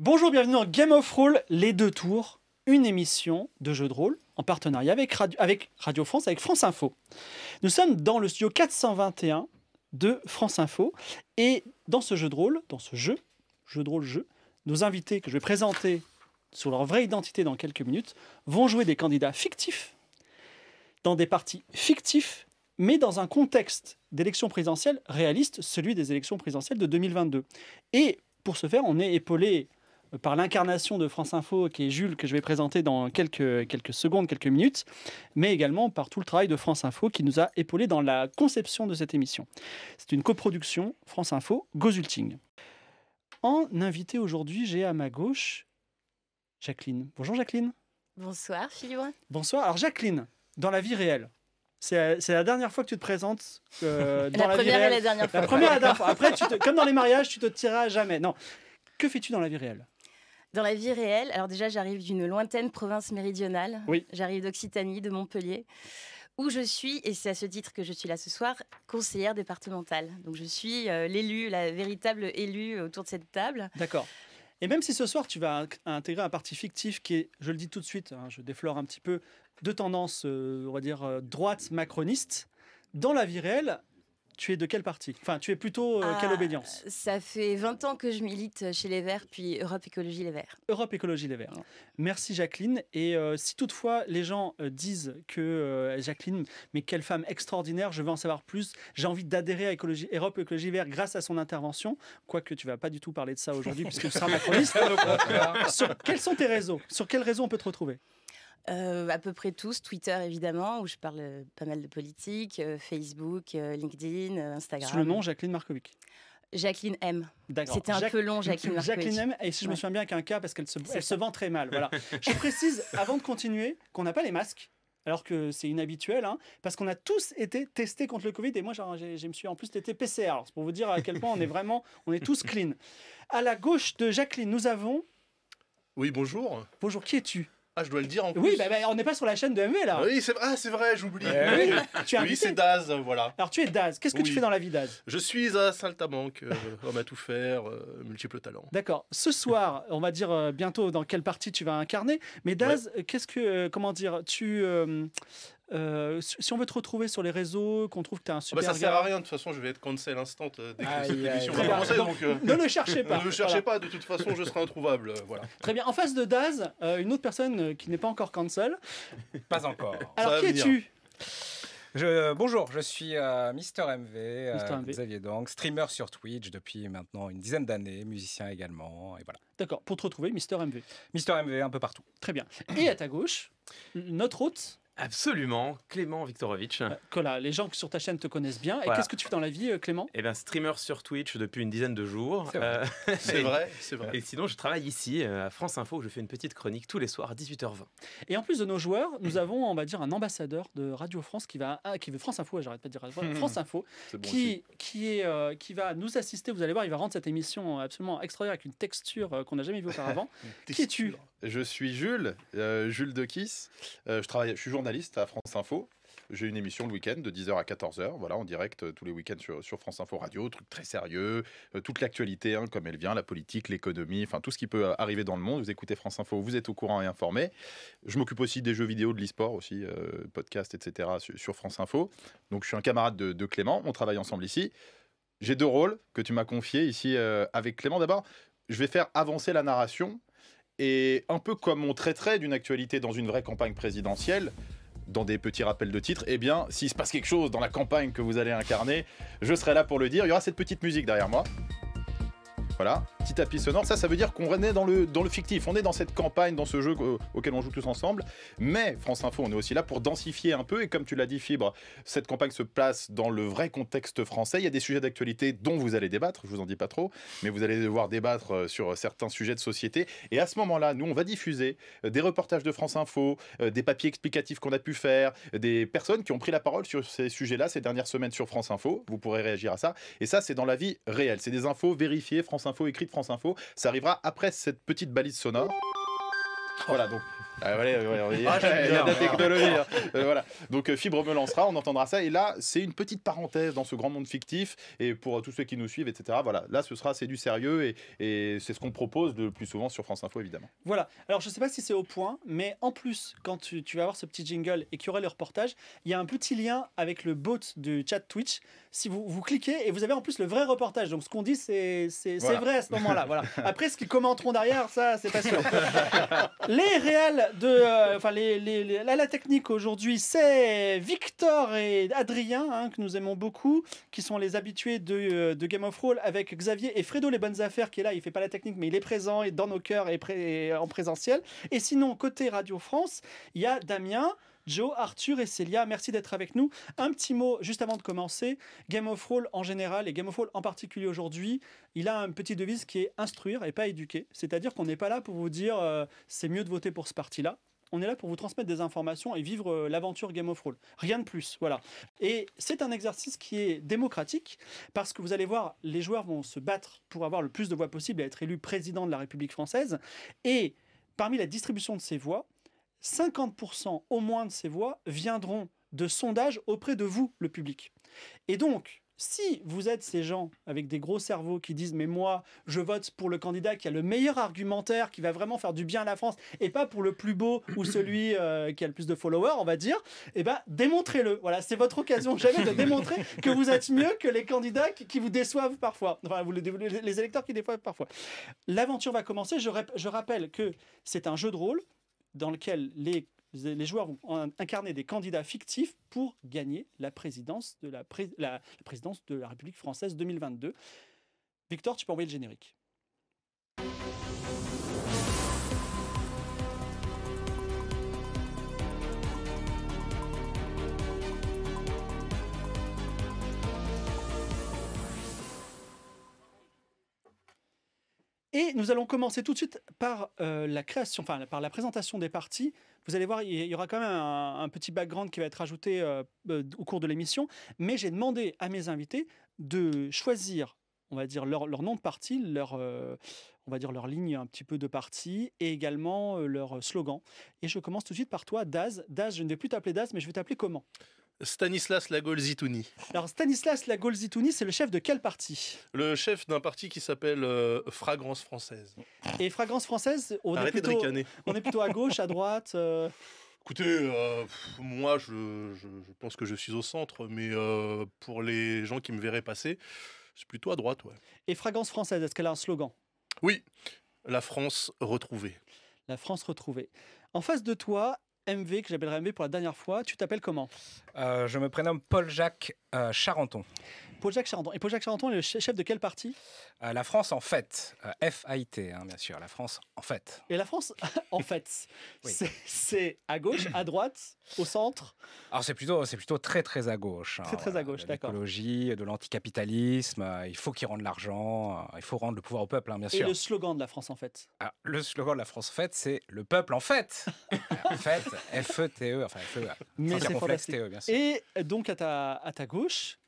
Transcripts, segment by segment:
Bonjour, bienvenue dans Game of Roll, les deux tours, une émission de jeu de rôle en partenariat avec Radio, France, avec France Info. Nous sommes dans le studio 421 de France Info et dans ce jeu de rôle, dans ce jeu, jeu de rôle jeu, nos invités que je vais présenter sur leur vraie identité dans quelques minutes vont jouer des candidats fictifs dans des partis fictifs mais dans un contexte d'élection présidentielle réaliste, celui des élections présidentielles de 2022. Et pour ce faire, on est épaulé par l'incarnation de France Info, qui est Jules, que je vais présenter dans quelques, quelques secondes, quelques minutes, mais également par tout le travail de France Info qui nous a épaulés dans la conception de cette émission. C'est une coproduction France Info Gozulting. En invité aujourd'hui, j'ai à ma gauche Jacqueline. Bonjour Jacqueline. Bonsoir Philippe. Bonsoir. Alors Jacqueline, dans la vie réelle, c'est la, dernière fois que tu te présentes. Euh, la, première et la dernière fois. La première et la dernière fois. Après, comme dans les mariages, tu te tireras jamais. Non. Que fais-tu dans la vie réelle dans la vie réelle, alors déjà j'arrive d'une lointaine province méridionale, j'arrive d'Occitanie, de Montpellier, où je suis, et c'est à ce titre que je suis là ce soir, conseillère départementale. Donc je suis euh, l'élu, la véritable élue autour de cette table. D'accord. Et même si ce soir tu vas intégrer un parti fictif qui est, je le dis tout de suite, hein, je déflore un petit peu, de tendance, euh, on va dire, euh, droite macroniste, dans la vie réelle, tu es de quelle partie Enfin, tu es plutôt euh, quelle ah, obédience Ça fait 20 ans que je milite chez Les Verts, puis Europe Écologie Les Verts. Europe Écologie Les Verts. Merci Jacqueline. Et euh, si toutefois les gens euh, disent que Jacqueline, mais quelle femme extraordinaire, je veux en savoir plus, j'ai envie d'adhérer à Écologie, Europe Écologie Les Verts grâce à son intervention, quoique tu vas pas du tout parler de ça aujourd'hui puisque tu seras macroniste. Sur, quels sont tes réseaux Sur quels réseaux on peut te retrouver euh, à peu près tous, Twitter évidemment, où je parle euh, pas mal de politique, euh, Facebook, LinkedIn, Instagram. Sous le nom Jacqueline Markovic. Jacqueline M. C'était un peu long, Jacqueline Markovic. Jacqueline M, et si je me souviens bien, qu'un cas, parce qu'elle se, vend très mal. Voilà. je précise, avant de continuer, qu'on n'a pas les masques alors que c'est inhabituel, hein, parce qu'on a tous été testés contre le Covid, et moi, je me suis en plus testé PCR. C'est pour vous dire à quel point on est vraiment, on est tous clean. À la gauche de Jacqueline, nous avons... Oui, bonjour. Bonjour, qui es-tu ah, je dois le dire en plus. Oui, bah, bah, on n'est pas sur la chaîne de MV là. Oui, c'est ah, vrai, j'oublie. Eh oui, tu c'est Daz, voilà. Alors tu es Daz, qu'est-ce que tu fais dans la vie Daz Je suis un saltamanque, euh, homme à tout faire, euh, multiple talent. D'accord. Ce soir, on va dire euh, bientôt dans quelle partie tu vas incarner, mais Daz, qu'est-ce que comment dire, tu euh, si on veut te retrouver sur les réseaux, qu'on trouve que tu es un ah bah, super. ça sert à rien, de toute façon, je vais être cancel instant euh, dès que euh, ne le cherchez pas. ne le cherchez pas, de toute façon, je serai introuvable. voilà. Très bien. En face de Daz, une autre personne qui n'est pas encore cancel. Pas encore. Alors, qui es-tu bonjour, je suis Mister MV, Xavier streamer sur Twitch depuis maintenant une dizaine d'années, musicien également, et voilà. D'accord, pour te retrouver, Mister MV. Mister MV, un peu partout. Très bien. Et à ta gauche, notre hôte Absolument, Clément Viktorovitch. Euh, les gens sur ta chaîne te connaissent bien. Et qu'est-ce que tu fais dans la vie, euh, Clément Eh bien, streamer sur Twitch depuis une dizaine de jours. C'est vrai, euh, c'est vrai, Et sinon, je travaille ici, à France Info, où je fais une petite chronique tous les soirs à 18h20. Et en plus de nos joueurs, nous avons, on va dire, un ambassadeur de Radio France qui va. Ah, qui veut France Info, j'arrête pas de dire France, Info, qui, qui, va nous assister. Vous allez voir, il va rendre cette émission absolument extraordinaire avec une texture qu'on n'a jamais vue auparavant. qui es-tu Je suis Jules, Jules de Kiss. je, travaille, je suis journaliste à France Info. J'ai une émission le week-end de 10h à 14h, voilà, en direct euh, tous les week-ends sur, France Info Radio, truc très sérieux, euh, toute l'actualité hein, comme elle vient, la politique, l'économie, enfin tout ce qui peut euh, arriver dans le monde. Vous écoutez France Info, vous êtes au courant et informé. Je m'occupe aussi des jeux vidéo, de l'e-sport aussi, podcast, etc. Sur, France Info. Donc je suis un camarade de, Clément, on travaille ensemble ici. J'ai deux rôles que tu m'as confiés ici avec Clément. D'abord, je vais faire avancer la narration et un peu comme on traiterait d'une actualité dans une vraie campagne présidentielle, dans des petits rappels de titres, eh bien, s'il se passe quelque chose dans la campagne que vous allez incarner, je serai là pour le dire. Il y aura cette petite musique derrière moi. Voilà, petit tapis sonore. Ça, ça veut dire qu'on est dans le, dans le fictif. On est dans cette campagne, dans ce jeu auquel on joue tous ensemble. Mais France Info, on est aussi là pour densifier un peu. Et comme tu l'as dit, Fibre, cette campagne se place dans le vrai contexte français. Il y a des sujets d'actualité dont vous allez débattre. Je vous en dis pas trop, mais vous allez devoir débattre euh, sur certains sujets de société. Et à ce moment-là, nous, on va diffuser euh, des reportages de France Info, euh, des papiers explicatifs qu'on a pu faire, des personnes qui ont pris la parole sur ces sujets-là ces dernières semaines sur France Info. Vous pourrez réagir à ça. Et ça, c'est dans la vie réelle. C'est des infos vérifiées France Info, écrit de France Info. Ça arrivera après cette petite balise sonore. Voilà, donc. voilà, Donc euh, Fibre me lancera, on entendra ça. Et là, c'est une petite parenthèse dans ce grand monde fictif. Et pour euh, tous ceux qui nous suivent, etc. Voilà, là, ce sera, c'est du sérieux. Et, c'est ce qu'on propose le plus souvent sur France Info, évidemment. Voilà. Alors, je ne sais pas si c'est au point, mais en plus, quand tu, vas voir ce petit jingle et qu'il y aura le reportage, il y a un petit lien avec le bot du chat Twitch si vous, cliquez et vous avez en plus le vrai reportage. Donc ce qu'on dit, c'est vrai à ce moment-là. Voilà. Après, ce qu'ils commenteront derrière, ça, c'est pas sûr. les réels de. Euh, la, technique aujourd'hui, c'est Victor et Adrien, hein, que nous aimons beaucoup, qui sont les habitués de, euh, Game of Roll avec Xavier et Fredo, les bonnes affaires, qui est là. Il fait pas la technique, mais il est présent et dans nos cœurs et, et en présentiel. Et sinon, côté Radio France, il y a Damien. Joe, Arthur et Célia, merci d'être avec nous. Un petit mot juste avant de commencer. Game of Roll en général et Game of Thrones en particulier aujourd'hui, il a un petit devise qui est instruire et pas éduquer. C'est-à-dire qu'on n'est pas là pour vous dire euh, c'est mieux de voter pour ce parti-là. On est là pour vous transmettre des informations et vivre euh, l'aventure Game of Thrones. Rien de plus, voilà. Et c'est un exercice qui est démocratique parce que vous allez voir, les joueurs vont se battre pour avoir le plus de voix possible et être élus président de la République française. Et parmi la distribution de ces voix, 50% au moins de ces voix viendront de sondages auprès de vous, le public. Et donc, si vous êtes ces gens avec des gros cerveaux qui disent mais moi je vote pour le candidat qui a le meilleur argumentaire, qui va vraiment faire du bien à la France et pas pour le plus beau ou celui euh, qui a le plus de followers, on va dire, eh ben démontrez-le. Voilà, c'est votre occasion jamais de démontrer que vous êtes mieux que les candidats qui, vous déçoivent parfois, enfin vous, les électeurs qui déçoivent parfois. L'aventure va commencer. je rappelle que c'est un jeu de rôle dans lequel les, joueurs vont incarner des candidats fictifs pour gagner la présidence de la présidence de la République française 2022. Victor, tu peux envoyer le générique. Et nous allons commencer tout de suite par euh, la création, enfin par la présentation des parties. Vous allez voir, il y aura quand même un, petit background qui va être ajouté euh, euh, au cours de l'émission. Mais j'ai demandé à mes invités de choisir on va dire leur, nom de parti, leur on va dire leur ligne un petit peu de parti et également leur slogan. Et je commence tout de suite par toi, Daz. Daz, je ne vais plus t'appeler Daz, mais je vais t'appeler comment Stanislas Lagolzitouni. Alors Stanislas Lagolzitouni, c'est le chef de quel parti Le chef d'un parti qui s'appelle euh, Fragrance Française. Et Fragrance Française, on, est plutôt, on est plutôt à gauche, à droite euh Écoutez, euh, moi je, pense que je suis au centre, mais pour les gens qui me verraient passer, c'est plutôt à droite. Et Fragrance Française, est-ce qu'elle a un slogan Oui, la France retrouvée. La France retrouvée. En face de toi, MV, que j'appellerai MV pour la dernière fois. Tu t'appelles comment euh, Je me prénomme Paul-Jacques euh, Charenton. Paul Jacques Charenton. Et Paul Jacques Charenton est le chef de quel parti euh, La France en fait. Euh, a i hein, bien sûr. La France en fait. Et la France en fait C'est à gauche, à droite, au centre Alors c'est plutôt, plutôt très très à gauche. Hein, c'est très à gauche, d'accord. De l'écologie, de l'anticapitalisme. Euh, il faut qu'ils rendent l'argent. il faut rendre le pouvoir au peuple, hein, bien sûr. Et le slogan de la France en fait ah, Le slogan de la France en fait, c'est le peuple en fait. en fait, F-E-T-E. E, enfin, F-E. -E, e bien sûr. Et donc à ta, à ta gauche,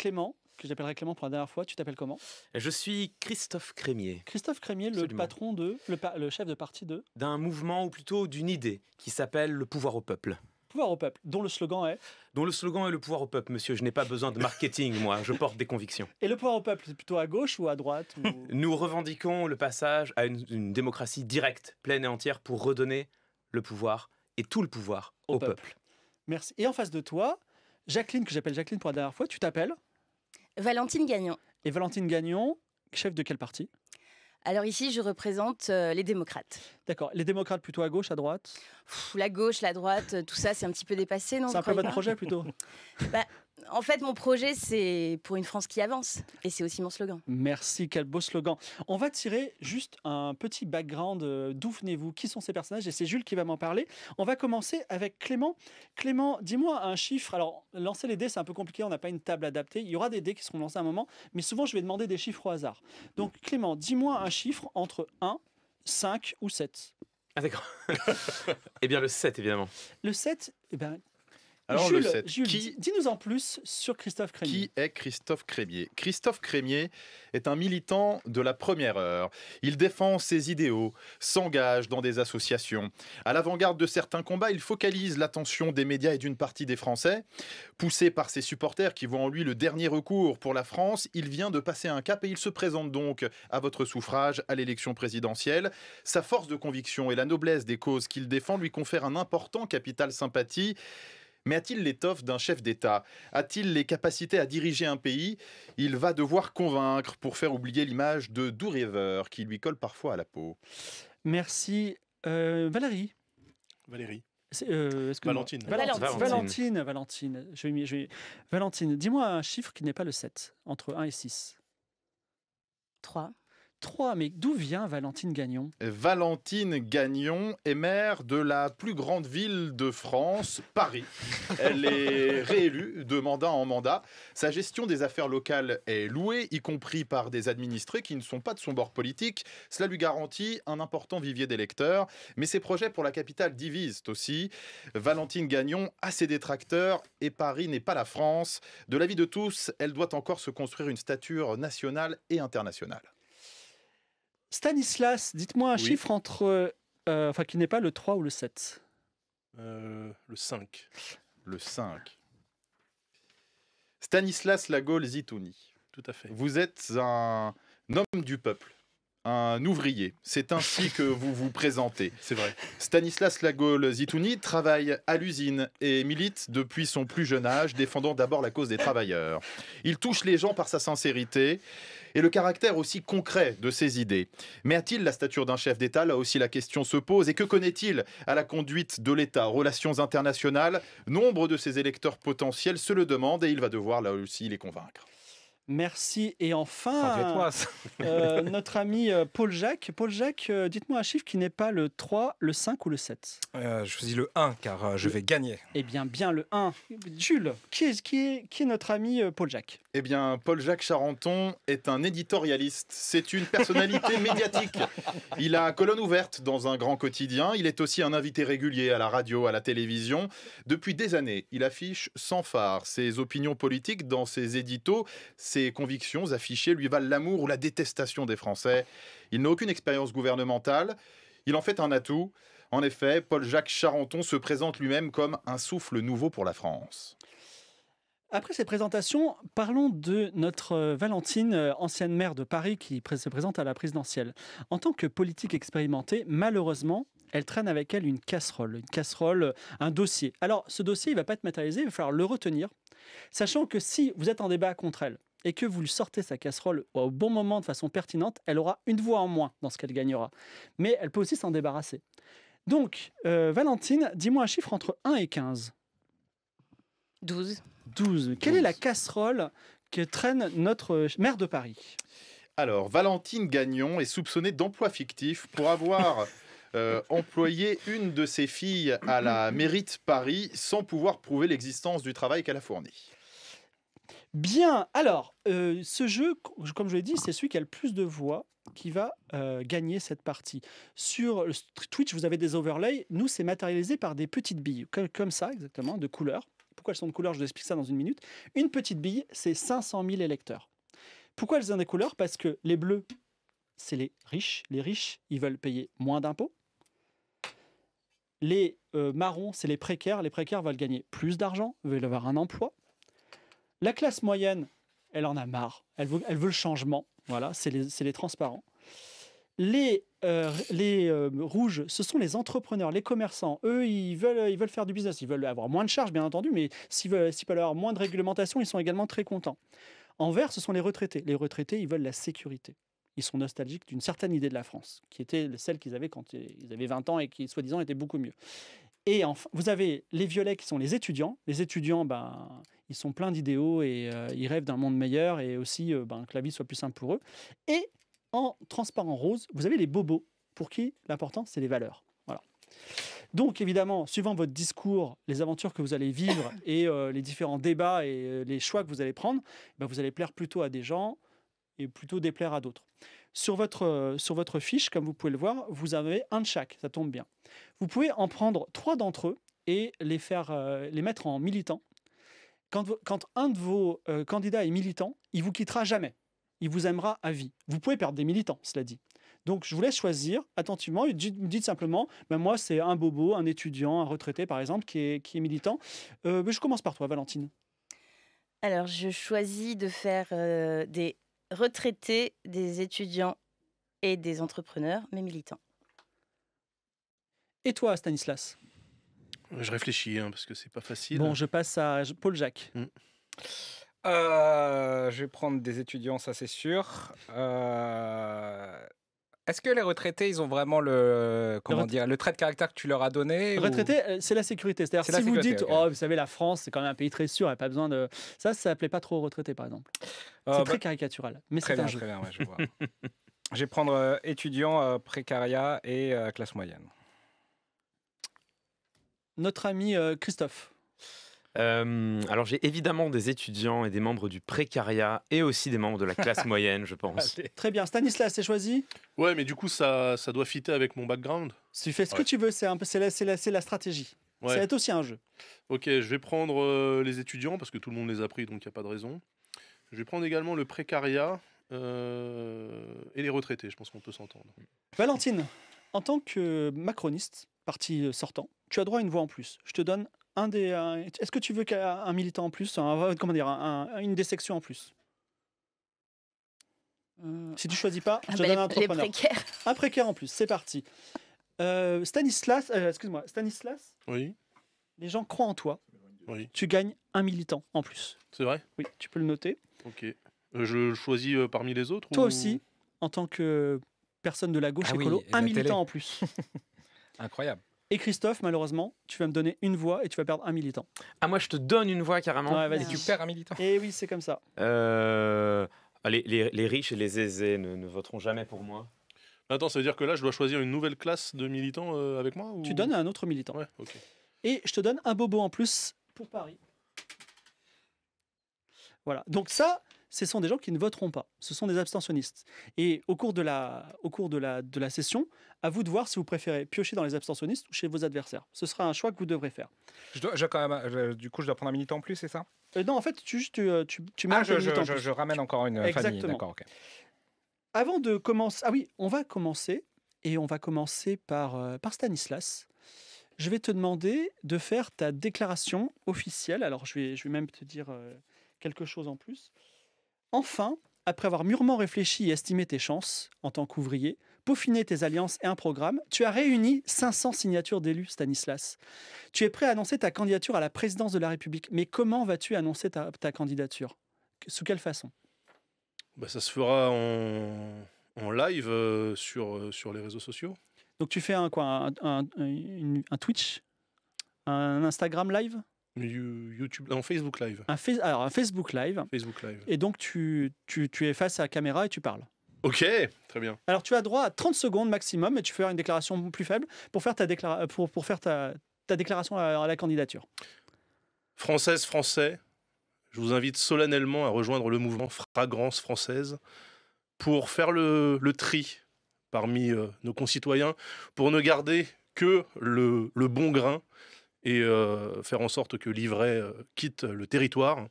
Clément, que j'appellerai Clément pour la dernière fois. Tu t'appelles comment Je suis Christophe Crémier. Christophe Crémier, le patron de, le, chef de parti de D'un mouvement, ou plutôt d'une idée, qui s'appelle le pouvoir au peuple. Pouvoir au peuple, dont le slogan est Dont le slogan est le pouvoir au peuple, monsieur. Je n'ai pas besoin de marketing, moi. Je porte des convictions. Et le pouvoir au peuple, c'est plutôt à gauche ou à droite Nous revendiquons le passage à une, démocratie directe, pleine et entière, pour redonner le pouvoir et tout le pouvoir au, peuple. Merci. Et en face de toi, Jacqueline, que j'appelle Jacqueline pour la dernière fois, tu t'appelles Valentine Gagnon. Et Valentine Gagnon, chef de quel parti alors ici, je représente euh, les démocrates. D'accord. Les démocrates plutôt à gauche, à droite La gauche, la droite, euh, tout ça, c'est un petit peu dépassé, non C'est un peu votre projet plutôt bah, en fait, mon projet, c'est pour une France qui avance. Et c'est aussi mon slogan. Merci, quel beau slogan. On va tirer juste un petit background. Euh, d'où venez-vous Qui sont ces personnages Et c'est Jules qui va m'en parler. On va commencer avec Clément. Clément, dis-moi un chiffre. Alors, lancer les dés, c'est un peu compliqué. On n'a pas une table adaptée. Il y aura des dés qui seront lancés à un moment. Mais souvent, je vais demander des chiffres au hasard. Donc, Clément, dis-moi un chiffre entre 1, 5 ou 7. Ah d'accord. eh bien le 7 évidemment. Le 7, eh bien, alors Jules, le qui... dis-nous en plus sur Christophe Crémier. Qui est Christophe Crémier Christophe Crémier est un militant de la première heure. Il défend ses idéaux, s'engage dans des associations. À l'avant-garde de certains combats, il focalise l'attention des médias et d'une partie des Français. Poussé par ses supporters qui voient en lui le dernier recours pour la France, il vient de passer un cap et il se présente donc à votre suffrage à l'élection présidentielle. Sa force de conviction et la noblesse des causes qu'il défend lui confèrent un important capital sympathie. Mais a-t-il l'étoffe d'un chef d'État A-t-il les capacités à diriger un pays Il va devoir convaincre pour faire oublier l'image de doux rêveur qui lui colle parfois à la peau. Merci. Euh, Valérie Valérie. Euh, Valentine. Valentine. Valentine. Valentine. Je Valentine, dis-moi un chiffre qui n'est pas le 7, entre 1 et 6. 3. 3. Mais d'où vient Valentine Gagnon Valentine Gagnon est maire de la plus grande ville de France, Paris. Elle est réélue de mandat en mandat. Sa gestion des affaires locales est louée, y compris par des administrés qui ne sont pas de son bord politique. Cela lui garantit un important vivier d'électeurs. Mais ses projets pour la capitale divisent aussi. Valentine Gagnon a ses détracteurs et Paris n'est pas la France. De l'avis de tous, elle doit encore se construire une stature nationale et internationale. Stanislas, dites-moi un chiffre entre. Euh, qui n'est pas le 3 ou le 7. Euh, le 5. Le 5. Stanislas Lagol Zitouni. Tout à fait. Vous êtes un homme du peuple un ouvrier. C'est ainsi que vous vous présentez. C'est vrai. Stanislas Lagol Zitouni travaille à l'usine et milite depuis son plus jeune âge, défendant d'abord la cause des travailleurs. Il touche les gens par sa sincérité et le caractère aussi concret de ses idées. Mais a-t-il la stature d'un chef d'État Là aussi la question se pose. Et que connaît-il à la conduite de l'État, relations internationales Nombre de ses électeurs potentiels se le demandent et il va devoir là aussi les convaincre. Merci. Et enfin, euh, euh, notre ami euh, Paul Jacques. Paul Jacques, dites-moi un chiffre qui n'est pas le 3, le 5 ou le 7. je choisis le 1 car je vais gagner. Eh bien, bien le 1. Jules, qui est, qui qui est notre ami Paul Jacques Eh bien, Paul Jacques Charenton est un éditorialiste. C'est une personnalité médiatique. Il a colonne ouverte dans un grand quotidien. Il est aussi un invité régulier à la radio, à la télévision. Depuis des années, il affiche sans phare ses opinions politiques dans ses éditos convictions affichées lui valent l'amour ou la détestation des Français. Il n'a aucune expérience gouvernementale. Il en fait un atout. En effet, Paul-Jacques Charenton se présente lui-même comme un souffle nouveau pour la France. Après ces présentations, parlons de notre euh, Valentine, euh, ancienne maire de Paris, qui se présente à la présidentielle. En tant que politique expérimentée, malheureusement, elle traîne avec elle une casserole, une casserole, euh, un dossier. Alors, ce dossier, il va pas être matérialisé, il va falloir le retenir, sachant que si vous êtes en débat contre elle, et que vous lui sortez sa casserole au bon moment de façon pertinente, elle aura une voix en moins dans ce qu'elle gagnera. Mais elle peut aussi s'en débarrasser. Donc, euh, Valentine, dis-moi un chiffre entre 1 et 15. 12. 12. Quelle est la casserole que traîne notre maire de Paris Alors, Valentine Gagnon est soupçonnée d'emploi fictif pour avoir euh, employé une de ses filles à la mairie Paris sans pouvoir prouver l'existence du travail qu'elle a fourni. Bien, alors, euh, ce jeu, comme je l'ai dit, c'est celui qui a le plus de voix qui va euh, gagner cette partie. Sur Twitch, vous avez des overlays. Nous, c'est matérialisé par des petites billes, comme, ça, exactement, de couleurs. Pourquoi elles sont de couleurs Je vous explique ça dans une minute. Une petite bille, c'est 500 000 électeurs. Pourquoi elles ont des couleurs Parce que les bleus, c'est les riches. Les riches, ils veulent payer moins d'impôts. Les euh, marrons, c'est les précaires. Les précaires veulent gagner plus d'argent, veulent avoir un emploi. La classe moyenne, elle en a marre. Elle veut, le changement. Voilà, c'est les, transparents. Les, euh, euh, rouges, ce sont les entrepreneurs, les commerçants. Eux, ils veulent, faire du business. Ils veulent avoir moins de charges, bien entendu, mais s'ils veulent, avoir moins de réglementation, ils sont également très contents. En vert, ce sont les retraités. Les retraités, ils veulent la sécurité ils sont nostalgiques d'une certaine idée de la France, qui était celle qu'ils avaient quand ils avaient 20 ans et qui, soi-disant, était beaucoup mieux. Et enfin, vous avez les violets qui sont les étudiants. Les étudiants, ben, ils sont pleins d'idéaux et euh, ils rêvent d'un monde meilleur et aussi euh, ben, que la vie soit plus simple pour eux. Et en transparent rose, vous avez les bobos, pour qui l'important, c'est les valeurs. Voilà. Donc évidemment, suivant votre discours, les aventures que vous allez vivre et euh, les différents débats et les choix que vous allez prendre, ben, vous allez plaire plutôt à des gens et plutôt déplaire à d'autres. Sur votre, sur votre fiche, comme vous pouvez le voir, vous avez un de chaque, ça tombe bien. Vous pouvez en prendre trois d'entre eux et les faire les mettre en militants quand, un de vos euh, candidats est militant, il vous quittera jamais. Il vous aimera à vie. Vous pouvez perdre des militants, cela dit. Donc, je vous laisse choisir attentivement. Dites simplement, bah, moi, c'est un bobo, un étudiant, un retraité, par exemple, qui est, militant. Euh, je commence par toi, Valentine. Alors, je choisis de faire euh, des retraités, des étudiants et des entrepreneurs, mais militants. Et toi, Stanislas je réfléchis, hein, parce que c'est pas facile. Bon, je passe à Paul Jacques. Mm. Euh, je vais prendre des étudiants, ça c'est sûr. Euh, est-ce que les retraités, ils ont vraiment le comment dire le trait de caractère que tu leur as donné Retraités, euh, c'est la sécurité. C'est-à-dire si vous dites, oh, vous savez, la France, c'est quand même un pays très sûr, il n'y a pas besoin de ça, ça ne plaît pas trop aux retraités, par exemple. c'est bah, très caricatural, mais c'est Très bien, je, vois. je vais prendre étudiants, précaria et classe moyenne notre ami euh, Christophe. Euh, alors j'ai évidemment des étudiants et des membres du précariat et aussi des membres de la classe moyenne, je pense. Très bien. Stanislas, c'est choisi Ouais, mais du coup, ça, ça doit fitter avec mon background. Tu fais ce que tu veux, c'est un peu, c'est la, la, stratégie. Ça va être aussi un jeu. Ok, je vais prendre euh, les étudiants parce que tout le monde les a pris, donc il n'y a pas de raison. Je vais prendre également le précariat et les retraités, je pense qu'on peut s'entendre. Valentine, en tant que macroniste, parti euh, sortant, tu as droit à une voix en plus. Je te donne un des. Est-ce que tu veux qu'un militant en plus, un, comment dire, un, une des sections en plus euh, Si tu choisis pas, je ah, donne bah, un entrepreneur. Un précaire en plus, c'est parti. Euh, Stanislas, excuse-moi, Stanislas. Oui. Les gens croient en toi. Oui. Tu gagnes un militant en plus. C'est vrai. Oui, tu peux le noter. Ok. je le choisis parmi les autres. Toi aussi, en tant que personne de la gauche ah écolo, un militant en plus. Incroyable. Et Christophe, malheureusement, tu vas me donner une voix et tu vas perdre un militant. Ah, moi, je te donne une voix carrément. Et tu perds un militant. Et eh oui, c'est comme ça. Euh, les, riches et les aisés ne, voteront jamais pour moi. Attends, ça veut dire que là, je dois choisir une nouvelle classe de militants euh, avec moi Tu donnes à un autre militant. Ouais, ok. Et je te donne un bobo en plus pour Paris. Voilà. Donc, ça, ce sont des gens qui ne voteront pas. Ce sont des abstentionnistes. Et au cours de la, au cours de la, de la session, à vous de voir si vous préférez piocher dans les abstentionnistes ou chez vos adversaires. Ce sera un choix que vous devrez faire. quand euh, euh, du coup, je dois prendre un minute en plus, c'est ça euh, Non, en fait, tu, tu, tu, ah, je, je, ramène encore une Exactement. Avant de commencer... Ah oui, on va commencer. Et on va commencer par, par Stanislas je vais te demander de faire ta déclaration officielle. Alors, je vais, je vais même te dire quelque chose en plus. Enfin, après avoir mûrement réfléchi et estimé tes chances en tant qu'ouvrier, peaufiné tes alliances et un programme, tu as réuni 500 signatures d'élus, Stanislas. Tu es prêt à annoncer ta candidature à la présidence de la République. Mais comment vas-tu annoncer ta, candidature Sous quelle façon bah, Ça se fera en, live euh, euh, sur, les réseaux sociaux. Donc tu fais un, un Twitch Un Instagram live YouTube, en Facebook Live. Un alors un Facebook Live. Facebook Live. Et donc tu, tu, tu, es face à la caméra et tu parles. Ok, très bien. Alors tu as droit à 30 secondes maximum et tu fais une déclaration plus faible pour faire ta, euh, pour, pour faire ta, ta déclaration à, la candidature. Française, français, je vous invite solennellement à rejoindre le mouvement Fragrance française pour faire le, le tri parmi euh, nos concitoyens, pour ne garder que le, le bon grain et faire en sorte que l'ivraie quitte le territoire.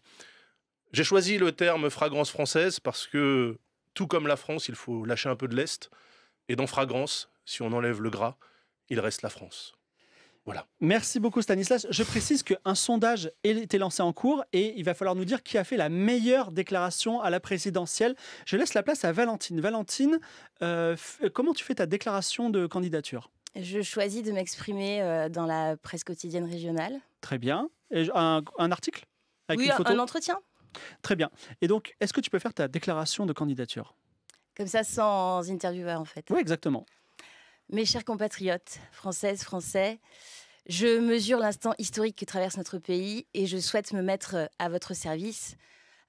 J'ai choisi le terme fragrance française parce que, tout comme la France, il faut lâcher un peu de l'Est. Et dans fragrance, si on enlève le gras, il reste la France. Voilà. Merci beaucoup Stanislas. Je précise qu'un sondage a été lancé en cours et il va falloir nous dire qui a fait la meilleure déclaration à la présidentielle. Je laisse la place à Valentine. Valentine, euh, comment tu fais ta déclaration de candidature je choisis de m'exprimer euh, dans la presse quotidienne régionale. Très bien. un, article un entretien. Très bien. Et donc, est-ce que tu peux faire ta déclaration de candidature Comme ça, sans interviewer en fait. Oui, exactement. Mes chers compatriotes, françaises, français, je mesure l'instant historique que traverse notre pays et je souhaite me mettre à votre service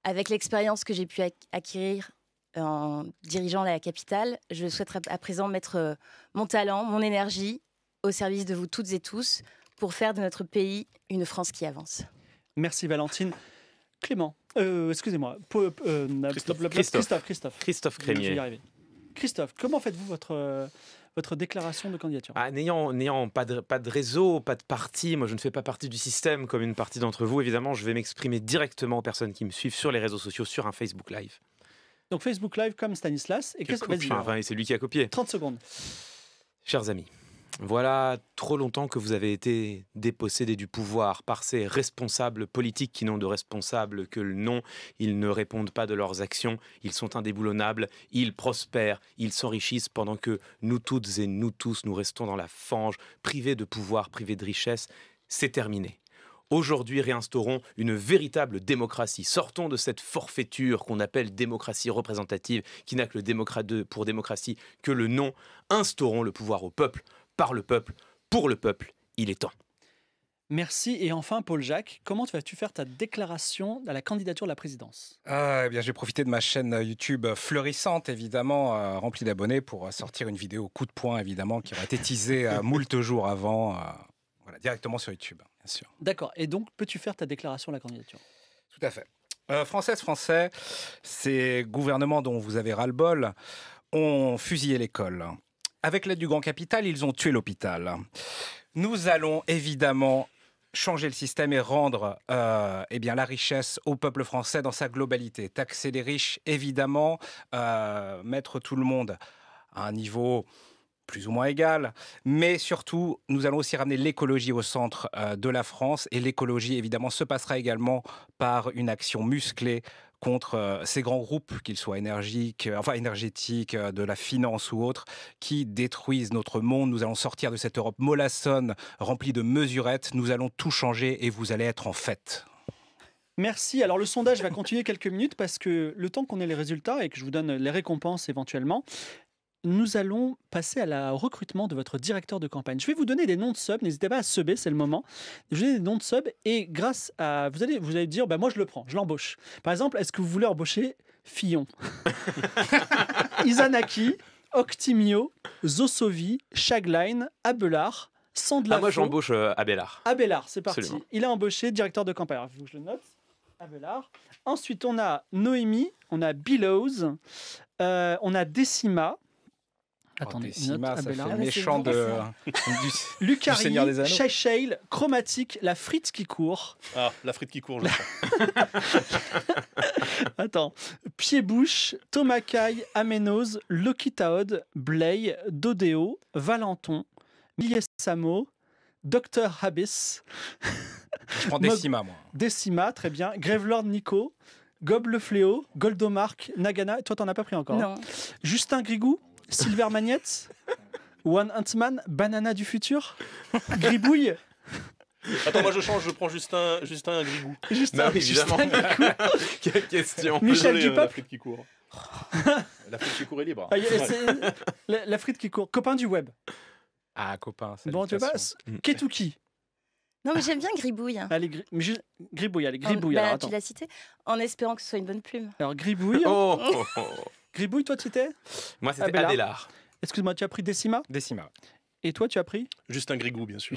avec l'expérience que j'ai pu acquérir en dirigeant la capitale, je souhaiterais à présent mettre euh, mon talent, mon énergie au service de vous toutes et tous pour faire de notre pays une France qui avance. Merci Valentine. Clément, euh, excusez-moi, euh, Christophe, Christophe, Christophe, comment faites-vous votre votre déclaration de candidature ah, N'ayant, n'ayant pas, de, pas de réseau, pas de parti, moi je ne fais pas partie du système comme une partie d'entre vous, évidemment, je vais m'exprimer directement aux personnes qui me suivent sur les réseaux sociaux, sur un Facebook Live. Donc Facebook Live comme Stanislas. Et qu'est-ce que c'est lui qui a copié. 30 secondes. Chers amis, voilà trop longtemps que vous avez été dépossédés du pouvoir par ces responsables politiques qui n'ont de responsable que le nom. Ils ne répondent pas de leurs actions, ils sont indéboulonnables, ils prospèrent, ils s'enrichissent pendant que nous toutes et nous tous, nous restons dans la fange, privés de pouvoir, privés de richesse. C'est terminé. Aujourd'hui, réinstaurons une véritable démocratie. Sortons de cette forfaiture qu'on appelle démocratie représentative, qui n'a que le démocrate pour démocratie que le nom. Instaurons le pouvoir au peuple, par le peuple, pour le peuple. Il est temps. Merci. Et enfin, Paul-Jacques, comment vas-tu faire ta déclaration à la candidature de la présidence ah, eh bien, J'ai profité de ma chaîne YouTube fleurissante, évidemment, euh, remplie d'abonnés, pour sortir une vidéo coup de poing, évidemment, qui aurait été teasée euh, moult jours avant. Euh directement sur YouTube, hein, bien sûr. D'accord. Et donc, peux-tu faire ta déclaration à la candidature Tout à fait. Euh, Française, Français, ces gouvernements dont vous avez ras-le-bol ont fusillé l'école. Avec l'aide du grand capital, ils ont tué l'hôpital. Nous allons évidemment changer le système et rendre euh, eh bien, la richesse au peuple français dans sa globalité. Taxer les riches, évidemment, euh, mettre tout le monde à un niveau plus ou moins égales. Mais surtout, nous allons aussi ramener l'écologie au centre euh, de la France. Et l'écologie, évidemment, se passera également par une action musclée contre euh, ces grands groupes, qu'ils soient énergiques, euh, enfin énergétiques, de la finance ou autres, qui détruisent notre monde. Nous allons sortir de cette Europe mollassonne, remplie de mesurettes. Nous allons tout changer et vous allez être en fête. Merci. Alors le sondage va continuer quelques minutes parce que le temps qu'on ait les résultats et que je vous donne les récompenses éventuellement, nous allons passer à la recrutement de votre directeur de campagne. Je vais vous donner des noms de sub, n'hésitez pas à suber. c'est le moment. Je vais donner des noms de sub et grâce à vous allez vous allez dire bah moi je le prends, je l'embauche. Par exemple, est-ce que vous voulez embaucher Fillon Izanaki, Octimio, Zosovi, Shagline, Abelard, Sandla. Ah, moi j'embauche euh, Abelard. Abelard, c'est parti. Il a embauché directeur de campagne. Alors, je le note. Abelard. Ensuite, on a Noémie, on a Billows, euh, on a Decima, Attendez, oh, méchant de, Lucari, Seigneur chromatique, la frite qui court. Ah, la frite qui court, je Attends. Pied-bouche, Tomakai, Amenos, Lokitaod, Blay, Dodéo, Valenton, samo Docteur Habis. Je prends Decima, moi. Decima, très bien. lord Nico, Gob le Fléau, Goldomark, Nagana. Toi, t'en as pas pris encore. Hein non. Justin Grigou Silver Magnet One Huntsman Banana du futur Gribouille Attends, moi je change, je prends Justin, Justin Grigou. Bah Justin, évidemment. Quelle question. Michel Désolé, euh, La frite qui court. la frite qui court est libre. Ah, la, frite qui court. Copain du web. Ah, copain. Bon, tu passes. « Ketuki. Non, mais j'aime bien Gribouille. Allez, Gribouille, allez, Gribouille. Bah, alors, tu l'as cité, en espérant que ce soit une bonne plume. Alors, Gribouille. Hein. Oh. Gribouille, toi, tu étais Moi, c'était Abélard. Excuse-moi, tu as pris Décima Décima. Et toi, tu as pris Justin Grigou, bien sûr.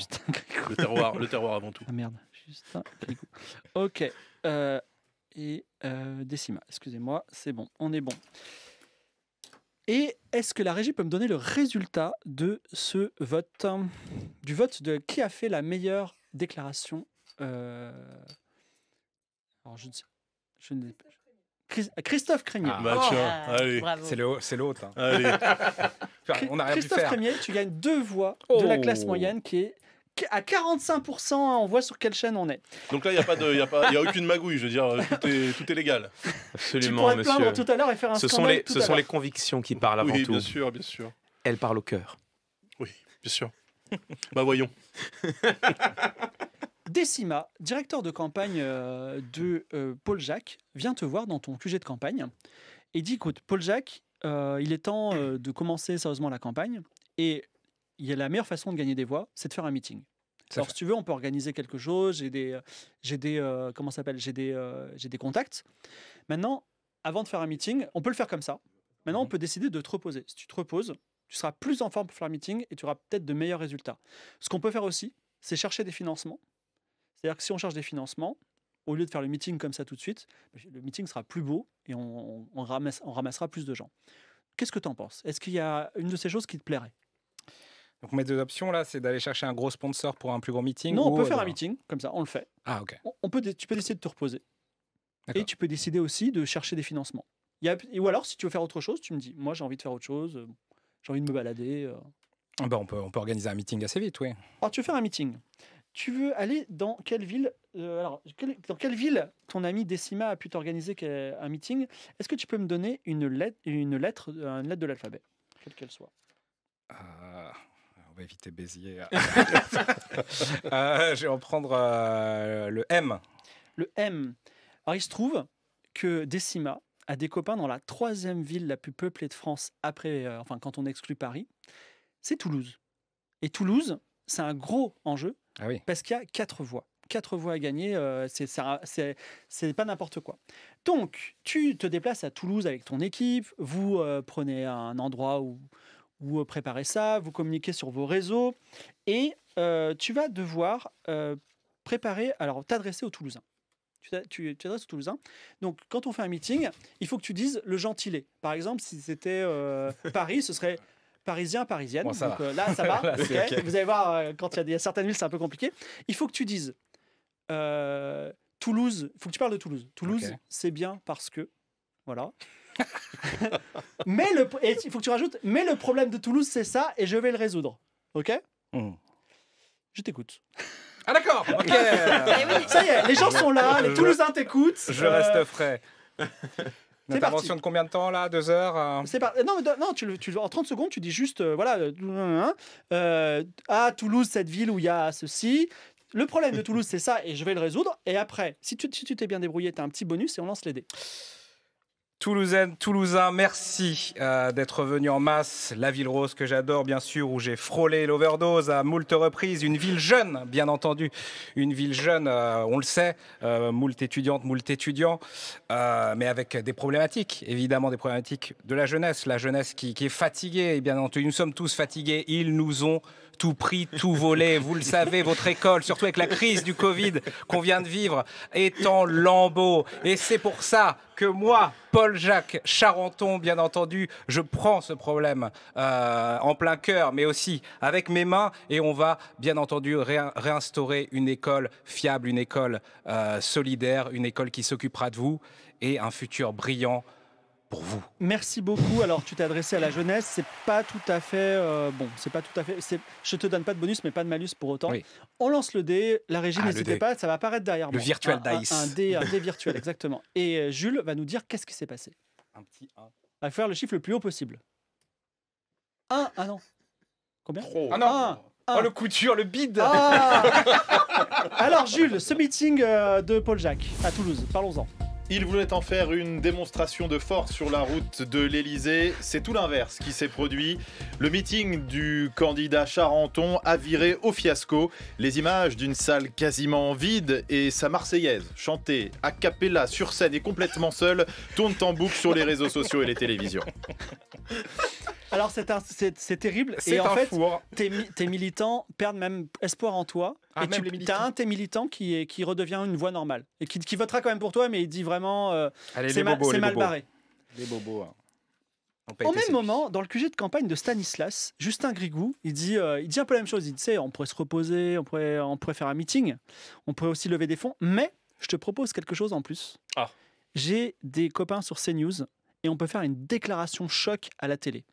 Le terroir, avant tout. Ah merde, Justin Grigou. Ok. Euh, et euh, Décima, excusez-moi, c'est bon, on est bon. Et est-ce que la régie peut me donner le résultat de ce vote Du vote de qui a fait la meilleure déclaration. Euh, alors, je ne Christophe Crémier. Ah, bah, ah, c'est l'autre. Hein. on rien Christophe Crémier, tu gagnes deux voix de la oh. classe moyenne qui est à 45%, hein, on voit sur quelle chaîne on est. Donc là, il n'y a, pas de, a, a aucune magouille, je veux dire, tout est, tout est légal. Absolument, tu monsieur. tout à l'heure et faire un ce sont les, Ce sont les convictions qui parlent avant tout. Oui, bien sûr, bien sûr. Elles parlent au cœur. Oui, bien sûr bah voyons. Décima, directeur de campagne euh, de euh, Paul Jacques, vient te voir dans ton QG de campagne et dit écoute, Paul Jacques, euh, il est temps de commencer sérieusement la campagne et il y a la meilleure façon de gagner des voix, c'est de faire un meeting. Alors, si tu veux, on peut organiser quelque chose. J'ai des, j'ai des, comment s'appelle J'ai des, j'ai des contacts. Maintenant, avant de faire un meeting, on peut le faire comme ça. Maintenant, mhm. on peut décider de te reposer. Si tu te reposes, tu seras plus en forme pour faire un meeting et tu auras peut-être de meilleurs résultats. Ce qu'on peut faire aussi, c'est chercher des financements. C'est-à-dire que si on cherche des financements, au lieu de faire le meeting comme ça tout de suite, le meeting sera plus beau et on, ramasse, on ramassera plus de gens. Qu'est-ce que tu en penses Est-ce qu'il y a une de ces choses qui te plairait donc mes deux options là, c'est d'aller chercher un gros sponsor pour un plus gros meeting. Non, on peut faire un meeting comme ça, on le fait. Ah ok. On, peut, tu peux décider de te reposer. Et tu peux décider aussi de chercher des financements. Il ou alors si tu veux faire autre chose, tu me dis, moi j'ai envie de faire autre chose. Euh, j'ai envie de me balader. Euh. Ah bah, on, peut, on peut organiser un meeting assez vite, oui. Alors, tu veux faire un meeting. Tu veux aller dans quelle ville euh, Alors, dans quelle ville ton ami Décima a pu t'organiser un meeting Est-ce que tu peux me donner une lettre, une lettre, euh, une lettre de l'alphabet, quelle qu'elle soit ah, On va éviter Béziers. je vais en prendre le M. Le M. Alors, il se trouve que Décima à des copains dans la troisième ville la plus peuplée de France après, euh, enfin quand on exclut Paris, c'est Toulouse. Et Toulouse, c'est un gros enjeu ah parce qu'il y a quatre voix Quatre voix à gagner, euh, c'est pas n'importe quoi. Donc, tu te déplaces à Toulouse avec ton équipe, vous euh, prenez un endroit où, euh, préparer ça, vous communiquez sur vos réseaux et tu vas devoir préparer, alors t'adresser aux Toulousains tu adresses aux Donc, quand on fait un meeting, il faut que tu dises le gentilé. Par exemple, si c'était euh, Paris, ce serait parisien, parisienne. Donc, euh, là, ça va. Vous allez voir, euh, quand il y, a certaines villes, c'est un peu compliqué. Il faut que tu dises Toulouse. Il faut que tu parles de Toulouse. Toulouse, c'est bien parce que. Voilà. mais le, il faut que tu rajoutes, mais le problème de Toulouse, c'est ça, et je vais le résoudre. OK hmm. Je t'écoute. Ah d'accord Ok eh Ça y est, les gens sont là, les Toulousains t'écoutent. Je reste euh, frais. Attention intervention de combien de temps là Deux heures euh C'est pas Non, non tu, tu, en 30 secondes, tu dis juste, euh, voilà, hein, hein, hein. à Toulouse, cette ville où il y a ceci. Le problème de Toulouse, c'est ça, et je vais le résoudre. Et après, si tu si t'es bien débrouillé, tu as un petit bonus et on lance les Toulousaine, Toulousain, merci euh, d'être venu en masse. La ville rose que j'adore, bien sûr, où j'ai frôlé l'overdose à moult reprises. Une ville jeune, bien entendu. Une ville jeune, euh, on le sait, euh, moult étudiante, moult étudiants, mais avec des problématiques, évidemment, des problématiques de la jeunesse. La jeunesse qui, est fatiguée, bien entendu, nous sommes tous fatigués. Ils nous ont tout pris, tout volé. Vous le savez, votre école, surtout avec la crise du Covid qu'on vient de vivre, est en lambeaux. Et c'est pour ça que moi, Paul-Jacques Charenton, bien entendu, je prends ce problème euh, en plein cœur, mais aussi avec mes mains, et on va bien entendu réinstaurer une école fiable, une école euh, solidaire, une école qui s'occupera de vous et un futur brillant vous. Merci beaucoup. Alors, tu t'es adressé à la jeunesse. C'est pas tout à fait euh, bon. C'est pas tout à fait. Je te donne pas de bonus, mais pas de malus pour autant. On lance le dé. La régie ah, n'hésitez pas. Ça va apparaître derrière le moi. Le un, Un, dé, un dé virtuel, exactement. Et euh, Jules va nous dire qu'est-ce qui s'est passé. Un petit 1. faire le chiffre le plus haut possible. 1 Ah non. Combien Trop. Ah non. Oh, le couture, le bide ah. Alors Jules, ce meeting euh, de Paul Jacques à Toulouse, parlons-en. Il voulait en faire une démonstration de force sur la route de l'Elysée. C'est tout l'inverse qui s'est produit. Le meeting du candidat Charenton a viré au fiasco. Les images d'une salle quasiment vide et sa Marseillaise, chantée a cappella sur scène et complètement seule, tournent en boucle sur les réseaux sociaux et les télévisions. Alors c'est terrible. et en fait, tes militants perdent même espoir en toi ah, et tu as un de tes militants qui, redevient une voix normale et qui, votera quand même pour toi, mais il dit vraiment euh, c'est mal, barré. Les hein. Au même moment, dans le QG de campagne de Stanislas, Justin Grigou, il dit, euh, il dit un peu la même chose. Il dit, on pourrait se reposer, on pourrait, faire un meeting, on pourrait aussi lever des fonds, mais je te propose quelque chose en plus. Ah. J'ai des copains sur CNews et on peut faire une déclaration choc à la télé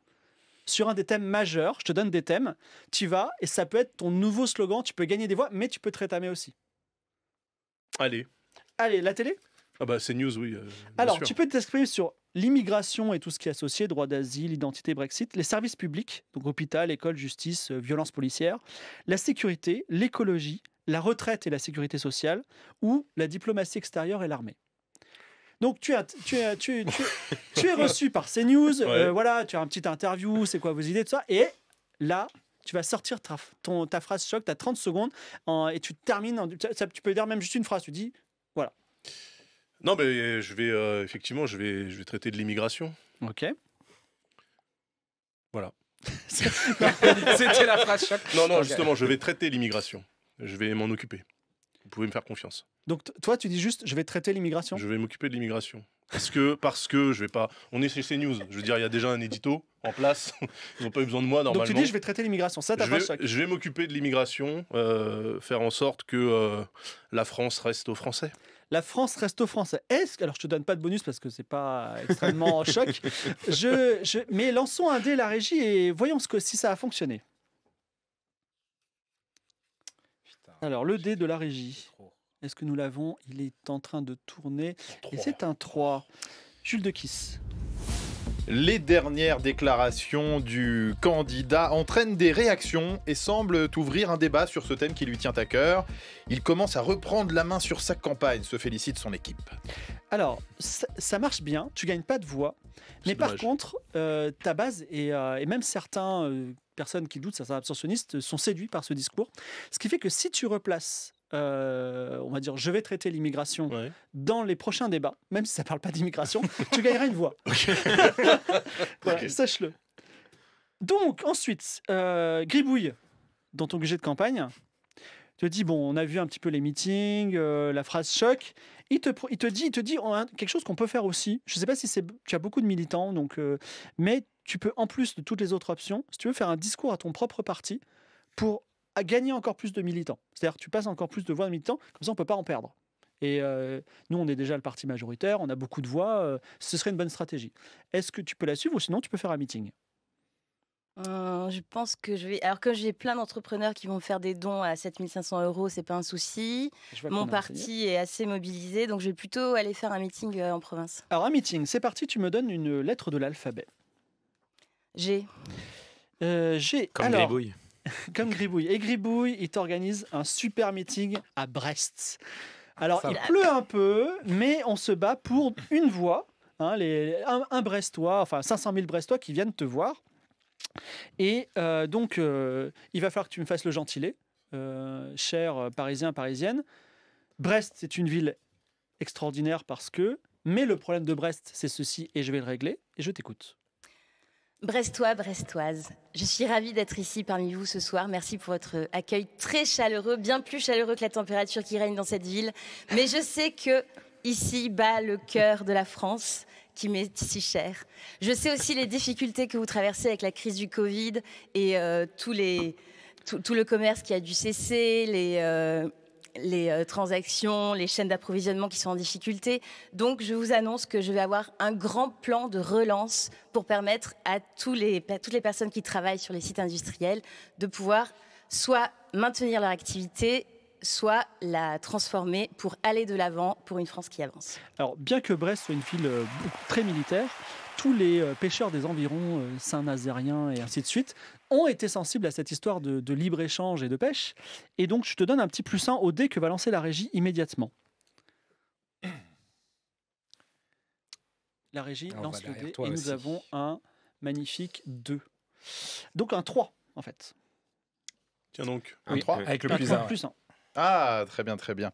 sur un des thèmes majeurs. Je te donne des thèmes, tu vas, et ça peut être ton nouveau slogan. Tu peux gagner des voix, mais tu peux te rétamer aussi. Allez. Allez, la télé Ah, bah, c'est news, oui. Euh, Alors, tu peux t'exprimer sur l'immigration et tout ce qui est associé, droit d'asile, identité, Brexit, les services publics, donc hôpital, école, justice, euh, violence policière, la sécurité, l'écologie, la retraite et la sécurité sociale, ou la diplomatie extérieure et l'armée. Donc tu, as, tu, es, tu, tu, es reçu par CNews, euh, voilà, tu as un petit interview, c'est quoi vos idées, tout ça. Et là, tu vas sortir ta, ton, ta phrase choc, tu as 30 secondes et tu termines, tu peux dire même juste une phrase, tu dis, voilà. Non, mais euh, je vais, euh, effectivement, je vais, je vais traiter de l'immigration. Ok. Voilà. C'était la phrase choc. Non, non, justement, je vais traiter l'immigration. Je vais m'en occuper. Vous pouvez me faire confiance. Donc toi, tu dis juste, je vais traiter l'immigration Je vais m'occuper de l'immigration. Parce que, parce que je vais pas. On est chez CNews. Je veux dire, il y a déjà un édito en place. Ils n'ont pas eu besoin de moi normalement. Donc tu dis, je vais traiter l'immigration. Ça, t'as pas choc. Je vais m'occuper de l'immigration, euh, faire en sorte que euh, la France reste aux Français. La France reste aux Français. Est-ce que, alors je te donne pas de bonus parce que c'est pas extrêmement choc. Je, je, mais lançons un dé la régie et voyons ce que, si ça a fonctionné. Alors, le dé de la régie. Est-ce que nous l'avons Il est en train de tourner. Et c'est un 3. Jules de Kiss. Les dernières déclarations du candidat entraînent des réactions et semblent ouvrir un débat sur ce thème qui lui tient à cœur. Il commence à reprendre la main sur sa campagne, se félicite son équipe. Alors, ça, marche bien, tu gagnes pas de voix, mais par contre, euh, ta base et, euh, même certains euh, personnes qui doutent, certains abstentionnistes, sont séduits par ce discours. Ce qui fait que si tu replaces euh, on va dire, je vais traiter l'immigration dans les prochains débats, même si ça parle pas d'immigration, tu gagneras une voix. sache-le. Donc, ensuite, euh, Gribouille, dans ton budget de campagne, te dit bon, on a vu un petit peu les meetings, euh, la phrase choc. Il te, il te dit, il te dit oh, hein, quelque chose qu'on peut faire aussi. Je sais pas si c'est, tu as beaucoup de militants, donc, mais tu peux, en plus de toutes les autres options, si tu veux faire un discours à ton propre parti pour gagner encore plus de militants. C'est-à-dire tu passes encore plus de voix de militants, comme ça on ne peut pas en perdre. Et euh, nous, on est déjà le parti majoritaire, on a beaucoup de voix, euh, ce serait une bonne stratégie. Est-ce que tu peux la suivre ou sinon tu peux faire un meeting euh, je pense que je vais. Alors que j'ai plein d'entrepreneurs qui vont faire des dons à 7500 euros, c'est pas un souci. Mon parti est assez mobilisé, donc je vais plutôt aller faire un meeting en province. Alors un meeting, c'est parti. Tu me donnes une lettre de l'alphabet. J'ai, Euh, Comme Gribouille. comme Et Gribouille, il t'organise un super meeting à Brest. Alors, il pleut un peu, mais on se bat pour une voix. Hein, un, Brestois, enfin 500 000 Brestois qui viennent te voir. Et euh, donc, euh, il va falloir que tu me fasses le gentilé, euh, cher Parisien, Parisienne. Brest, c'est une ville extraordinaire parce que. Mais le problème de Brest, c'est ceci, et je vais le régler, et je t'écoute. Brestois, Brestoise, je suis ravie d'être ici parmi vous ce soir. Merci pour votre accueil très chaleureux, bien plus chaleureux que la température qui règne dans cette ville. Mais je sais que ici bat le cœur de la France qui m'est si cher. Je sais aussi les difficultés que vous traversez avec la crise du Covid et euh, tout, le commerce qui a dû cesser, les, euh, les euh, transactions, les chaînes d'approvisionnement qui sont en difficulté. Donc, je vous annonce que je vais avoir un grand plan de relance pour permettre à, toutes les personnes qui travaillent sur les sites industriels de pouvoir soit maintenir leur activité soit la transformer pour aller de l'avant pour une France qui avance. Alors, bien que Brest soit une ville euh, très militaire, tous les euh, pêcheurs des environs, saint nazériens et ainsi de suite, ont été sensibles à cette histoire de, libre-échange et de pêche. Et donc, je te donne un petit plus 1 au dé que va lancer la régie immédiatement. La régie lance le dé et nous avons un magnifique 2. Donc un 3, en fait. Tiens donc, un 3 euh, avec le plus Plus 1. Ah, très bien, très bien.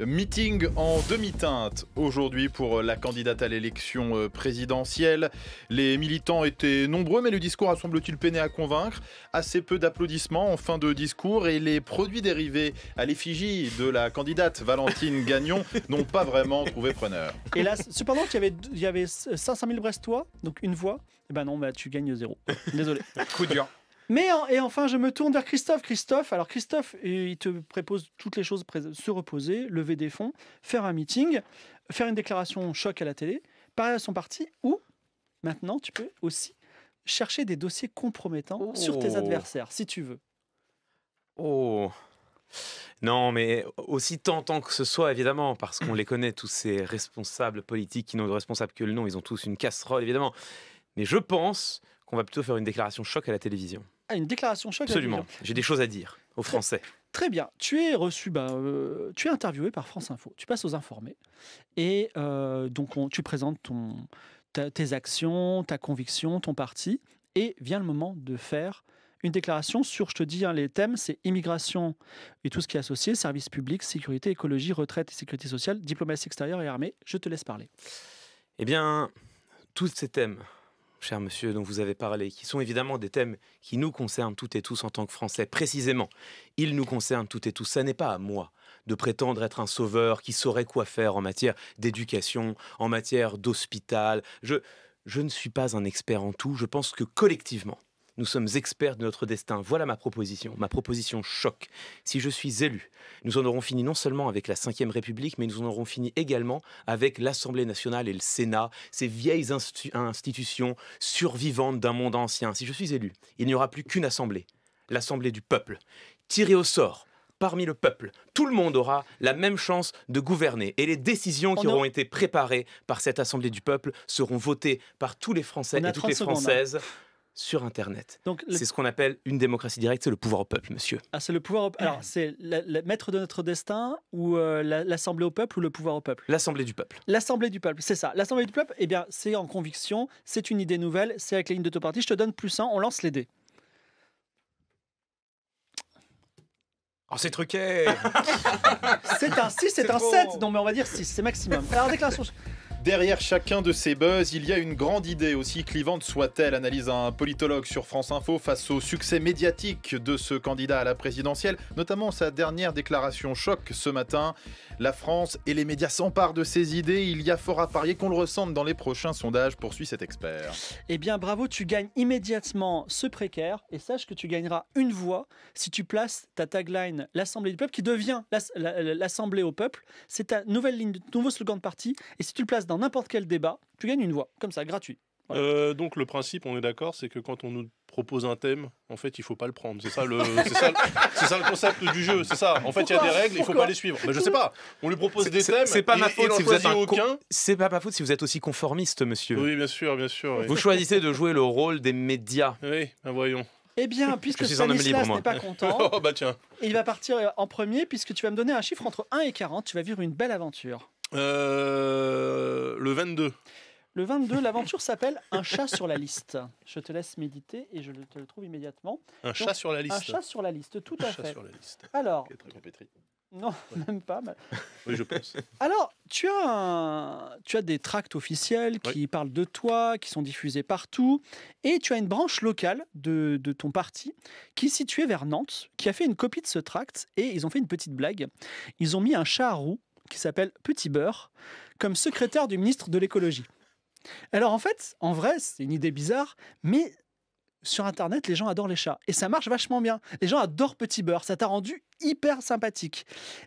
Meeting en demi-teinte aujourd'hui pour la candidate à l'élection euh, présidentielle. Les militants étaient nombreux, mais le discours a semble-t-il peiné à convaincre. Assez peu d'applaudissements en fin de discours et les produits dérivés à l'effigie de la candidate Valentine Gagnon n'ont pas vraiment trouvé preneur. Hélas, cependant, il y avait, il y avait 500 000 Brestois, donc une voix. Eh ben non, bah, tu gagnes zéro. Désolé. Coup dur. Mais et enfin, je me tourne vers Christophe. Christophe, alors Christophe, il te propose toutes les choses se reposer, lever des fonds, faire un meeting, faire une déclaration choc à la télé, parler à son parti, ou maintenant, tu peux aussi chercher des dossiers compromettants sur tes oh. adversaires, si tu veux. Oh. Non, mais aussi tentant que ce soit, évidemment, parce qu'on les connaît, tous ces responsables politiques qui n'ont de responsables que le nom, ils ont tous une casserole, évidemment. Mais je pense qu'on va plutôt faire une déclaration choc à la télévision. Ah, une déclaration choc. Absolument. J'ai des choses à dire aux Français. Très, bien. Tu es reçu, ben, euh, tu es interviewé par France Info. Tu passes aux informés et euh, donc on, tu présentes ton, tes actions, ta conviction, ton parti. Et vient le moment de faire une déclaration sur, je te dis, hein, les thèmes, c'est immigration et tout ce qui est associé, services publics, sécurité, écologie, retraite et sécurité sociale, diplomatie extérieure et armée. Je te laisse parler. Eh bien, tous ces thèmes cher monsieur, dont vous avez parlé, qui sont évidemment des thèmes qui nous concernent toutes et tous en tant que Français, précisément. Ils nous concernent toutes et tous. Ça n'est pas à moi de prétendre être un sauveur qui saurait quoi faire en matière d'éducation, en matière d'hôpital. Je, je ne suis pas un expert en tout. Je pense que collectivement, nous sommes experts de notre destin. Voilà ma proposition. Ma proposition choque. Si je suis élu, nous en aurons fini non seulement avec la Ve République, mais nous en aurons fini également avec l'Assemblée nationale et le Sénat, ces vieilles institutions survivantes d'un monde ancien. Si je suis élu, il n'y aura plus qu'une Assemblée, l'Assemblée du peuple, tirée au sort parmi le peuple. Tout le monde aura la même chance de gouverner. Et les décisions qui auront été préparées par cette Assemblée du peuple seront votées par tous les Français et toutes les hein. Françaises sur Internet. Donc, C'est ce qu'on appelle une démocratie directe, c'est le pouvoir au peuple, monsieur. Ah, c'est le pouvoir au... Alors, c'est le, maître de notre destin ou euh, l'Assemblée au peuple ou le pouvoir au peuple L'Assemblée du peuple. L'Assemblée du peuple, c'est ça. L'Assemblée du peuple, eh bien, c'est en conviction, c'est une idée nouvelle, c'est avec les lignes de parti. Je te donne plus 1, on lance les dés. Oh, c'est truqué C'est un 6, c'est un 7. Non, mais on va dire 6, c'est maximum. Alors, déclaration. Derrière chacun de ces buzz, il y a une grande idée, aussi clivante soit-elle, analyse un politologue sur France Info face au succès médiatique de ce candidat à la présidentielle, notamment sa dernière déclaration choc ce matin. La France et les médias s'emparent de ces idées, il y a fort à parier qu'on le ressente dans les prochains sondages, poursuit cet expert. Eh bien bravo, tu gagnes immédiatement ce précaire et sache que tu gagneras une voix si tu places ta tagline l'Assemblée du peuple qui devient l'Assemblée au peuple. C'est ta nouvelle ligne, nouveau slogan de parti et si tu le places dans dans n'importe quel débat, tu gagnes une voix, comme ça, gratuit. Euh, donc le principe, on est d'accord, c'est que quand on nous propose un thème, en fait, il faut pas le prendre. C'est ça le, concept du jeu. C'est ça. En fait, il y a des règles, il faut pas les suivre. Mais je sais pas. On lui propose des thèmes. C'est pas ma faute si vous êtes aucun. C'est pas ma faute si vous êtes aussi conformiste, monsieur. Oui, bien sûr, bien sûr. Vous choisissez de jouer le rôle des médias. Oui, ben voyons. Eh bien, puisque Stanislas n'est pas content, oh, bah il va partir en premier puisque tu vas me donner un chiffre entre 1 et 40. Tu vas vivre une belle aventure. Euh, le 22. Le 22, l'aventure s'appelle Un chat sur la liste. Je te laisse méditer et je te le trouve immédiatement. Un chat sur la liste. Un chat sur la liste, tout un chat fait. Sur la liste. Alors. Non, même pas. Oui, je pense. Alors, tu as, tu as des tracts officiels qui parlent de toi, qui sont diffusés partout, et tu as une branche locale de, de, ton parti qui est située vers Nantes, qui a fait une copie de ce tract, et ils ont fait une petite blague. Ils ont mis un chat à qui s'appelle Petit Beurre comme secrétaire du ministre de l'écologie. Alors en fait, en vrai, c'est une idée bizarre, mais sur Internet, les gens adorent les chats. Et ça marche vachement bien. Les gens adorent Petit Beurre. Ça t'a rendu hyper sympathique.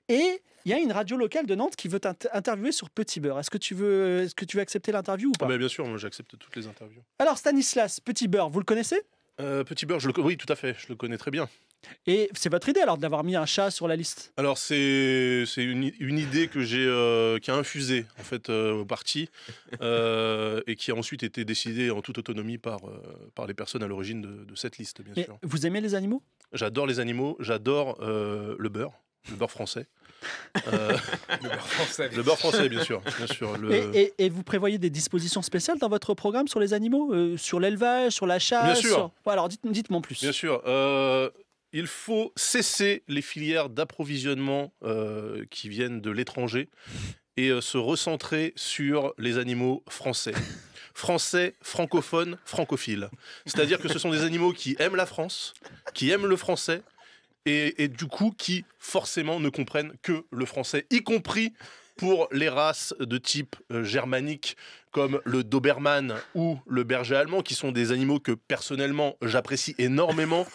Et il y a une radio locale de Nantes qui veut t'interviewer sur Petit Beurre. Est-ce que tu veux, ce que tu veux accepter l'interview ou pas ah bah, Bien sûr, moi j'accepte toutes les interviews. Alors Stanislas, Petit Beurre, vous le connaissez euh, Petit Beurre, oui, tout à fait, je le connais très bien. Et c'est votre idée alors d'avoir mis un chat sur la liste Alors c'est une, une, idée que j'ai euh, qui a infusé en fait euh, au parti euh, et qui a ensuite été décidée en toute autonomie par, par les personnes à l'origine de, cette liste bien sûr. Vous aimez les animaux J'adore les animaux, j'adore le beurre, le beurre français. le, beurre français. bien sûr. Bien sûr et, vous prévoyez des dispositions spéciales dans votre programme sur les animaux Sur l'élevage, sur la chasse Bien sûr. alors dites-moi en plus. Bien sûr. Euh, il faut cesser les filières d'approvisionnement euh, qui viennent de l'étranger et euh, se recentrer sur les animaux français. Français, francophones, francophiles. C'est-à-dire que ce sont des animaux qui aiment la France, qui aiment le français, et, du coup qui forcément ne comprennent que le français, y compris pour les races de type euh, germanique comme le Doberman ou le berger allemand, qui sont des animaux que personnellement j'apprécie énormément,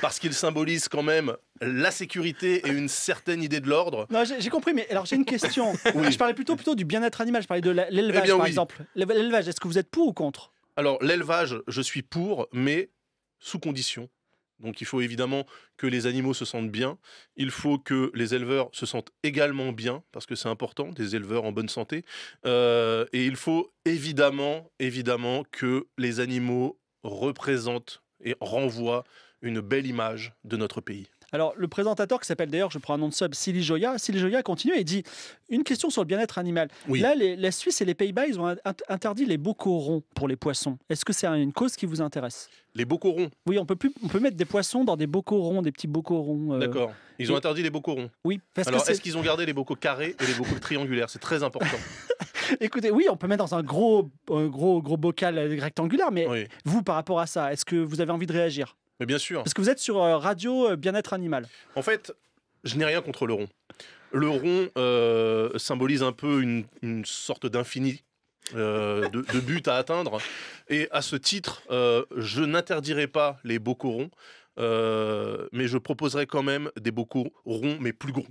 parce qu'il symbolise quand même la sécurité et une certaine idée de l'ordre. j'ai compris, mais alors j'ai une question. Je parlais plutôt, plutôt du bien-être animal, je parlais de l'élevage eh par exemple. L'élevage, est-ce que vous êtes pour ou contre Alors l'élevage, je suis pour, mais sous condition. Donc il faut évidemment que les animaux se sentent bien, il faut que les éleveurs se sentent également bien, parce que c'est important, des éleveurs en bonne santé, euh, et il faut évidemment, évidemment que les animaux représentent et renvoient une belle image de notre pays. Alors, le présentateur qui s'appelle d'ailleurs, je prends un nom de sub, Silly Joya, Joya continue et dit une question sur le bien-être animal. Là, les, la Suisse et les Pays-Bas, ils ont interdit les bocaux ronds pour les poissons. Est-ce que c'est une cause qui vous intéresse Les bocaux ronds Oui, on peut, plus, on peut mettre des poissons dans des bocaux ronds, des petits bocaux ronds. Euh. D'accord. Ils ont interdit les bocaux ronds Oui. Parce Alors, est-ce qu'ils ont gardé les bocaux carrés et les bocaux triangulaires C'est très important. Écoutez, oui, on peut mettre dans un gros, gros, gros bocal euh, rectangulaire, mais vous, par rapport à ça, est-ce que vous avez envie de réagir mais bien sûr. Parce que vous êtes sur euh, Radio euh, Bien-être Animal. En fait, je n'ai rien contre le rond. Le rond euh, symbolise un peu une, sorte d'infini. de, but à atteindre. Et à ce titre, je n'interdirai pas les bocaux ronds, mais je proposerai quand même des bocaux ronds, mais plus gros.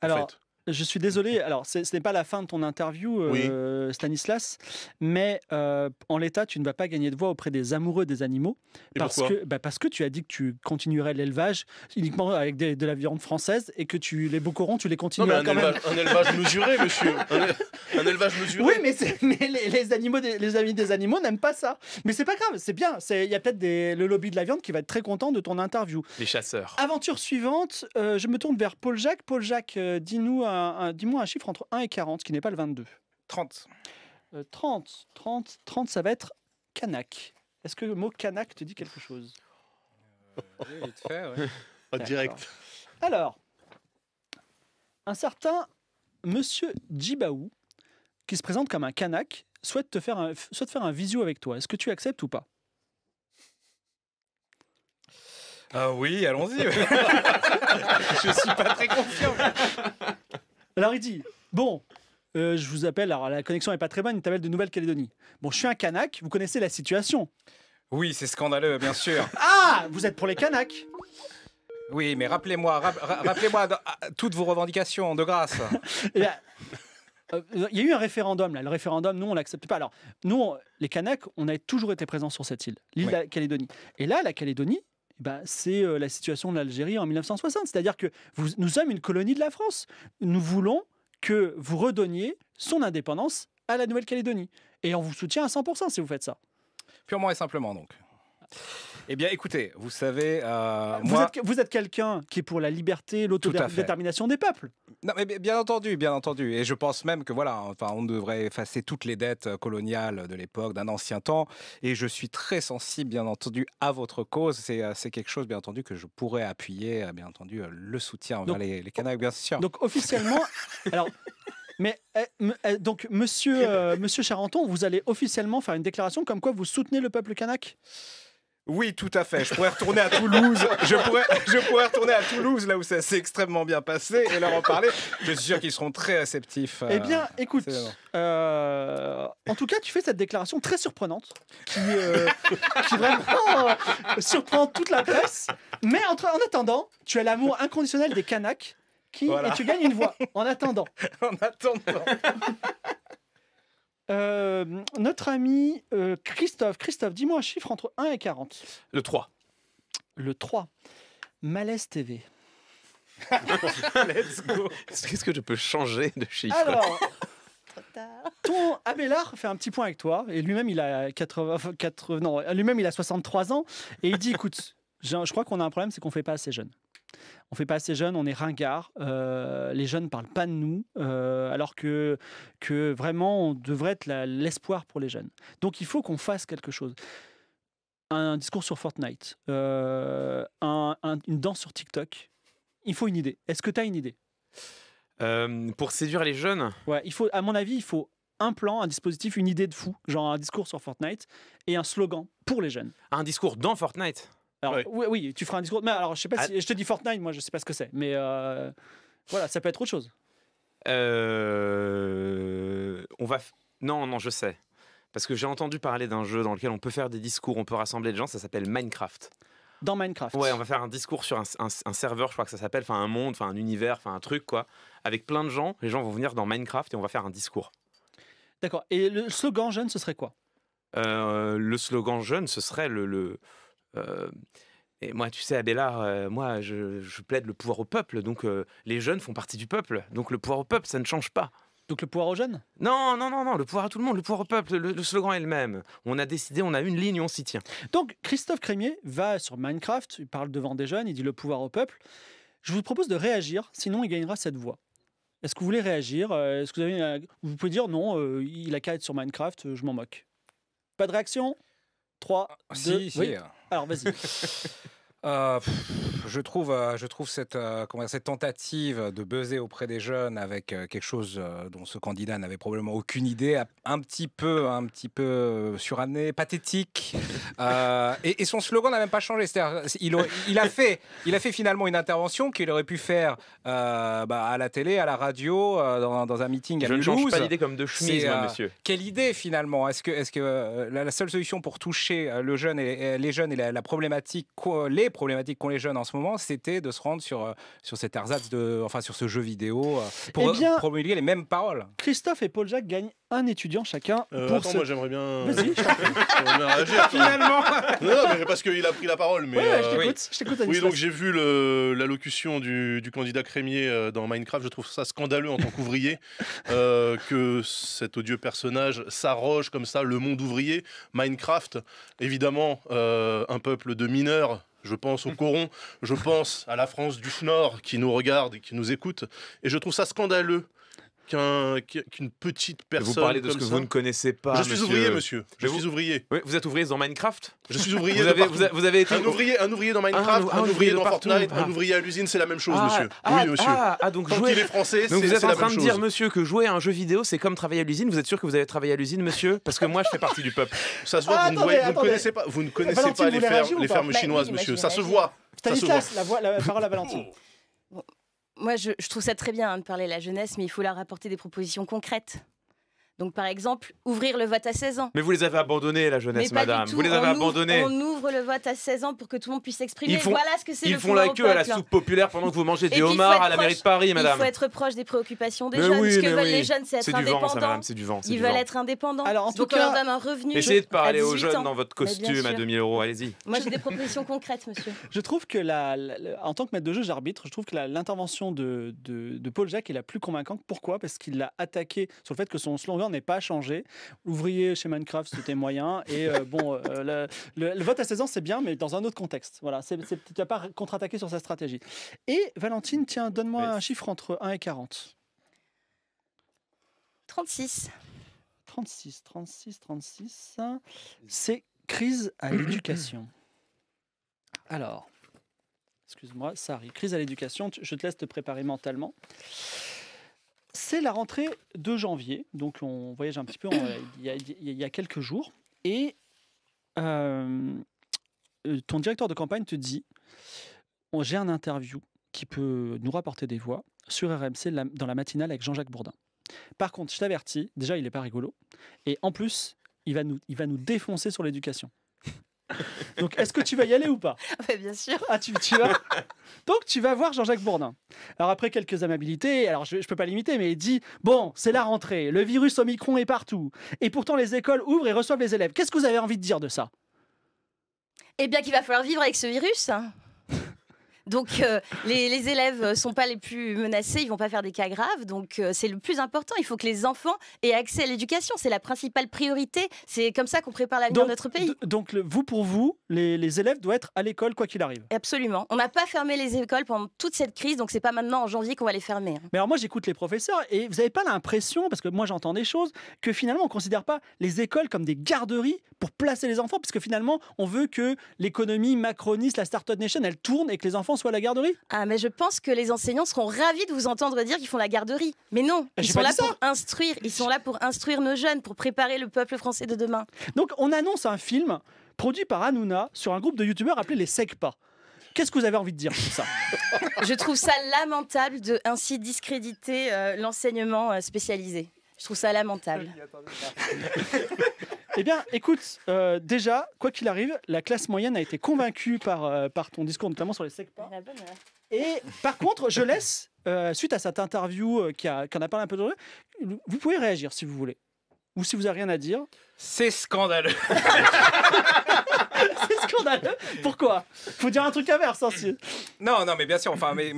Alors, je suis désolé, alors ce n'est pas la fin de ton interview, euh, Stanislas, mais euh, en l'état, tu ne vas pas gagner de voix auprès des amoureux des animaux. parce, que, bah, parce que tu as dit que tu continuerais l'élevage uniquement avec des, de la viande française et que tu, les boucorons, tu les continues à quand élevage, même. Un élevage mesuré, monsieur. Un, élevage mesuré. Oui, mais, les, animaux les amis des animaux n'aiment pas ça. Mais c'est pas grave, c'est bien. Il y a peut-être le lobby de la viande qui va être très content de ton interview. Les chasseurs. Aventure suivante, euh, je me tourne vers Paul Jacques. Paul Jacques, dis-nous un dis-moi un chiffre entre 1 et 40 qui n'est pas le 22. 30. 30, 30, 30, ça va être Kanak. Est-ce que le mot Kanak te dit quelque chose euh, Vite fait, En direct. Alors, un certain monsieur Djibaou, qui se présente comme un Kanak, souhaite te faire un, faire un visio avec toi. Est-ce que tu acceptes ou pas Ah oui, allons-y. Je suis pas très confiant. Alors il dit Bon, euh, je vous appelle, alors la connexion n'est pas très bonne, il t'appelle de Nouvelle-Calédonie. Bon, je suis un Kanak, vous connaissez la situation. Oui, c'est scandaleux, bien sûr. ah Vous êtes pour les Kanaks Oui, mais rappelez-moi, rappelez-moi ah, toutes vos revendications, de grâce. Eh ben, euh, il y a eu un référendum, là. Le référendum, nous, on l'accepte pas. Alors, nous, les Kanaks, on a toujours été présents sur cette île, l'île de la Calédonie. Et là, la Calédonie, bah, c'est euh, la situation de l'Algérie en 1960. C'est-à-dire que vous, nous sommes une colonie de la France. Nous voulons que vous redonniez son indépendance à la Nouvelle-Calédonie. Et on vous soutient à 100% si vous faites ça. Purement et simplement, donc. Eh bien, écoutez, vous savez, euh, vous, êtes, quelqu'un qui est pour la liberté, l'autodétermination des peuples. Non, mais bien entendu, bien entendu. Et je pense même que voilà, enfin, on devrait effacer toutes les dettes euh, coloniales de l'époque, d'un ancien temps. Et je suis très sensible, bien entendu, à votre cause. C'est euh, quelque chose, bien entendu, que je pourrais appuyer, bien entendu, le soutien envers les, les bien sûr. Donc officiellement, alors. Mais eh, eh, donc, monsieur, monsieur Charenton, vous allez officiellement faire une déclaration comme quoi vous soutenez le peuple kanak oui, tout à fait. Je pourrais retourner à Toulouse. Je pourrais, je pourrais retourner à Toulouse, là où ça s'est extrêmement bien passé, et leur en parler. Je suis sûr qu'ils seront très réceptifs. Euh, eh bien, écoute, euh, en tout cas, tu fais cette déclaration très surprenante, qui, euh, vraiment surprend toute la presse. Mais en, attendant, tu as l'amour inconditionnel des Kanaks, qui, et tu gagnes une voix. En attendant. en attendant. Euh, notre ami euh, Christophe, Christophe, dis-moi un chiffre entre 1 et 40. Le 3. Le 3. Malaise TV. Let's go. Qu'est-ce que je peux changer de chiffre Alors, ton Abélard fait un petit point avec toi et lui-même il a lui-même il a 63 ans et il dit écoute, je crois qu'on a un problème, c'est qu'on fait pas assez jeune on fait pas assez jeune, on est ringard, euh, les jeunes parlent pas de nous, euh, alors que, vraiment on devrait être l'espoir pour les jeunes. Donc il faut qu'on fasse quelque chose. Un discours sur Fortnite, euh, une danse sur TikTok, il faut une idée. Est-ce que tu as une idée Pour séduire les jeunes il faut, à mon avis, il faut un plan, un dispositif, une idée de fou, genre un discours sur Fortnite et un slogan pour les jeunes. Un discours dans Fortnite oui. tu feras un discours. Mais alors, je sais pas ah. si. Je te dis Fortnite, moi, je sais pas ce que c'est. Mais euh, voilà, ça peut être autre chose. Euh, on va. Non, non, je sais. Parce que j'ai entendu parler d'un jeu dans lequel on peut faire des discours, on peut rassembler des gens, ça s'appelle Minecraft. Dans Minecraft. Ouais, on va faire un discours sur un, serveur, je crois que ça s'appelle, enfin un monde, enfin un univers, enfin un truc, quoi. Avec plein de gens, les gens vont venir dans Minecraft et on va faire un discours. D'accord. Et le slogan jeune, ce serait quoi euh, Le slogan jeune, ce serait le euh, et moi, tu sais, Abélard, euh, moi, je, plaide le pouvoir au peuple. Donc, euh, les jeunes font partie du peuple. Donc, le pouvoir au peuple, ça ne change pas. Donc, le pouvoir aux jeunes Non, non, non, non. Le pouvoir à tout le monde, le pouvoir au peuple. Le, slogan est le même. On a décidé, on a une ligne, on s'y tient. Donc, Christophe Crémier va sur Minecraft. Il parle devant des jeunes. Il dit le pouvoir au peuple. Je vous propose de réagir, sinon il gagnera cette voix. Est-ce que vous voulez réagir Est-ce que vous, avez... vous pouvez dire non, il a qu'à être sur Minecraft, je m'en moque. Pas de réaction 3, ah, oui. Alors vas-y. Euh, je trouve, euh, je trouve cette, euh, cette tentative de buzzer auprès des jeunes avec quelque chose dont ce candidat n'avait probablement aucune idée, un petit peu, un petit peu suranné, pathétique. et, son slogan n'a même pas changé. Il, a fait, il a fait finalement une intervention qu'il aurait pu faire bah, à la télé, à la radio, dans, un meeting à je ne change pas l'idée comme de chemise, monsieur. Quelle idée finalement Est-ce que, est-ce que la, seule solution pour toucher le jeune et les jeunes et la, la problématique, les problématique qu'ont les jeunes en ce moment, c'était de se rendre sur, euh, sur cet ersatz, de, enfin sur ce jeu vidéo, euh, eh pour euh, bien, promulguer les mêmes paroles. Christophe et Paul-Jacques gagnent un étudiant chacun. attends, moi j'aimerais bien. Vas-y. Finalement. non, mais parce qu'il a pris la parole. Mais ouais, je t'écoute. Oui, oui donc j'ai vu l'allocution du, du, candidat Crémier dans Minecraft. Je trouve ça scandaleux en tant qu'ouvrier que cet odieux personnage s'arroge comme ça le monde ouvrier. Minecraft, évidemment, un peuple de mineurs je pense au coron, je pense à la France du Nord qui nous regarde et qui nous écoute. Et je trouve ça scandaleux qu'une petite personne. Vous parlez de ce que vous ne connaissez pas. Je suis ouvrier, monsieur. Je, suis vous... ouvrier. vous êtes ouvrier dans Minecraft Je suis ouvrier. vous, avez, été un ouvrier, un ouvrier dans Minecraft, ah, ah, un, ouvrier, dans Fortnite, un ah. ouvrier à l'usine, c'est la même chose, monsieur. oui, monsieur. Ah, donc est français, vous êtes en train de dire, monsieur, que jouer à un jeu vidéo, c'est comme travailler à l'usine. Vous êtes sûr que vous avez travaillé à l'usine, monsieur Parce que moi, je fais partie du peuple. Ça se voit. Vous ne connaissez pas. Vous ne connaissez pas les fermes bah, chinoises, monsieur. Ça se voit. Stanislas, la parole à Valentin. Oh moi, je, trouve ça très bien hein, de parler à la jeunesse, mais il faut leur apporter des propositions concrètes. Donc, par exemple, ouvrir le vote à 16 ans. Mais vous les avez abandonnés, la jeunesse, madame. Vous les avez abandonnés. Ouvre, on ouvre le vote à 16 ans pour que tout le monde puisse s'exprimer. Voilà ce que c'est Ils font la queue à la soupe populaire pendant que vous mangez des homards à la mairie de Paris, madame. Il faut être proche des préoccupations des jeunes. ce que veulent les jeunes, c'est être indépendants. C'est du vent, Ils veulent être indépendants. Alors, en tout cas, donne un revenu. Essayez de parler aux jeunes dans votre costume à 2000 euros. Allez-y. Moi, j'ai des propositions concrètes, monsieur. Je trouve que, en tant que maître de jeu, j'arbitre, je trouve que l'intervention de, Paul Jacques est la plus convaincante. Pourquoi Parce qu'il l'a attaqué sur le fait que son slogan n'est pas changé. Ouvrier chez Minecraft, c'était moyen. Et euh, bon, euh, le, vote à 16 ans, c'est bien, mais dans un autre contexte. Voilà, tu n'as pas contre-attaqué sur sa stratégie. Et Valentine, tiens, donne-moi un chiffre entre 1 et 40. 36. 36, 36, 36. C'est crise à l'éducation. Alors, excuse-moi, ça Crise à l'éducation, je te laisse te préparer mentalement c'est la rentrée de janvier, donc on voyage un petit peu il y, a quelques jours, et euh, ton directeur de campagne te dit, j'ai un interview qui peut nous rapporter des voix sur RMC dans la matinale avec Jean-Jacques Bourdin. Par contre, je t'avertis, déjà il n'est pas rigolo, et en plus, il va nous, il va nous défoncer sur l'éducation. Donc, est-ce que tu vas y aller ou pas ah, bah, Bien sûr. Ah, tu, tu vas Donc, tu vas voir Jean-Jacques Bourdin. Alors, après quelques amabilités, alors je ne peux pas limiter, mais il dit Bon, c'est la rentrée, le virus Omicron est partout, et pourtant les écoles ouvrent et reçoivent les élèves. Qu'est-ce que vous avez envie de dire de ça Eh bien, qu'il va falloir vivre avec ce virus. Hein. Donc euh, les, élèves ne euh, sont pas les plus menacés, ils vont pas faire des cas graves. Donc euh, c'est le plus important. Il faut que les enfants aient accès à l'éducation. C'est la principale priorité. C'est comme ça qu'on prépare l'avenir de notre pays. Donc vous, pour vous, les, élèves doivent être à l'école quoi qu'il arrive. Absolument. On n'a pas fermé les écoles pendant toute cette crise, donc c'est pas maintenant en janvier qu'on va les fermer. Hein. Mais alors moi j'écoute les professeurs et vous n'avez pas l'impression, parce que moi j'entends des choses, que finalement on considère pas les écoles comme des garderies pour placer les enfants, parce que finalement on veut que l'économie macroniste, la start-up nation, elle tourne et que les enfants soit la garderie Ah, mais je pense que les enseignants seront ravis de vous entendre dire qu'ils font la garderie. Mais non, bah, ils sont là pour instruire. Ils sont là pour instruire nos jeunes, pour préparer le peuple français de demain. Donc, on annonce un film produit par Hanouna sur un groupe de youtubeurs appelé les Segpa. Qu'est-ce que vous avez envie de dire ça Je trouve ça lamentable de ainsi discréditer euh, l'enseignement euh, spécialisé. Je trouve ça lamentable. Eh bien, écoute, euh, déjà, quoi qu'il arrive, la classe moyenne a été convaincue par, euh, ton discours, notamment sur les secteurs. Et par contre, je laisse, euh, suite à cette interview qui, a, a parlé un peu de vous pouvez réagir si vous voulez. Ou si vous n'avez rien à dire. C'est scandaleux. C'est scandaleux. Pourquoi Faut dire un truc inverse. Hein, si... Non, non, mais bien sûr. Enfin, mais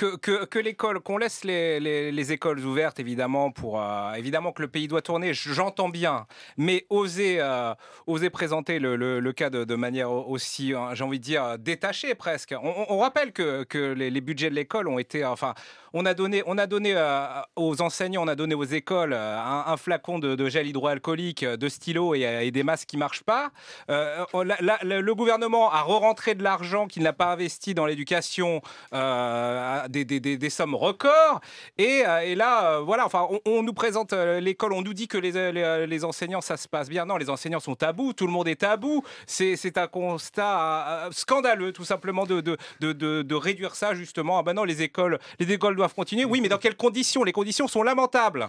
que, l'école, qu'on laisse les, écoles ouvertes, évidemment, pour euh, évidemment que le pays doit tourner, j'entends bien, mais oser, euh, oser présenter le, cas de, manière aussi, euh, j'ai envie de dire, détachée presque. On, rappelle que, les, les, budgets de l'école ont été, enfin, on a donné, on a donné euh, aux enseignants, on a donné aux écoles euh, un, flacon de, gel hydroalcoolique, euh, de stylos et, des masques qui marchent pas. le gouvernement a re-rentré de l'argent qu'il n'a pas investi dans l'éducation, des, des, sommes records. Et, là, voilà, enfin, on, nous présente l'école, on nous dit que les, enseignants, ça se passe bien. Non, les enseignants sont tabous, tout le monde est tabou. C'est un constat scandaleux, tout simplement, de, réduire ça justement. Ah ben non, les écoles, les écoles continuer. Oui, mais dans quelles conditions Les conditions sont lamentables.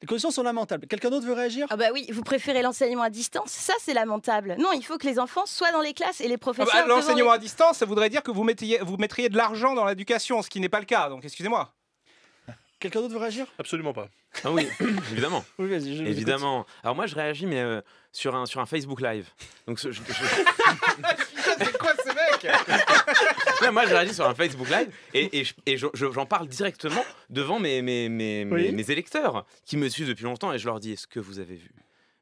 Les conditions sont lamentables. Quelqu'un d'autre veut réagir Ah bah oui, vous préférez l'enseignement à distance Ça, c'est lamentable. Non, il faut que les enfants soient dans les classes et les ah bah, professeurs. l'enseignement à distance, ça voudrait dire que vous mettriez, vous mettriez de l'argent dans l'éducation, ce qui n'est pas le cas. Donc, excusez-moi. Quelqu'un d'autre veut réagir Absolument pas. Ah oui, évidemment. Oui, vas-y. évidemment. Alors moi, je réagis, mais euh, sur un, sur un Facebook Live. Donc, je, je... c'est quoi ce mec Moi, je réagis sur un Facebook Live et, et, j'en parle directement devant mes, mes, mes, mes, électeurs qui me suivent depuis longtemps et je leur dis Est-ce que vous avez vu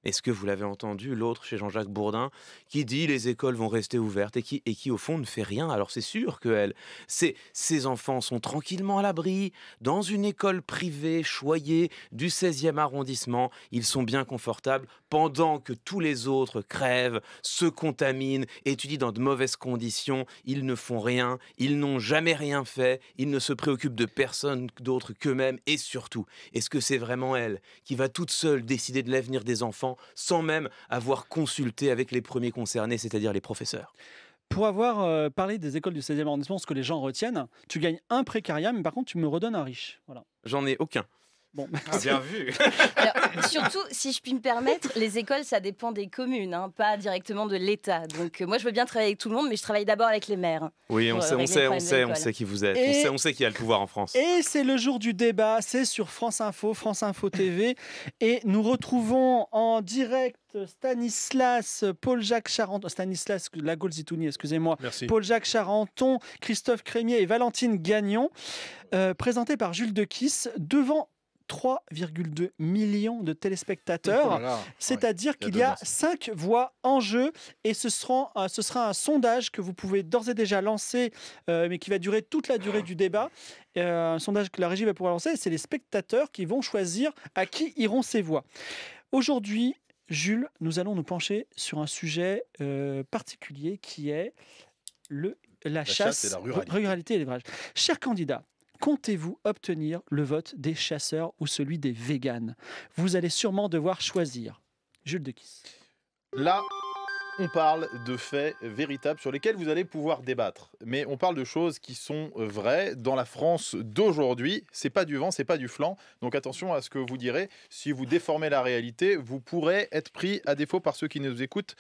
est-ce que vous l'avez entendu, l'autre chez Jean-Jacques Bourdin, qui dit les écoles vont rester ouvertes et qui, et qui au fond ne fait rien Alors c'est sûr que elle, c'est ses enfants sont tranquillement à l'abri, dans une école privée, choyée, du 16e arrondissement, ils sont bien confortables, pendant que tous les autres crèvent, se contaminent, étudient dans de mauvaises conditions, ils ne font rien, ils n'ont jamais rien fait, ils ne se préoccupent de personne d'autre qu'eux-mêmes, et surtout, est-ce que c'est vraiment elle qui va toute seule décider de l'avenir des enfants sans même avoir consulté avec les premiers concernés, c'est-à-dire les professeurs pour avoir euh, parlé des écoles du 16e arrondissement, ce que les gens retiennent, tu gagnes un précaria, mais par contre, tu me redonnes un riche. Voilà. J'en ai aucun. Ah, bien vu. surtout, si je puis me permettre, les écoles, ça dépend des communes, hein, pas directement de l'État. Donc euh, moi, je veux bien travailler avec tout le monde, mais je travaille d'abord avec les maires. Hein, oui, on sait, on sait, on sait, qui vous êtes. On sait, on sait qui a le pouvoir en France. Et c'est le jour du débat. C'est sur France Info, France Info TV, et nous retrouvons en direct Stanislas, Paul-Jacques Charenton, Stanislas Lagolzitouni, excusez-moi, Paul-Jacques Charenton, Christophe Crémier et Valentine Gagnon, euh, présentés par Jules Dequisse devant 3,2 millions de téléspectateurs. Oh c'est-à-dire qu'il y a, cinq voix en jeu et ce sera, un, sondage que vous pouvez d'ores et déjà lancer, euh, mais qui va durer toute la durée du débat. Euh, un sondage que la régie va pouvoir lancer, c'est les spectateurs qui vont choisir à qui iront ces voix. Aujourd'hui, Jules, nous allons nous pencher sur un sujet euh, particulier qui est la, chasse, la ruralité. ruralité et l'élevage. Chers candidats, comptez-vous obtenir le vote des chasseurs ou celui des véganes Vous allez sûrement devoir choisir. Jules de Kiss. Là, on parle de faits véritables sur lesquels vous allez pouvoir débattre. Mais on parle de choses qui sont vraies dans la France d'aujourd'hui. C'est pas du vent, c'est pas du flanc. Donc attention à ce que vous direz. Si vous déformez la réalité, vous pourrez être pris à défaut par ceux qui nous écoutent.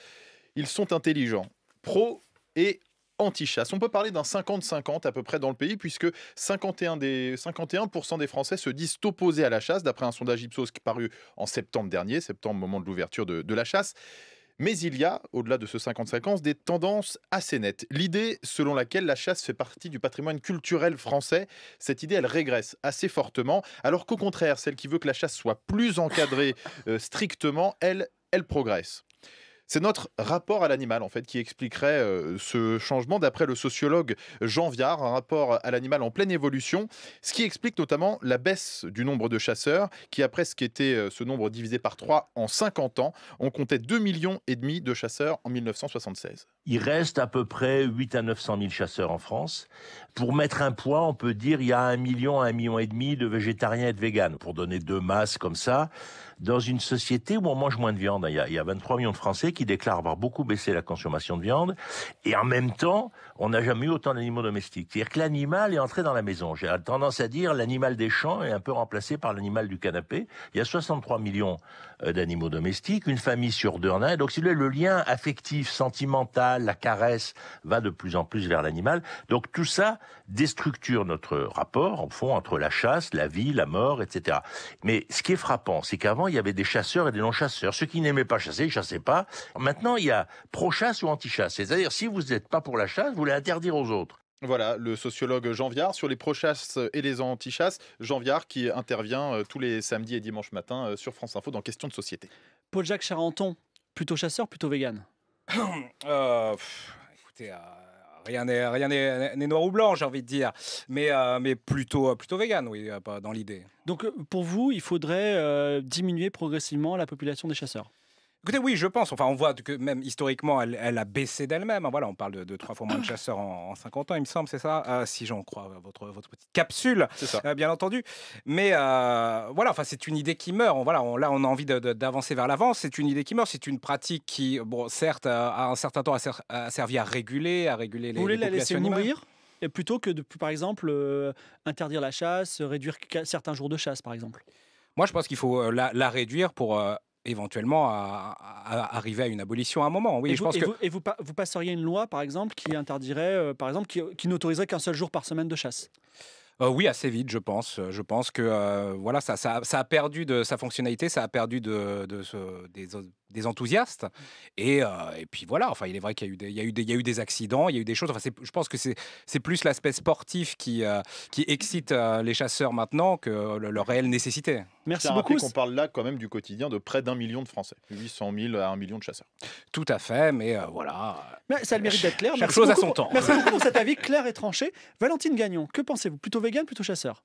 Ils sont intelligents, pro et anti-chasse. On peut parler d'un 50-50 à peu près dans le pays, puisque 51 des, 51% des Français se disent opposés à la chasse, d'après un sondage Ipsos qui parut en septembre dernier, septembre, moment de l'ouverture de, la chasse. Mais il y a, au-delà de ce 50-50, des tendances assez nettes. L'idée selon laquelle la chasse fait partie du patrimoine culturel français, cette idée, elle régresse assez fortement, alors qu'au contraire, celle qui veut que la chasse soit plus encadrée euh, strictement, elle, elle progresse. C'est notre rapport à l'animal en fait qui expliquerait euh, ce changement d'après le sociologue Jean Viard, un rapport à l'animal en pleine évolution, ce qui explique notamment la baisse du nombre de chasseurs qui après ce qui était euh, ce nombre divisé par 3 en 50 ans, on comptait 2 millions et demi de chasseurs en 1976. Il reste à peu près 8 à 900 000 chasseurs en France. Pour mettre un point, on peut dire il y a 1 million à million et demi de végétariens et de véganes pour donner deux masses comme ça dans une société où on mange moins de viande. Il y a, il y 23 millions de Français qui déclarent avoir beaucoup baissé la consommation de viande, et en même temps, on n'a jamais eu autant d'animaux domestiques. C'est-à-dire que l'animal est entré dans la maison. J'ai tendance à dire l'animal des champs est un peu remplacé par l'animal du canapé. Il y a 63 millions euh, d'animaux domestiques, une famille sur deux en a. donc, le lien affectif, sentimental, la caresse va de plus en plus vers l'animal. Donc, tout ça déstructure notre rapport, en fond, entre la chasse, la vie, la mort, etc. Mais ce qui est frappant, c'est qu'avant, il y avait des chasseurs et des non-chasseurs. Ceux qui n'aimaient pas chasser, ils chassaient pas. Maintenant, il y a pro-chasse ou anti-chasse. C'est-à-dire, si vous n'êtes pas pour la chasse, interdire aux autres. Voilà, le sociologue Jean Viard sur les pro-chasses et les anti-chasses. Jean Viard qui intervient euh, tous les samedis et dimanches matins euh, sur France Info dans Questions de société. Paul-Jacques Charenton, plutôt chasseur, plutôt vegan euh, Écoutez, rien n'est noir ou blanc, j'ai envie de dire, mais mais plutôt plutôt vegan, oui, dans l'idée. Donc pour vous, il faudrait diminuer progressivement la population des chasseurs. Écoutez, oui, je pense. Enfin, on voit que même historiquement, elle, a baissé d'elle-même. Hein, voilà, on parle de, trois fois moins de chasseurs en, 50 ans, il me semble, c'est ça euh, Si j'en crois euh, votre, votre petite capsule, euh, bien entendu. Mais voilà, enfin, c'est une idée qui meurt. voilà, là, on a envie d'avancer vers l'avant. C'est une idée qui meurt. C'est une pratique qui, bon, certes, a un certain temps a, servi à réguler, à réguler les. Vous voulez la laisser mourir plutôt que de, par exemple, interdire la chasse, réduire certains jours de chasse, par exemple. Moi, je pense qu'il faut la, la, réduire pour éventuellement à, arriver à une abolition à un moment. Oui, et je vous, pense que... et vous, vous, passeriez une loi, par exemple, qui interdirait, euh, par exemple, qui, n'autoriserait qu'un seul jour par semaine de chasse euh, oui, assez vite, je pense. Je pense que euh, voilà, ça, ça, a perdu de sa fonctionnalité, ça a perdu de, de, des, des enthousiastes. Et, euh, et, puis voilà, enfin, il est vrai qu'il y, a eu des, y, eu des, y a eu des accidents, il y a eu des choses. Enfin, je pense que c'est plus l'aspect sportif qui, euh, qui excite euh, les chasseurs maintenant que leur réelle nécessité. Merci beaucoup. qu'on parle là quand même du quotidien de près d'un million de Français, 800 000 à un million de chasseurs. Tout à fait, mais voilà. Mais ça le mérite d'être clair. Chaque chose à son temps. Merci beaucoup pour cet avis clair et tranché. Valentine Gagnon, que pensez-vous Plutôt vegan, plutôt chasseur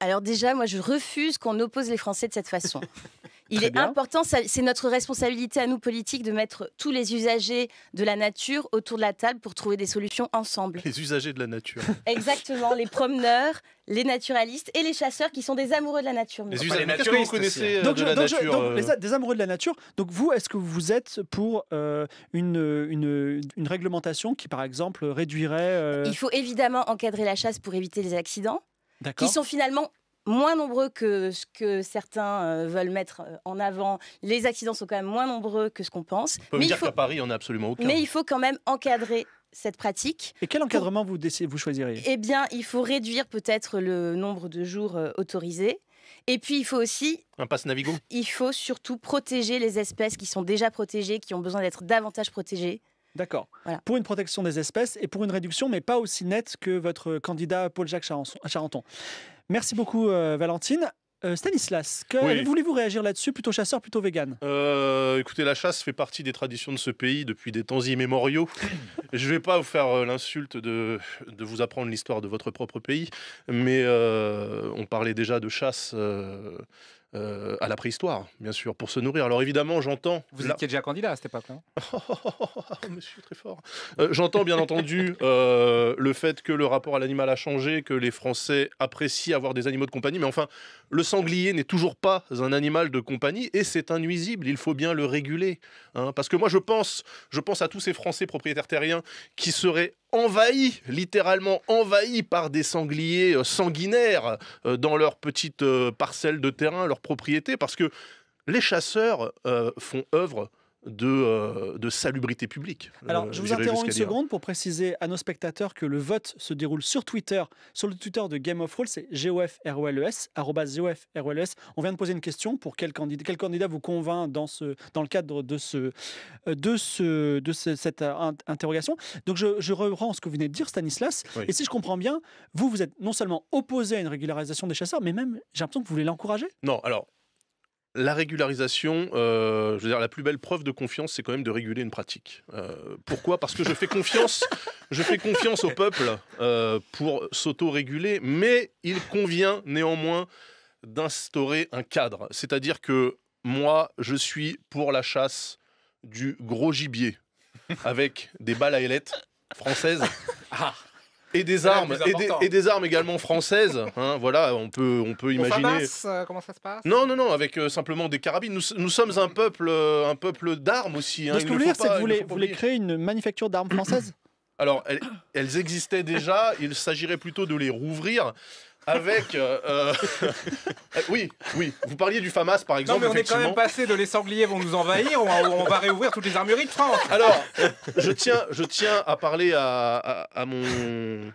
alors déjà, moi, je refuse qu'on oppose les Français de cette façon. Il est important, c'est notre responsabilité à nous politiques de mettre tous les usagers de la nature autour de la table pour trouver des solutions ensemble. Les usagers de la nature. Exactement, les promeneurs, les naturalistes et les chasseurs qui sont des amoureux de la nature. Les usagers que vous connaissez hein. euh, de la nature. Euh des amoureux de la nature. Donc vous, est-ce que vous êtes pour euh, une, une, réglementation qui, par exemple, réduirait... Il faut évidemment encadrer la chasse pour éviter les accidents qui sont finalement moins nombreux que ce que certains euh, veulent mettre euh, en avant. Les accidents sont quand même moins nombreux que ce qu'on pense. On peut mais dire qu'à Paris, on a absolument aucun. Mais il faut quand même encadrer cette pratique. Et quel encadrement vous, vous choisiriez Eh bien, il faut réduire peut-être le nombre de jours euh, autorisés. Et puis, il faut aussi. Un passe Navigo Il faut surtout protéger les espèces qui sont déjà protégées, qui ont besoin d'être davantage protégées. D'accord. Pour une protection des espèces et pour une réduction, mais pas aussi nette que votre candidat Paul-Jacques Charenton. Merci beaucoup, euh, Valentine. Euh, Stanislas, voulez-vous réagir là-dessus Plutôt chasseur, plutôt vegan euh, Écoutez, la chasse fait partie des traditions de ce pays depuis des temps immémoriaux. Je ne vais pas vous faire l'insulte de, de, vous apprendre l'histoire de votre propre pays, mais on parlait déjà de chasse euh, à la préhistoire, bien sûr, pour se nourrir. Alors évidemment, j'entends. Vous étiez déjà candidat à cette époque, non oh, Monsieur, très fort. Euh, j'entends bien entendu euh, le fait que le rapport à l'animal a changé, que les Français apprécient avoir des animaux de compagnie, mais enfin, le sanglier n'est toujours pas un animal de compagnie et c'est un nuisible. Il faut bien le réguler, hein. parce que moi, je pense, je pense à tous ces Français propriétaires terriens qui seraient envahis, littéralement envahis par des sangliers euh, sanguinaires euh, dans leur petite euh, parcelle de terrain, leur propriété, parce que les chasseurs font œuvre euh, de, salubrité publique. Alors, euh, je vous interromps une hein. seconde pour préciser à nos spectateurs que le vote se déroule sur Twitter, sur le Twitter de Game of Roll, c'est GOFROLES, e GOFROLES. On vient de poser une question pour quel candidat, vous convainc dans, le cadre de, ce, euh, de, cette interrogation. Donc, je, je, reprends ce que vous venez de dire, Stanislas. Et si je comprends bien, vous, vous êtes non seulement opposé à une régularisation des chasseurs, mais même, j'ai l'impression que vous voulez l'encourager. Non, alors, la régularisation, euh, je veux dire, la plus belle preuve de confiance, c'est quand même de réguler une pratique. Euh, pourquoi Parce que je fais confiance, je fais confiance au peuple euh, pour s'auto-réguler, mais il convient néanmoins d'instaurer un cadre. C'est-à-dire que moi, je suis pour la chasse du gros gibier avec des balles à ailettes françaises. Ah. Et des armes, et des, armes également françaises. Hein, voilà, on peut, on peut imaginer. Euh, comment ça se passe Non, non, non, avec euh, simplement des carabines. Nous, nous, sommes un peuple, euh, un peuple d'armes aussi. Hein, ce que vous voulez c'est que vous voulez, créer une manufacture d'armes françaises Alors, elles, elles, existaient déjà. il s'agirait plutôt de les rouvrir avec. Euh, euh, eh, oui, oui. Vous parliez du FAMAS, par exemple. Non, mais on est quand même passé de les sangliers vont nous envahir, on, on va réouvrir toutes les armureries de France. Alors, je tiens, je tiens à parler à, mon.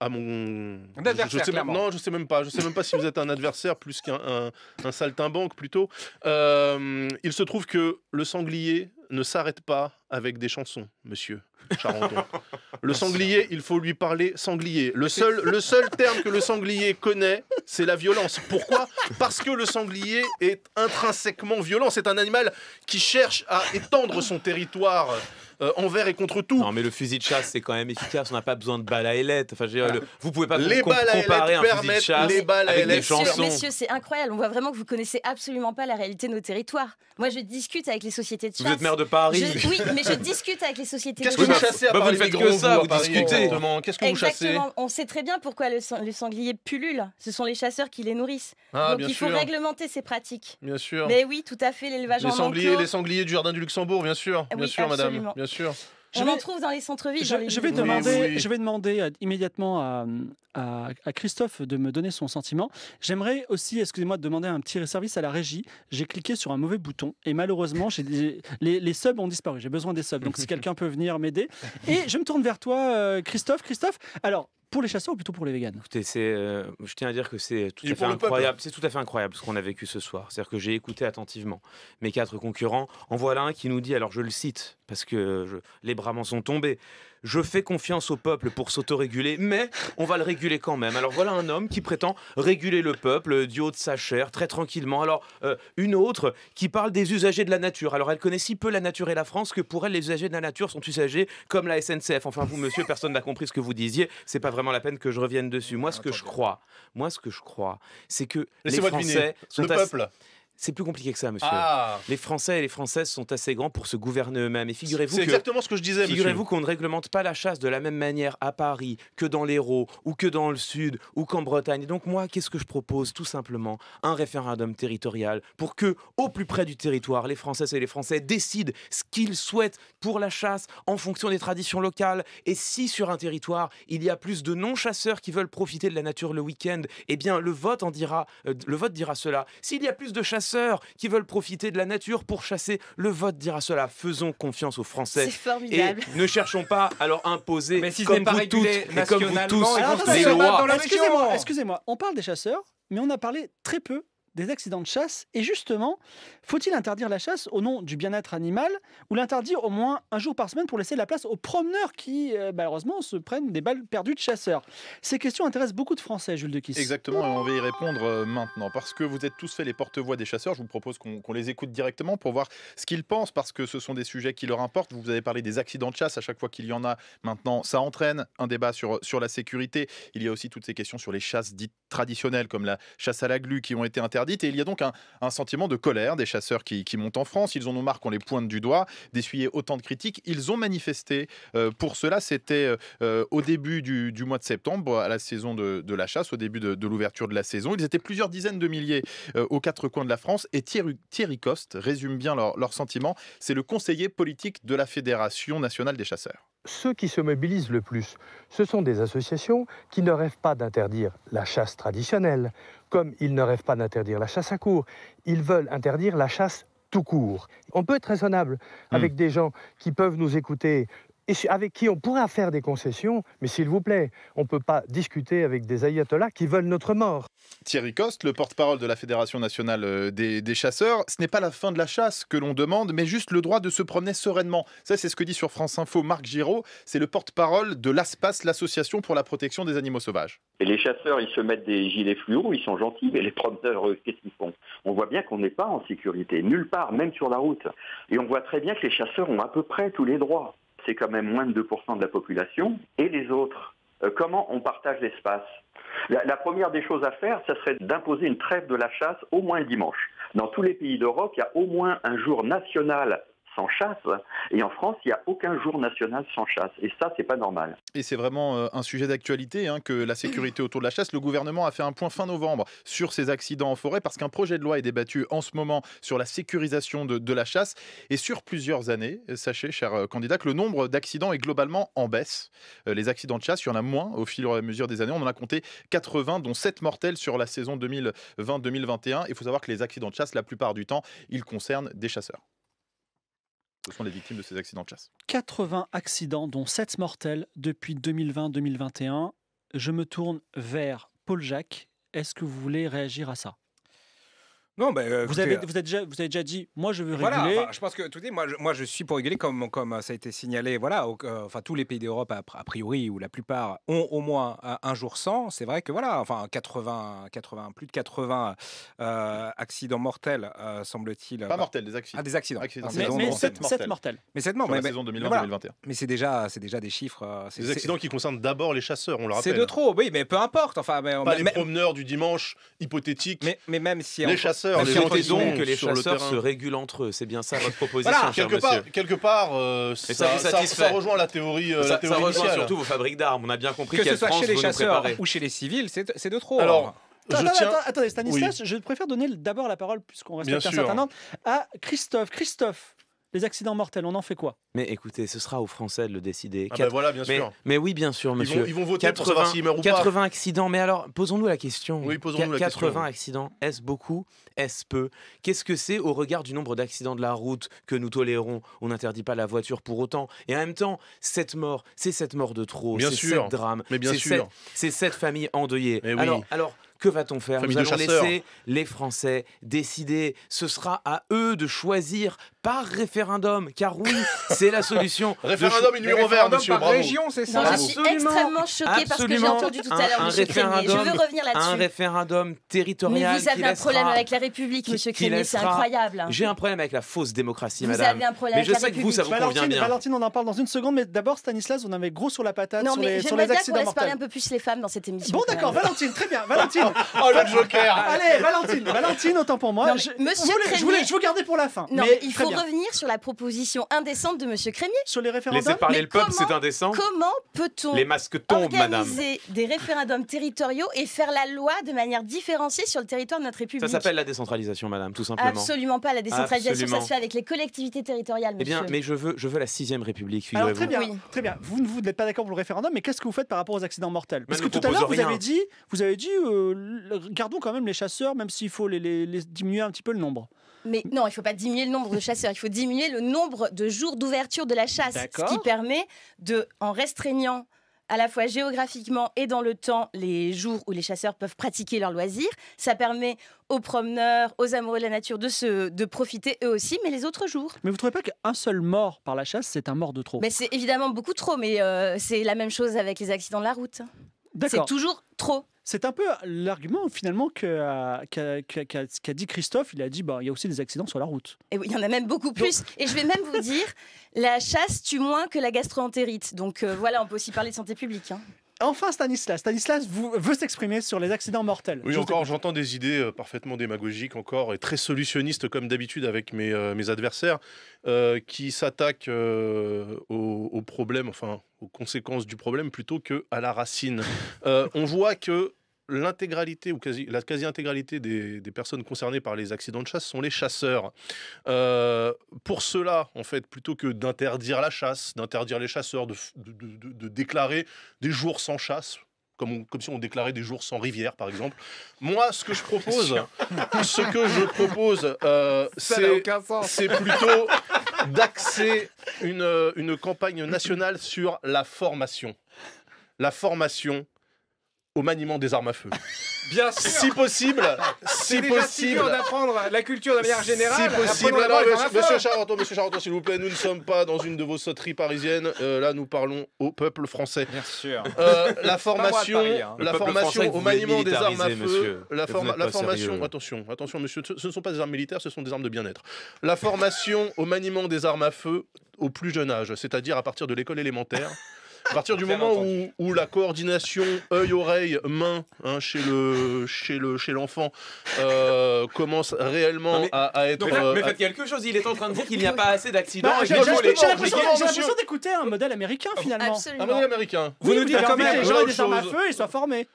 À, mon adversaire, non je sais même pas je sais même pas si vous êtes un adversaire plus qu'un un, saltimbanque plutôt euh, il se trouve que le sanglier ne s'arrête pas avec des chansons, monsieur Charenton. Le sanglier, il faut lui parler sanglier. Le seul, le seul terme que le sanglier connaît, c'est la violence. Pourquoi Parce que le sanglier est intrinsèquement violent. C'est un animal qui cherche à étendre son territoire. Euh, envers et contre tout. Non, mais le fusil de chasse, c'est quand même efficace. On n'a pas besoin de balles à ailettes. Enfin, vous pouvez pas les balles à comparer un fusil de chasse les balles à avec des chansons. Messieurs, c'est incroyable. On voit vraiment que vous connaissez absolument pas la réalité de nos territoires. Moi, je discute avec les sociétés de chasse. Vous êtes maire de Paris. oui, mais je discute avec les sociétés de chasse. Bah, Qu'est-ce que vous chassez à bah Paris, Vous faites que ça, vous discutez. Qu'est-ce que vous chassez On sait très bien pourquoi les sangliers pullulent. pullule. Ce sont les chasseurs qui les nourrissent. Ah, Donc il faut réglementer ces pratiques. Bien sûr. Mais oui, tout à fait, l'élevage en sangliers, Les sangliers du jardin du Luxembourg, bien sûr. Ah bien sûr, madame. Bien sûr. Je on trouve dans les centres-villes. Je, vais demander, je vais demander immédiatement à, Christophe de me donner son sentiment. J'aimerais aussi, excusez-moi, de demander un petit service à la régie. J'ai cliqué sur un mauvais bouton et malheureusement, les, les, subs ont disparu. J'ai besoin des subs. Donc si quelqu'un peut venir m'aider. Et je me tourne vers toi, euh, Christophe. Christophe, alors pour les chasseurs ou plutôt pour les véganes c'est, euh, je tiens à dire que c'est tout, à fait incroyable. C'est tout à fait incroyable ce qu'on a vécu ce soir. C'est-à-dire que j'ai écouté attentivement mes quatre concurrents. En voilà un qui nous dit, alors je le cite parce que les bras m'en sont tombés je fais confiance au peuple pour s'autoréguler, mais on va le réguler quand même. Alors voilà un homme qui prétend réguler le peuple euh, du haut de sa chair, très tranquillement. Alors euh, une autre qui parle des usagers de la nature. Alors elle connaît si peu la nature et la France que pour elle, les usagers de la nature sont usagers comme la SNCF. Enfin vous, monsieur, personne n'a compris ce que vous disiez. C'est pas vraiment la peine que je revienne dessus. Moi, ce que je crois, moi, ce que je crois, c'est que les Français sont le peuple. C'est plus compliqué que ça, monsieur. Ah. Les Français et les Françaises sont assez grands pour se gouverner eux-mêmes. Et figurez-vous. C'est exactement ce que je disais, Figurez-vous qu'on ne réglemente pas la chasse de la même manière à Paris que dans l'Hérault, ou que dans le Sud, ou qu'en Bretagne. Et donc, moi, qu'est-ce que je propose Tout simplement un référendum territorial pour que, au plus près du territoire, les Françaises et les Français décident ce qu'ils souhaitent pour la chasse en fonction des traditions locales. Et si sur un territoire, il y a plus de non-chasseurs qui veulent profiter de la nature le week-end, eh bien, le vote en dira, euh, le vote dira cela. S'il y a plus de chasseurs, chasseurs qui veulent profiter de la nature pour chasser. Le vote dira cela. Faisons confiance aux Français. Et ne cherchons pas à leur imposer, comme, vous toutes, et comme vous tous, les lois. Excusez-moi, on parle des chasseurs, mais on a parlé très peu des accidents de chasse Et justement, faut-il interdire la chasse au nom du bien-être animal ou l'interdire au moins un jour par semaine pour laisser la place aux promeneurs qui, euh, malheureusement, se prennent des balles perdues de chasseurs Ces questions intéressent beaucoup de Français, Jules de Kiss. Exactement, on va y répondre euh, maintenant. Parce que vous êtes tous fait les porte-voix des chasseurs, je vous propose qu'on les écoute directement pour voir ce qu'ils pensent, parce que ce sont des sujets qui leur importent. Vous avez parlé des accidents de chasse, à chaque fois qu'il y en a maintenant, ça entraîne un débat sur, sur la sécurité. Il y a aussi toutes ces questions sur les chasses dites traditionnelles, comme la chasse à la glu, qui ont été interdites et il y a donc un, sentiment de colère des chasseurs qui, montent en France. Ils ont marre qu'on les pointe du doigt, d'essuyer autant de critiques. Ils ont manifesté euh, pour cela. C'était euh, au début du, mois de septembre, à la saison de, la chasse, au début de, l'ouverture de la saison. Ils étaient plusieurs dizaines de milliers euh, aux quatre coins de la France. Et Thierry, Coste résume bien leur sentiment. C'est le conseiller politique de la Fédération nationale des chasseurs ceux qui se mobilisent le plus, ce sont des associations qui ne rêvent pas d'interdire la chasse traditionnelle, comme ils ne rêvent pas d'interdire la chasse à court, ils veulent interdire la chasse tout court. On peut être raisonnable hmm. avec des gens qui peuvent nous écouter et avec qui on pourra faire des concessions, mais s'il vous plaît, on ne peut pas discuter avec des ayatollahs qui veulent notre mort. Thierry Coste, le porte-parole de la Fédération nationale euh, des, chasseurs, ce n'est pas la fin de la chasse que l'on demande, mais juste le droit de se promener sereinement. Ça, c'est ce que dit sur France Info Marc Giraud, c'est le porte-parole de l'ASPAS, l'Association pour la protection des animaux sauvages. Et les chasseurs, ils se mettent des gilets fluo, ils sont gentils, mais les promeneurs, qu'est-ce qu'ils font On voit bien qu'on n'est pas en sécurité, nulle part, même sur la route. Et on voit très bien que les chasseurs ont à peu près tous les droits c'est quand même moins de 2% de la population, et les autres euh, Comment on partage l'espace la, première des choses à faire, ce serait d'imposer une trêve de la chasse au moins le dimanche. Dans tous les pays d'Europe, il y a au moins un jour national sans chasse. Et en France, il n'y a aucun jour national sans chasse. Et ça, c'est pas normal. Et c'est vraiment euh, un sujet d'actualité hein, que la sécurité autour de la chasse. Le gouvernement a fait un point fin novembre sur ces accidents en forêt parce qu'un projet de loi est débattu en ce moment sur la sécurisation de, la chasse. Et sur plusieurs années, euh, sachez, cher euh, candidat, que le nombre d'accidents est globalement en baisse. Les accidents de chasse, il y en a moins au fil et à mesure des années. On en a compté 80, dont 7 mortels sur la saison 2020-2021. Il faut savoir que les accidents de chasse, la plupart du temps, ils concernent des chasseurs. Ce sont les victimes de ces accidents de chasse. 80 accidents, dont 7 mortels depuis 2020-2021. Je me tourne vers Paul Jacques. Est-ce que vous voulez réagir à ça non, ben, euh, vous, avez, euh, vous, avez déjà, vous avez déjà dit, moi je veux réguler. Voilà, je pense que tout dit, moi, je, moi je suis pour réguler comme, comme euh, ça a été signalé. Voilà, enfin tous les pays d'Europe a, priori ou la plupart ont au moins un jour 100. C'est vrai que voilà, enfin 80, 80 plus de 80 accidents mortels semble-t-il. Pas mortels, des accidents. Ah, des accidents. Ah, mais, mais, mais 7 mortels. Mais 7 morts. mais, la saison Mais c'est déjà, c'est déjà des chiffres. des accidents qui concernent d'abord les chasseurs, on le rappelle. C'est de trop, oui, mais peu importe. Enfin, mais, Pas les promeneurs du dimanche hypothétique. Mais, mais même si les chasseurs chasseurs. Les donc que les chasseurs se régulent entre eux. C'est bien ça votre proposition. Voilà, quelque, cher part, monsieur. quelque part, euh, ça, ça, ça, rejoint la théorie. Euh, la théorie ça, rejoint surtout vos fabriques d'armes. On a bien compris que ce soit chez les chasseurs ou chez les civils, c'est de trop. Alors, je attendez, Stanislas, je préfère donner d'abord la parole, puisqu'on reste bien un certain à Christophe. Christophe, les accidents mortels, on en fait quoi Mais écoutez, ce sera aux Français de le décider. Ah bah mais, oui, bien sûr, monsieur. Ils vont, voter 80, ou pas. 80 accidents, mais alors, posons-nous la question. Oui, posons-nous la 80 question. 80 accidents, est-ce beaucoup Est-ce peu Qu'est-ce que c'est au regard du nombre d'accidents de la route que nous tolérons On n'interdit pas la voiture pour autant. Et en même temps, cette mort, c'est cette mort de trop. Bien sûr. drame drame. mais bien sûr. C'est cette famille endeuillée. alors que va-t-on faire Nous allons laisser les Français décider. Ce sera à eux de choisir par référendum, car oui, c'est la solution. référendum et numéro vert, monsieur, par région, c'est ça je suis extrêmement choqué parce que j'ai entendu tout à l'heure, monsieur Crémier. Je veux revenir là-dessus. Un référendum territorial. Mais vous avez un problème avec la République, monsieur Crémier, c'est incroyable. J'ai un problème avec la fausse démocratie, vous Avez un problème mais je sais que vous, ça vous convient bien. Valentine, on en parle dans une seconde, mais d'abord, Stanislas, on avait gros sur la patate non, mais sur les accidents j'aimerais laisse parler un peu plus les femmes dans cette émission. Bon, d'accord, Valentine, très bien. Valentine, Oh le Joker Allez, Valentine, Valentine, autant pour moi. je, monsieur je, voulais, je, vous gardais pour la fin. Non, il faut revenir sur la proposition indécente de Monsieur Crémier. Sur les référendums. Laissez parler le peuple, c'est indécent. Comment peut-on les masques tombent, organiser des référendums territoriaux et faire la loi de manière différenciée sur le territoire de notre République Ça s'appelle la décentralisation, madame, tout simplement. Absolument pas la décentralisation, ça se fait avec les collectivités territoriales. Monsieur. Eh bien, mais je veux, je veux la sixième République. très bien, très bien. Vous ne vous êtes pas d'accord pour le référendum, mais qu'est-ce que vous faites par rapport aux accidents mortels Parce que tout à l'heure vous avez dit, vous avez dit. Euh, gardons quand même les chasseurs, même s'il faut les, diminuer un petit peu le nombre. Mais non, il ne faut pas diminuer le nombre de chasseurs, il faut diminuer le nombre de jours d'ouverture de la chasse, ce qui permet de, en restreignant à la fois géographiquement et dans le temps les jours où les chasseurs peuvent pratiquer leurs loisirs. Ça permet aux promeneurs, aux amoureux de la nature de, se, de profiter eux aussi, mais les autres jours. Mais vous ne trouvez pas qu'un seul mort par la chasse, c'est un mort de trop mais C'est évidemment beaucoup trop, mais euh, c'est la même chose avec les accidents de la route. C'est toujours c'est un peu l'argument finalement euh, qu'a dit Christophe. Il a dit bah, il y a aussi des accidents sur la route. Et il y en a même beaucoup plus. Et je vais même vous dire la chasse tue moins que la gastroentérite. Donc euh, voilà, on peut aussi parler de santé publique. Hein enfin Stanislas. Stanislas veut s'exprimer sur les accidents mortels. Oui, encore, j'entends des idées euh, parfaitement démagogiques, encore, et très solutionnistes, comme d'habitude, avec mes, euh, adversaires, euh, qui s'attaquent aux, problèmes, enfin, aux conséquences du problème, plutôt que à la racine. on voit que l'intégralité ou quasi, la quasi-intégralité des, personnes concernées par les accidents de chasse sont les chasseurs. Euh, pour cela, en fait, plutôt que d'interdire la chasse, d'interdire les chasseurs, de, déclarer des jours sans chasse, comme, comme, si on déclarait des jours sans rivière, par exemple. Moi, ce que je propose, ce que je propose, euh, c'est plutôt d'axer une, une campagne nationale sur la formation. La formation au maniement des armes à feu. Bien sûr. Si possible, si possible. d'apprendre la culture de manière générale. Si possible. monsieur, Charenton, monsieur Charenton, s'il vous plaît, nous ne sommes pas dans une de vos sauteries parisiennes. Euh, là, nous parlons au peuple français. Bien sûr. Euh, la formation, hein. la formation au maniement des armes à feu. La, formation, attention, attention, monsieur, ce ne sont pas des armes militaires, ce sont des armes de bien-être. La formation au maniement des armes à feu au plus jeune âge, c'est-à-dire à partir de l'école élémentaire à partir du moment où, la coordination œil-oreille main hein, chez l'enfant euh, commence réellement à, être. mais faites euh, quelque chose. Il est en train de dire qu'il n'y a pas assez d'accidents. J'ai l'impression d'écouter un modèle américain oh, finalement. Un modèle américain. Vous, nous dites quand même que les gens aient des armes à feu et soient formés.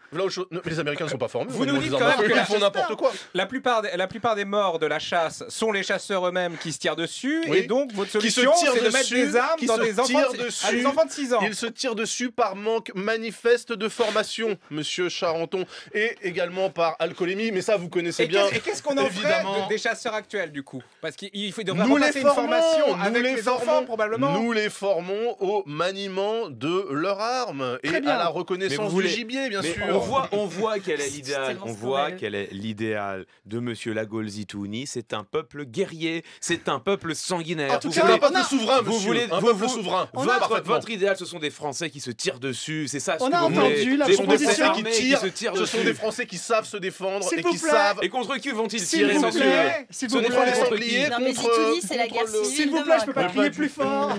les Américains ne sont pas formés. Vous nous dites quand même qu'ils font n'importe quoi. La plupart des morts de la chasse sont les chasseurs eux-mêmes qui se tirent dessus et donc votre solution c'est de mettre des armes dans des enfants de 6 ans. Ils dessus par manque manifeste de formation, monsieur Charenton, et également par alcoolémie, mais ça vous connaissez bien. et qu'est-ce qu'on en Fait des chasseurs actuels du coup Parce qu'il faut devoir une formation nous avec les, formons, enfants probablement. Nous les formons au maniement de leurs armes et à la reconnaissance du gibier, bien sûr. On voit, on voit quel est l'idéal. On voit est l'idéal de monsieur Lagolzitouni. C'est un peuple guerrier, c'est un peuple sanguinaire. vous voulez... un souverain, Vous voulez, vous, souverain. Votre, votre idéal, ce sont des Français Français qui se tirent dessus, c'est ça. On a entendu la Ce sont des Français qui se tirent ce sont des Français qui savent se défendre et qui plaît. savent. Et contre qui vont-ils S'il tirer vous plaît, s'il Ce vous n'est pas plaît. contre. S'il vous plaît, je peux pas crier plus fort.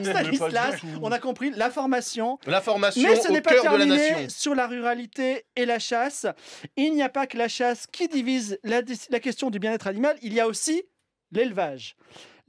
on a compris la formation. La formation Mais ce n'est pas cœur de la nation. sur la ruralité et la chasse. Il n'y a pas que la chasse qui divise la question du bien-être animal, il y a aussi l'élevage.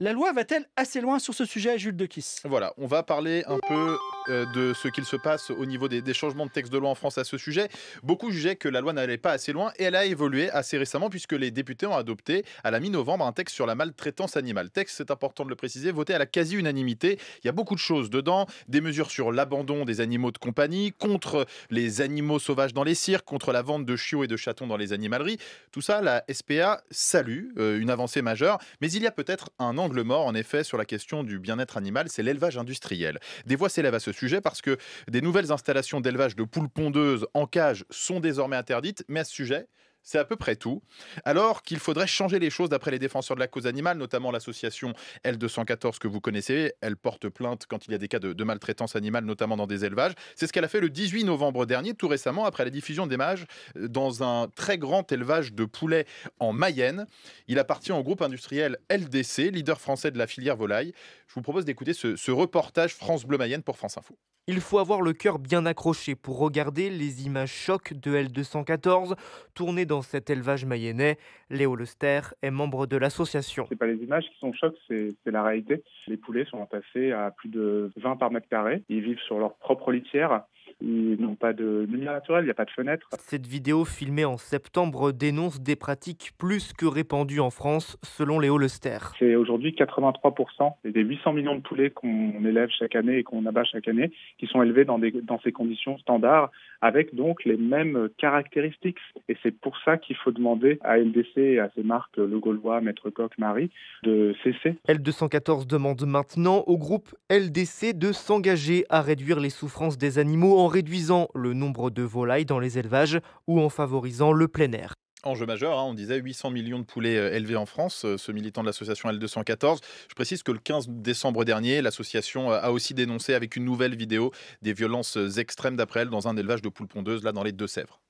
La loi va-t-elle assez loin sur ce sujet, Jules de Kiss Voilà, on va parler un peu euh, de ce qu'il se passe au niveau des, changements de texte de loi en France à ce sujet. Beaucoup jugeaient que la loi n'allait pas assez loin et elle a évolué assez récemment puisque les députés ont adopté à la mi-novembre un texte sur la maltraitance animale. Texte, c'est important de le préciser, voté à la quasi-unanimité. Il y a beaucoup de choses dedans, des mesures sur l'abandon des animaux de compagnie, contre les animaux sauvages dans les cirques, contre la vente de chiots et de chatons dans les animaleries. Tout ça, la SPA salue, euh, une avancée majeure, mais il y a peut-être un angle le mort, en effet, sur la question du bien-être animal, c'est l'élevage industriel. Des voix s'élèvent à ce sujet parce que des nouvelles installations d'élevage de poules pondeuses en cage sont désormais interdites, mais à ce sujet, c'est à peu près tout. Alors qu'il faudrait changer les choses d'après les défenseurs de la cause animale, notamment l'association L214 que vous connaissez. Elle porte plainte quand il y a des cas de, maltraitance animale, notamment dans des élevages. C'est ce qu'elle a fait le 18 novembre dernier, tout récemment, après la diffusion d'images euh, dans un très grand élevage de poulets en Mayenne. Il appartient au groupe industriel LDC, leader français de la filière volaille. Je vous propose d'écouter ce, ce reportage France Bleu Mayenne pour France Info. Il faut avoir le cœur bien accroché pour regarder les images chocs de L214 tournées dans cet élevage mayennais. Léo Lester est membre de l'association. Ce pas les images qui sont chocs, c'est la réalité. Les poulets sont entassés à plus de 20 par mètre carré. Ils vivent sur leur propre litière. Ils n'ont pas de lumière naturelle, il n'y a pas de fenêtre. Cette vidéo filmée en septembre dénonce des pratiques plus que répandues en France, selon les Lester. C'est aujourd'hui 83% des 800 millions de poulets qu'on élève chaque année et qu'on abat chaque année qui sont élevés dans, dans ces conditions standards avec donc les mêmes caractéristiques. Et c'est pour ça qu'il faut demander à LDC et à ses marques Le Gaulois, Maître Coq, Marie de cesser. L214 demande maintenant au groupe LDC de s'engager à réduire les souffrances des animaux en réduisant le nombre de volailles dans les élevages ou en favorisant le plein air. Enjeu majeur, hein. on disait 800 millions de poulets euh, élevés en France. Euh, ce militant de l'association L214, je précise que le 15 décembre dernier, l'association euh, a aussi dénoncé avec une nouvelle vidéo des violences extrêmes d'après elle dans un élevage de poules pondeuses, là dans les Deux-Sèvres.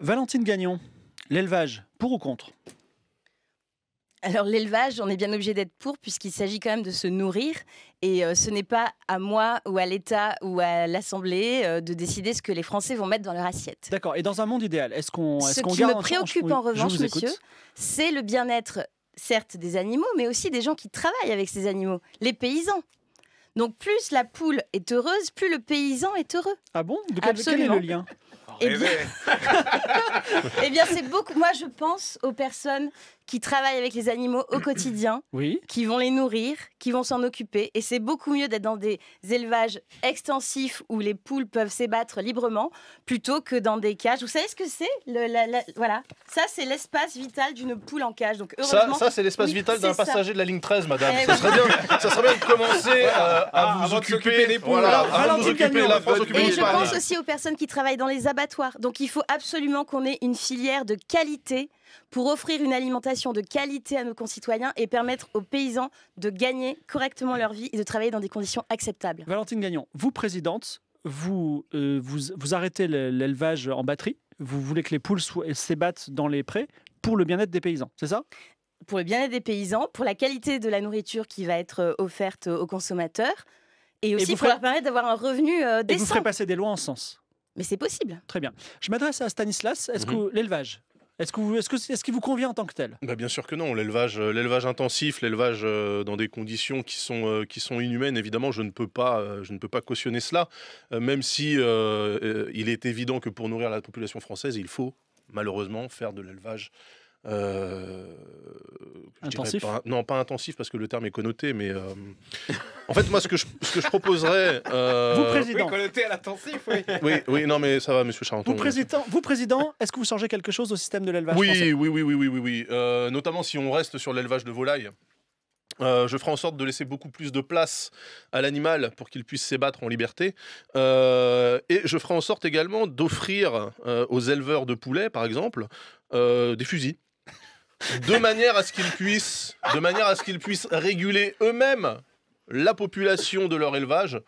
Valentine Gagnon, l'élevage, pour ou contre alors l'élevage, on est bien obligé d'être pour puisqu'il s'agit quand même de se nourrir et euh, ce n'est pas à moi ou à l'État ou à l'Assemblée euh, de décider ce que les Français vont mettre dans leur assiette. D'accord. Et dans un monde idéal, est-ce qu'on est Ce qui me préoccupe en, revanche, monsieur, c'est le bien-être certes des animaux, mais aussi des gens qui travaillent avec ces animaux, les paysans. Donc plus la poule est heureuse, plus le paysan est heureux. Ah bon De quel, le lien eh, eh bien c'est beaucoup. Moi, je pense aux personnes qui travaillent avec les animaux au quotidien, qui vont les nourrir, qui vont s'en occuper. Et c'est beaucoup mieux d'être dans des élevages extensifs où les poules peuvent s'ébattre librement plutôt que dans des cages. Vous savez ce que c'est Voilà. Ça, c'est l'espace vital d'une poule en cage. Donc, heureusement, ça, c'est l'espace vital d'un passager de la ligne 13, madame. Eh ça serait, bien, de commencer euh, à vous occuper des poules. vous occuper France, Et je pense aussi aux personnes qui travaillent dans les abattoirs. Donc, il faut absolument qu'on ait une filière de qualité pour offrir une alimentation de qualité à nos concitoyens et permettre aux paysans de gagner correctement leur vie et de travailler dans des conditions acceptables. Valentine Gagnon, vous présidente, vous, euh, vous, vous arrêtez l'élevage en batterie, vous voulez que les poules s'ébattent dans les prés pour le bien-être des paysans, c'est ça Pour le bien-être des paysans, pour la qualité de la nourriture qui va être euh, offerte aux consommateurs, et aussi pour leur permettre d'avoir un revenu décent. Euh, et vous ferez passer des lois en sens mais c'est possible. Très bien. Je m'adresse à Stanislas. Est-ce mhm. que l'élevage, est-ce que ce que, qu'il vous convient en tant que tel bah, bien sûr que non. L'élevage, euh, l'élevage intensif, l'élevage euh, dans des conditions qui sont euh, qui sont inhumaines. Évidemment, je ne peux pas, je ne peux pas cautionner cela. Même si il est évident que pour nourrir la population française, il faut malheureusement faire de l'élevage euh, intensif Non, pas intensif parce que le terme est connoté, mais euh, en fait, moi, ce que je, ce que je proposerais. Euh, vous, président. Oui, connoté à l'intensif, oui. oui. non, mais ça va, monsieur Charenton. Vous, président, vous, président est-ce que vous changez quelque chose au système de l'élevage oui, oui, oui, oui, oui, oui, notamment si on reste sur l'élevage de volailles. je ferai en sorte de laisser beaucoup plus de place à l'animal pour qu'il puisse s'ébattre en liberté. et je ferai en sorte également d'offrir aux éleveurs de poulets, par exemple, des fusils de manière à ce qu'ils puissent, de manière à ce qu'ils puissent réguler eux-mêmes la population de leur élevage.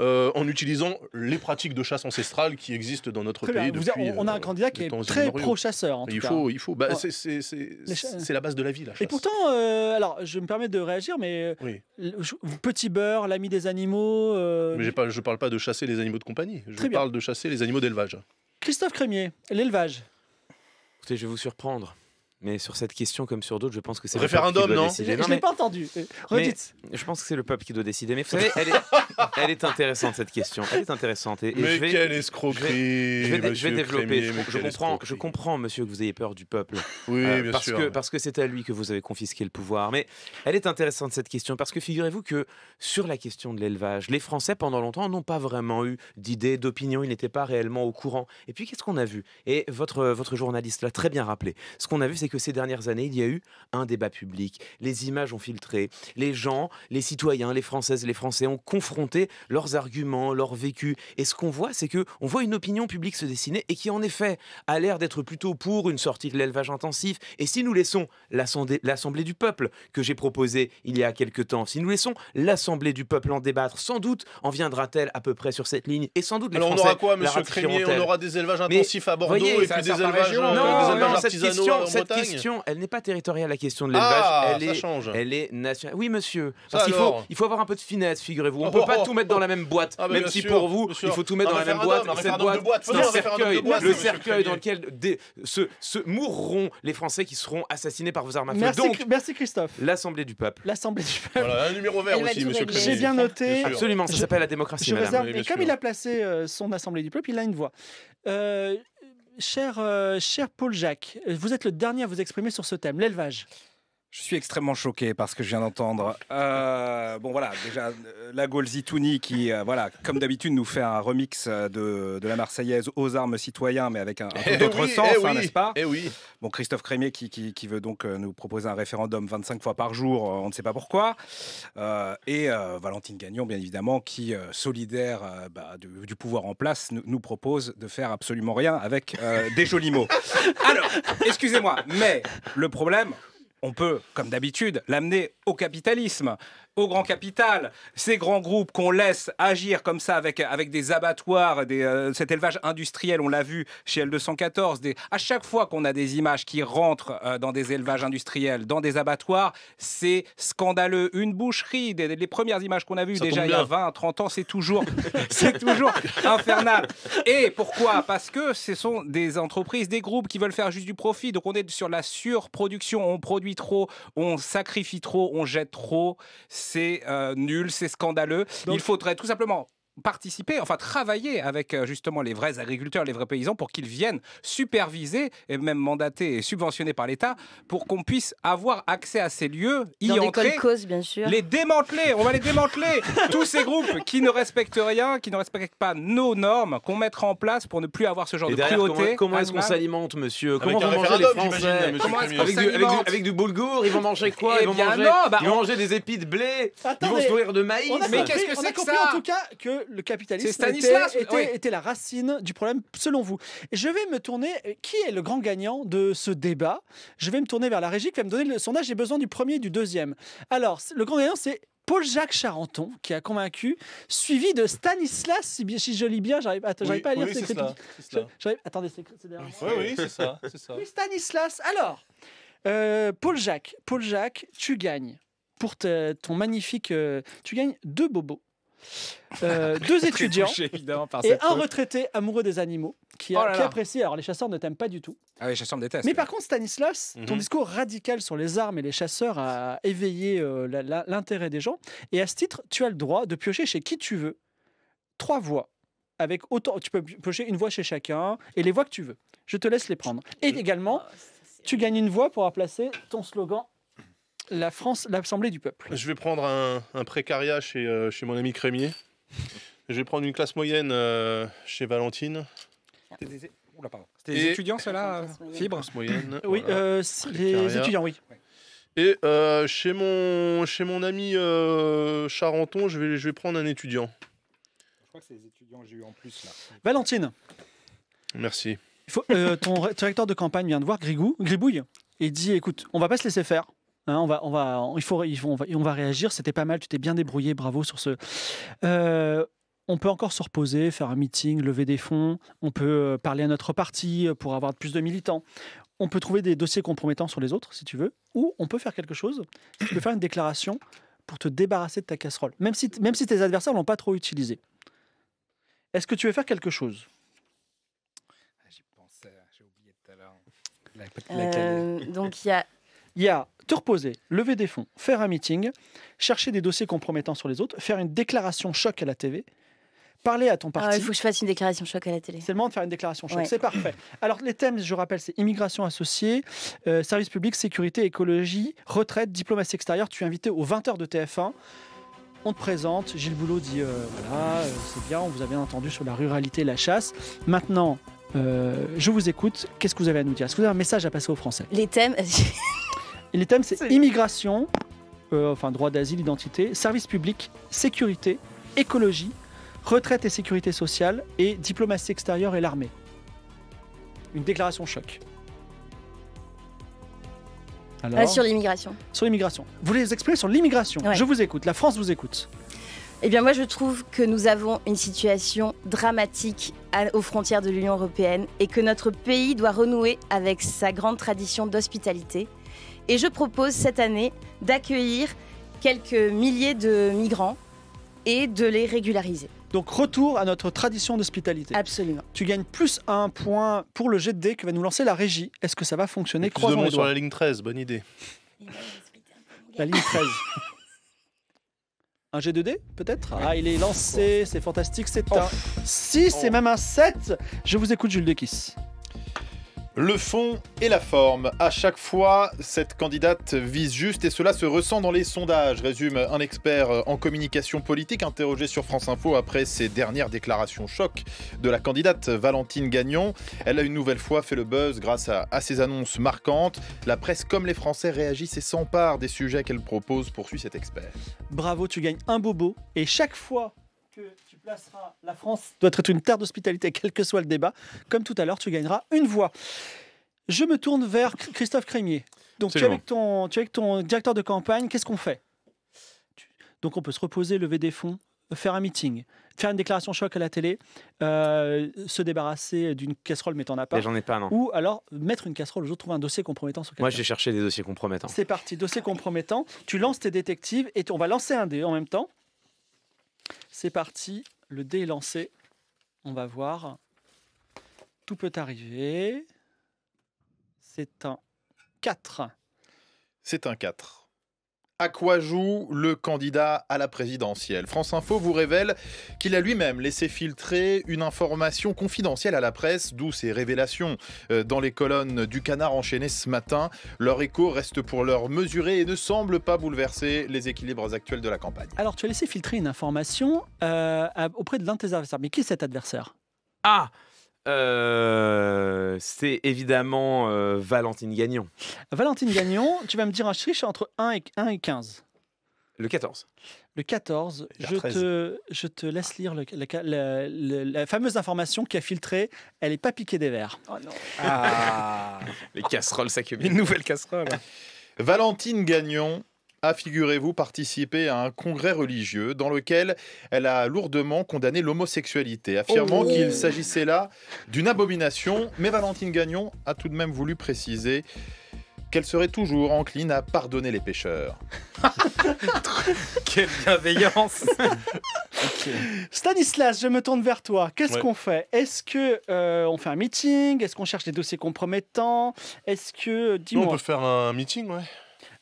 Euh, en utilisant les pratiques de chasse ancestrales qui existent dans notre pays. Depuis, on a un euh, candidat qui est très pro-chasseur. En tout il faut, il faut. Bah, c'est la base de la vie, la chasse. Et pourtant, euh, alors, je me permets de réagir, mais petit beurre, l'ami des animaux. je ne parle pas de chasser les animaux de compagnie. Je parle de chasser les animaux d'élevage. Christophe Crémier, l'élevage. Écoutez, je vais vous surprendre. Mais sur cette question comme sur d'autres, je pense que c'est référendum, le peuple non, Je l'ai pas entendu. Euh, je pense que c'est le peuple qui doit décider. Mais vous savez, elle est, intéressante cette question. Elle est intéressante. Et, mais je vais, quelle escroquerie Je vais, développer. je, comprends, je comprends, monsieur, que vous ayez peur du peuple. Oui, euh, bien parce sûr. Que, parce que c'est à lui que vous avez confisqué le pouvoir. Mais elle est intéressante cette question parce que figurez-vous que sur la question de l'élevage, les Français pendant longtemps n'ont pas vraiment eu d'idées, d'opinion. Ils n'étaient pas réellement au courant. Et puis qu'est-ce qu'on a vu Et votre votre journaliste l'a très bien rappelé. Ce qu'on a vu, c'est ces dernières années, il y a eu un débat public. Les images ont filtré. Les gens, les citoyens, les Françaises, les Français ont confronté leurs arguments, leur vécu. Et ce qu'on voit, c'est que on voit une opinion publique se dessiner et qui, en effet, a l'air d'être plutôt pour une sortie de l'élevage intensif. Et si nous laissons l'Assemblée du peuple que j'ai proposé il y a quelques temps, si nous laissons l'Assemblée du peuple en débattre, sans doute en viendra-t-elle à peu près sur cette ligne. Et sans doute les Alors on aura quoi, Monsieur Crémier On aura des élevages intensifs à Bordeaux et puis des euh, élevages, non, des élevages non, artisanaux cette question, cette question, elle n'est pas territoriale, la question de l'élevage. Ah, elle est, Elle est nationale. Oui, monsieur. Parce qu'il faut, il faut avoir un peu de finesse, figurez-vous. On ne peut pas oh. tout mettre dans la même boîte. Ah, même si pour vous, il faut tout mettre dans la même boîte. Cette boîte, c'est Le cercueil dans lequel se mourront les Français qui seront assassinés par vos armes à feu. Donc, merci Christophe. L'Assemblée du peuple. L'Assemblée du peuple. Voilà, un numéro vert aussi, monsieur J'ai bien noté. Absolument, ça s'appelle la démocratie, Et comme il a placé euh, son Assemblée du peuple, il a une voix. Euh, Cher, euh, cher Paul Jacques, vous êtes le dernier à vous exprimer sur ce thème, l'élevage. Je suis extrêmement choqué par ce que je viens d'entendre. Euh, bon voilà, déjà euh, la Golzitouni qui, euh, voilà, comme d'habitude, nous fait un remix de, la Marseillaise aux armes citoyens, mais avec un, un peu eh d'autre eh sens, hein, n'est-ce pas Eh oui. Bon, Christophe Crémier qui, veut donc nous proposer un référendum 25 fois par jour, on ne sait pas pourquoi. et Valentine Gagnon, bien évidemment, qui, solidaire bah, du, pouvoir en place, nous, propose de faire absolument rien avec des jolis mots. Alors, excusez-moi, mais le problème, on peut, comme d'habitude, l'amener au capitalisme au grand capital, ces grands groupes qu'on laisse agir comme ça avec, avec des abattoirs, des, euh, cet élevage industriel, on l'a vu chez L214, des, à chaque fois qu'on a des images qui rentrent euh, dans des élevages industriels, dans des abattoirs, c'est scandaleux. Une boucherie, des, les premières images qu'on a vues déjà il y a 20, 30 ans, c'est toujours, c'est toujours infernal. Et pourquoi Parce que ce sont des entreprises, des groupes qui veulent faire juste du profit. Donc on est sur la surproduction, on produit trop, on sacrifie trop, on jette trop c'est euh, nul, c'est scandaleux. il faudrait tout simplement participer, enfin travailler avec euh, justement les vrais agriculteurs, les vrais paysans pour qu'ils viennent superviser et même mandater et subventionner par l'État pour qu'on puisse avoir accès à ces lieux, y entrer, bien sûr. les démanteler, on va les démanteler, tous ces groupes qui ne respectent rien, qui ne respectent pas nos normes, qu'on mettra en place pour ne plus avoir ce genre de cruauté. priorité. Comment, est-ce qu'on s'alimente, monsieur Comment avec manger les Français avec, avec, du, avec, boulgour, ils vont manger quoi eh ils, vont manger, bah, ils vont manger, des épis de blé, ils vont se nourrir de maïs. Mais qu'est-ce que c'est que ça en tout cas que le capitalisme était, la racine du problème selon vous je vais me tourner. Qui est le grand gagnant de ce débat Je vais me tourner vers la régie qui va me donner le sondage. J'ai besoin du premier et du deuxième. Alors, le grand gagnant, c'est Paul-Jacques Charenton qui a convaincu, suivi de Stanislas, si, je lis bien, j'arrive pas à lire Attendez, c'est derrière. Oui, oui, c'est ça, Stanislas, alors, euh, Paul-Jacques, Paul-Jacques, tu gagnes pour ton magnifique. Euh, tu gagnes deux bobos. Euh, deux étudiants et un retraité amoureux des animaux qui, a, oh apprécie. Alors, les chasseurs ne t'aiment pas du tout. Ah les chasseurs détestent. Mais par contre, Stanislas, ton mhm. discours radical sur les armes et les chasseurs a éveillé euh, l'intérêt des gens. Et à ce titre, tu as le droit de piocher chez qui tu veux trois voix. Avec autant, tu peux piocher une voix chez chacun et les voix que tu veux. Je te laisse les prendre. Et également, oh, tu gagnes une voix pour remplacer ton slogan la France, l'Assemblée du peuple. Je vais prendre un, un euh, chez, mon ami Crémier. Je vais prendre une classe moyenne euh, chez Valentine. C'était des, étudiants, ceux-là Fibre euh, Oui, les étudiants, oui. Et chez, mon, chez mon ami Charenton, je vais, je vais prendre un étudiant. Je crois que c'est les étudiants que j'ai eu en plus, là. Valentine, Merci. ton directeur de campagne vient de voir Grigou, Gribouille, et dit écoute, on va pas se laisser faire. Hein, on va, on va, il faut, on va, réagir. C'était pas mal. Tu t'es bien débrouillé. Bravo sur ce. Euh, on peut encore se reposer, faire un meeting, lever des fonds. On peut euh, parler à notre parti euh, pour avoir plus de militants. On peut trouver des dossiers compromettants sur les autres, si tu veux. Ou on peut faire quelque chose. Tu peux faire une déclaration pour te débarrasser de ta casserole, même si, même si tes adversaires l'ont pas trop utilisé Est-ce que tu veux faire quelque chose ah, J'y pensais, j'ai oublié tout à l'heure. donc il y a il y a te reposer, lever des fonds, faire un meeting, chercher des dossiers compromettants sur les autres, faire une déclaration choc à la télé, parler à ton ah parti. il faut que je fasse une déclaration choc à la télé. C'est le moment de faire une déclaration choc. C'est parfait. Alors, les thèmes, je rappelle, c'est immigration associée, euh, service public, sécurité, écologie, retraite, diplomatie extérieure. Tu es invité aux 20h de TF1. On te présente, Gilles Boulot dit euh, voilà, euh, c'est bien, on vous a bien entendu sur la ruralité et la chasse. Maintenant, euh, je vous écoute. Qu'est-ce que vous avez à nous dire Est-ce que vous avez un message à passer aux Français Les thèmes. Et les thèmes, c'est immigration, euh, enfin droit d'asile, identité, service public, sécurité, écologie, retraite et sécurité sociale, et diplomatie extérieure et l'armée. Une déclaration choc. Alors, ah, sur l'immigration. Sur l'immigration. Vous voulez les exprimer sur l'immigration Je vous écoute, la France vous écoute. Eh bien, moi, je trouve que nous avons une situation dramatique aux frontières de l'Union européenne et que notre pays doit renouer avec sa grande tradition d'hospitalité et je propose cette année d'accueillir quelques milliers de migrants et de les régulariser. Donc retour à notre tradition d'hospitalité. Absolument. Tu gagnes plus un point pour le g de d que va nous lancer la régie. Est-ce que ça va fonctionner Plus de mots sur la ligne 13, bonne idée. La ligne 13. un G2D, peut-être Ah, il est lancé, c'est fantastique, c'est un 6 et même un 7. Je vous écoute Jules Kis. Le fond et la forme. À chaque fois, cette candidate vise juste et cela se ressent dans les sondages, résume un expert en communication politique interrogé sur France Info après ses dernières déclarations choc de la candidate Valentine Gagnon. Elle a une nouvelle fois fait le buzz grâce à, ses annonces marquantes. La presse, comme les Français, réagissent et s'empare des sujets qu'elle propose, poursuit cet expert. Bravo, tu gagnes un bobo et chaque fois que la France doit être une terre d'hospitalité, quel que soit le débat. Comme tout à l'heure, tu gagneras une voix. Je me tourne vers Christophe Crémier. Donc, tu es, avec ton, tu ton directeur de campagne, qu'est-ce qu'on fait Donc, on peut se reposer, lever des fonds, faire un meeting, faire une déclaration choc à la télé, euh, se débarrasser d'une casserole mais t'en as pas. J'en ai pas, non. Ou alors mettre une casserole je trouve un dossier compromettant Moi, j'ai cherché des dossiers compromettants. C'est parti, dossier compromettant. Tu lances tes détectives et on va lancer un dé en même temps. C'est parti. Le dé est lancé. On va voir. Tout peut arriver. C'est un 4. C'est un 4. À quoi joue le candidat à la présidentielle France Info vous révèle qu'il a lui-même laissé filtrer une information confidentielle à la presse, d'où ces révélations euh, dans les colonnes du Canard enchaîné ce matin. Leur écho reste pour l'heure mesuré et ne semble pas bouleverser les équilibres actuels de la campagne. Alors tu as laissé filtrer une information euh, auprès de l'un de tes adversaires, mais qui est cet adversaire Ah euh, c'est évidemment euh, Valentine Gagnon. Valentine Gagnon, tu vas me dire un chiffre entre 1 et, et 15. Le 14. Le 14, je te, laisse lire la, fameuse information qui a filtré. Elle n'est pas piquée des verres. Oh non. Ah. Les casseroles s'accumulent. Une nouvelle casserole. Valentine Gagnon a, figurez-vous, participé à un congrès religieux dans lequel elle a lourdement condamné l'homosexualité, affirmant oh. qu'il s'agissait là d'une abomination. Mais Valentine Gagnon a tout de même voulu préciser qu'elle serait toujours encline à pardonner les pécheurs. Quelle bienveillance Stanislas, je me tourne vers toi. Qu'est-ce qu'on fait Est-ce que euh, on fait un meeting Est-ce qu'on cherche des dossiers compromettants Est-ce que dis-moi. On peut faire un meeting, ouais.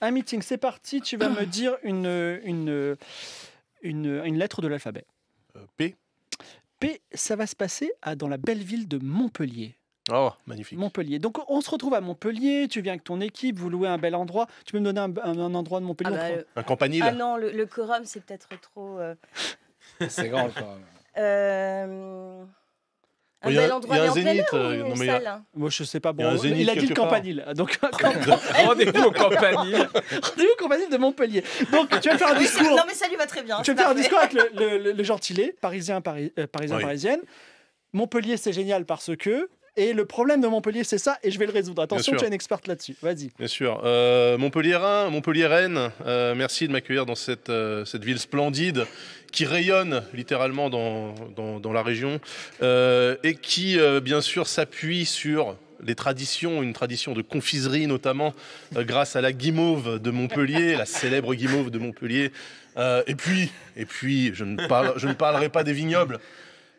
Un meeting, c'est parti. Tu vas me dire une, une, une, lettre de l'alphabet. Euh, P. P, ça va se passer à, dans la belle ville de Montpellier. Oh, magnifique. Montpellier. Donc, on se retrouve à Montpellier. Tu viens avec ton équipe. Vous louez un bel endroit. Tu peux me donner un, endroit de Montpellier ah bah, euh, Un campanile Ah non, le, quorum, c'est peut-être trop. Euh. c'est grand quand même. Euh... Ah, un bel endroit, bien y zénith. Euh, non, mais a... Hein. Moi, je sais pas. Bon, il, a zénith il a dit le campanile. Hein, donc, rendez-vous au campanile. rendez-vous au campanile de Montpellier. Donc, tu vas faire un discours. Non, mais ça lui va très bien. Tu vas faire un discours avec le, le, le, gentilé, parisien, Pari... euh, parisien, oui. parisienne. Montpellier, c'est génial parce que. Et le problème de Montpellier, c'est ça, et je vais le résoudre. Attention, tu es une experte là-dessus. Vas-y. Bien sûr. Euh, montpellier euh, merci de m'accueillir dans cette, euh, cette ville splendide qui rayonne littéralement dans, dans, la région euh, et qui, bien sûr, s'appuie sur les traditions, une tradition de confiserie notamment, grâce à la guimauve de Montpellier, la célèbre guimauve de Montpellier. et puis, et puis, je ne, parle, je ne parlerai pas des vignobles.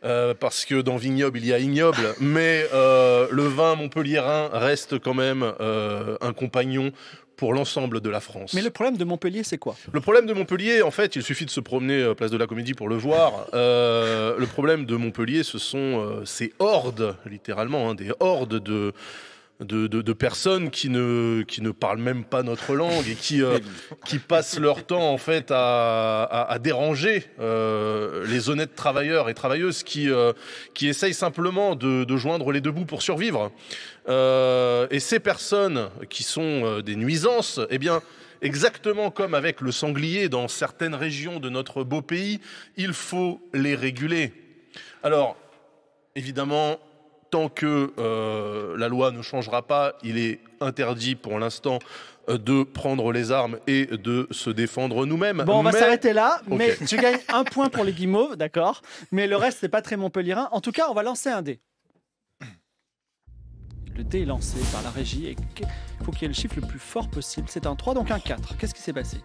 Euh, parce que dans Vignoble, il y a ignoble, mais euh, le vin montpelliérain reste quand même euh, un compagnon pour l'ensemble de la France. Mais le problème de Montpellier, c'est quoi Le problème de Montpellier, en fait, il suffit de se promener à place de la Comédie pour le voir. le problème de Montpellier, ce sont ces hordes, littéralement, hein, des hordes de de, personnes qui ne, qui ne parlent même pas notre langue et qui, euh, qui passent leur temps en fait à, déranger euh, les honnêtes travailleurs et travailleuses qui, euh, qui essayent simplement de, joindre les deux bouts pour survivre. et ces personnes qui sont des nuisances, eh bien, exactement comme avec le sanglier dans certaines régions de notre beau pays, il faut les réguler. Alors, évidemment, tant que euh, la loi ne changera pas, il est interdit pour l'instant euh, de prendre les armes et de se défendre nous-mêmes. Bon, on va s'arrêter là, mais tu gagnes un point pour les guimauves, d'accord, mais le reste, c'est pas très montpellierin. En tout cas, on va lancer un dé. Le dé est lancé par la régie et il faut qu'il y ait le chiffre le plus fort possible. C'est un 3, donc un 4. Qu'est-ce qui s'est passé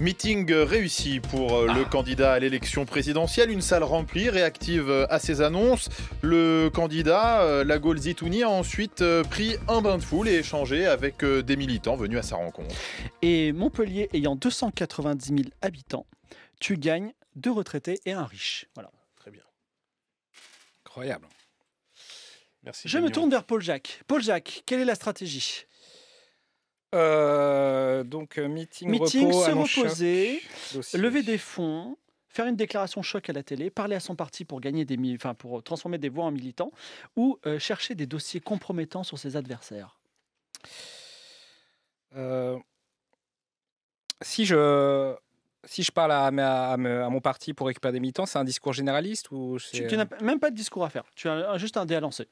Meeting euh, réussi pour euh, le ah. candidat à l'élection présidentielle, une salle remplie, réactive euh, à ses annonces. Le candidat, la Zitouni, a ensuite pris un bain de foule et échangé avec des militants venus à sa rencontre. Et Montpellier ayant 290 000 habitants, tu gagnes deux retraités et un riche. Voilà. Très bien. Incroyable. Merci. Je me tourne vers Paul Jacques. Paul Jacques, quelle est la stratégie euh, donc, euh, meeting, se reposer, lever des fonds, faire une déclaration choc à la télé, parler à son parti pour gagner des, pour euh, transformer des voix en militants, ou chercher des dossiers compromettants sur ses adversaires. si je si je parle à, à, mon parti pour récupérer des militants, c'est un discours généraliste ou tu, n'as même pas de discours à faire. Tu as juste un dé à lancer.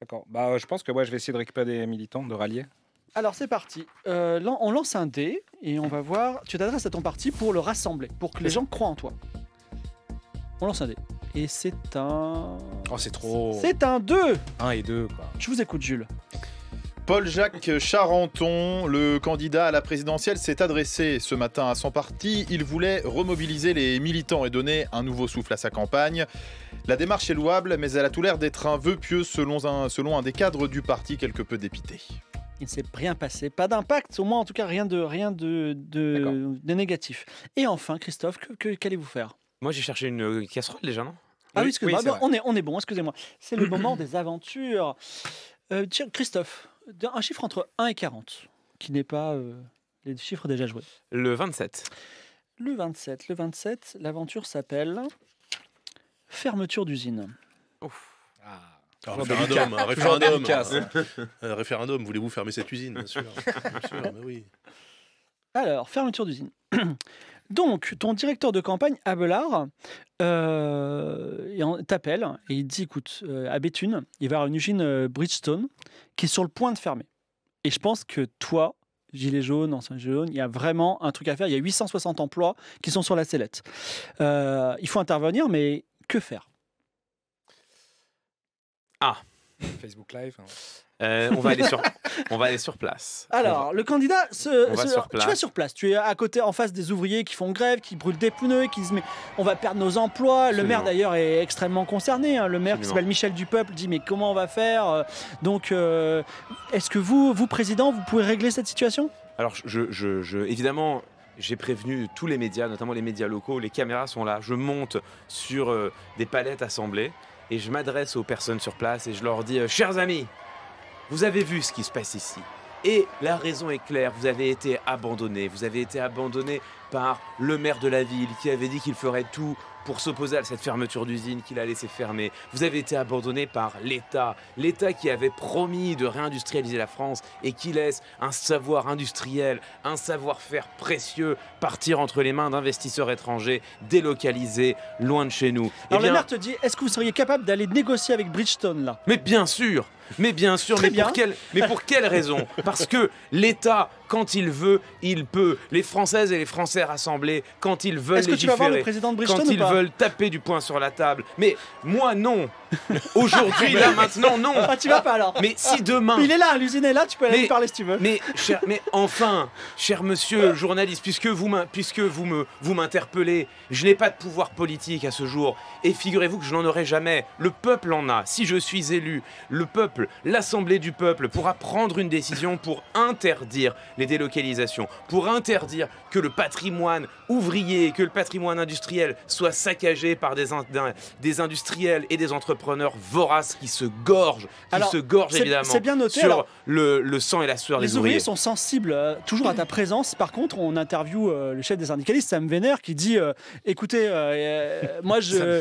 D'accord. Bah, je pense que moi, je vais essayer de récupérer des militants, de rallier. Alors c'est parti. Euh, on lance un dé et on va voir. Tu t'adresses à ton parti pour le rassembler, pour que les gens croient en toi. On lance un dé. Et c'est un. Oh, c'est trop. C'est un 2 1 et 2, quoi. Je vous écoute, Jules. Paul-Jacques Charenton, le candidat à la présidentielle, s'est adressé ce matin à son parti. Il voulait remobiliser les militants et donner un nouveau souffle à sa campagne. La démarche est louable, mais elle a tout l'air d'être un vœu pieux selon un, selon un des cadres du parti quelque peu dépité il ne s'est rien passé, pas d'impact, au moins en tout cas rien de, rien de, de, négatif. Et enfin, Christophe, qu'allez-vous faire Moi j'ai cherché une euh, casserole déjà, non Ah oui, excusez-moi, ah on, est, on est bon, excusez-moi. C'est le moment des aventures. Euh, Christophe, un chiffre entre 1 et 40, qui n'est pas euh, les chiffres déjà joués. Le 27. Le 27, le 27, l'aventure s'appelle Fermeture d'usine. Ouf. Ah. Un référendum, un référendum. référendum, voulez-vous fermer cette usine Bien sûr, oui. Alors, fermeture d'usine. Donc, ton directeur de campagne, Abelard, euh, t'appelle et il dit écoute, euh, à Béthune, il va y avoir une usine euh, Bridgestone qui est sur le point de fermer. Et je pense que toi, Gilets jaunes, en saint jaune, il y a vraiment un truc à faire. Il y a 860 emplois qui sont sur la sellette. il faut intervenir, mais que faire ah Facebook Live. Hein. Euh, on, va aller sur, on va aller sur place. Alors, le candidat, tu vas sur place. Tu es à côté, en face des ouvriers qui font grève, qui brûlent des pneus, qui disent Mais on va perdre nos emplois. Le maire, d'ailleurs, est extrêmement concerné. Hein. Le maire qui s'appelle Michel Dupeuple dit Mais comment on va faire euh? Donc, euh, est-ce que vous, vous, président, vous pouvez régler cette situation Alors, je, je, évidemment, j'ai prévenu tous les médias, notamment les médias locaux. Les caméras sont là. Je monte sur des palettes assemblées et je m'adresse aux personnes sur place et je leur dis euh, Chers amis, vous avez vu ce qui se passe ici. Et la raison est claire, vous avez été abandonné. Vous avez été abandonné par le maire de la ville qui avait dit qu'il ferait tout pour s'opposer à cette fermeture d'usine qu'il a laissé fermer. Vous avez été abandonné par l'État, l'État qui avait promis de réindustrialiser la France et qui laisse un savoir industriel, un savoir-faire précieux partir entre les mains d'investisseurs étrangers délocalisés loin de chez nous. Eh Alors eh bien... te dit, est-ce que vous seriez capable d'aller négocier avec Bridgestone là Mais bien sûr, mais bien sûr, mais, bien. Pour mais pour quelle raison Parce que l'État quand il veut, il peut. Les Françaises et les Français rassemblés, quand ils veulent légiférer, quand ils veulent taper du poing sur la table. Mais moi, non. Aujourd'hui, là, maintenant, non. Ah, tu vas pas alors. Mais si ah, demain. Il est là, l'usine est là, tu peux aller lui parler si tu veux. Mais, mais enfin, cher monsieur journaliste, puisque vous, puisque vous me, vous m'interpellez, je n'ai pas de pouvoir politique à ce jour. Et figurez-vous que je n'en aurai jamais. Le peuple en a. Si je suis élu, le peuple, l'assemblée du peuple pourra prendre une décision pour interdire les délocalisations, pour interdire que le patrimoine ouvrier, que le patrimoine industriel soit saccagé par des, des industriels et des entrepreneurs voraces qui se gorgent, qui se gorgent évidemment bien sur le, le, sang et la sueur les des ouvriers. Les ouvriers sont sensibles euh, toujours à ta présence. Par contre, on interview euh, le chef des syndicalistes, Sam Vénère, qui dit euh, écoutez, moi je,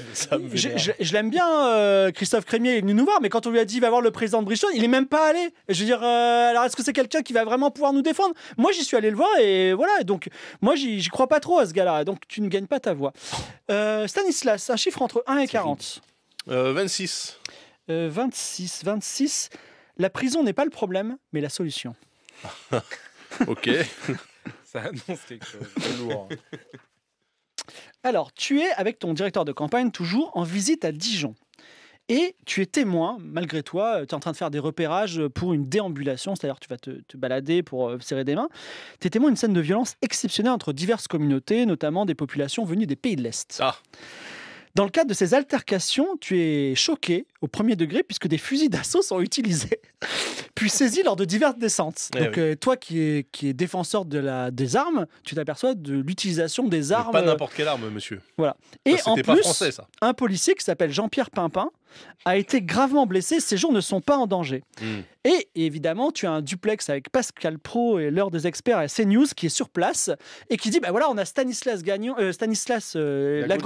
je, l'aime bien, Christophe Crémier est venu nous voir, mais quand on lui a dit va voir le président de Brichon, il est même pas allé. Je veux dire, alors est-ce que c'est quelqu'un qui va vraiment pouvoir nous défendre moi, j'y suis allé le voir et voilà. Donc, moi, j'y crois pas trop à ce gars-là. Donc, tu ne gagnes pas ta voix. Euh, Stanislas, un chiffre entre 1 et 40. 26. 26. 26. La prison n'est pas le problème, mais la solution. ok. Ça annonce quelque chose de lourd. Hein. Alors, tu es avec ton directeur de campagne toujours en visite à Dijon. Et tu es témoin, malgré toi, euh, tu es en train de faire des repérages euh, pour une déambulation, c'est-à-dire tu vas te, balader pour euh, serrer des mains. Tu es témoin d'une scène de violence exceptionnelle entre diverses communautés, notamment des populations venues des pays de l'Est. Ah. Dans le cadre de ces altercations, tu es choqué au premier degré puisque des fusils d'assaut sont utilisés, puis saisis lors de diverses descentes. Eh Donc euh, toi qui es, qui est défenseur de la, des armes, tu t'aperçois de l'utilisation des armes. pas euh, n'importe quelle arme, monsieur. Voilà. Et en plus, un policier qui s'appelle Jean-Pierre Pimpin a été gravement blessé, ses jours ne sont pas en danger. Hmm. Et évidemment, tu as un duplex avec Pascal Pro et l'heure des experts et CNews qui est sur place et qui dit ben voilà, on a Stanislas Gagnon, euh, Stanislas la, la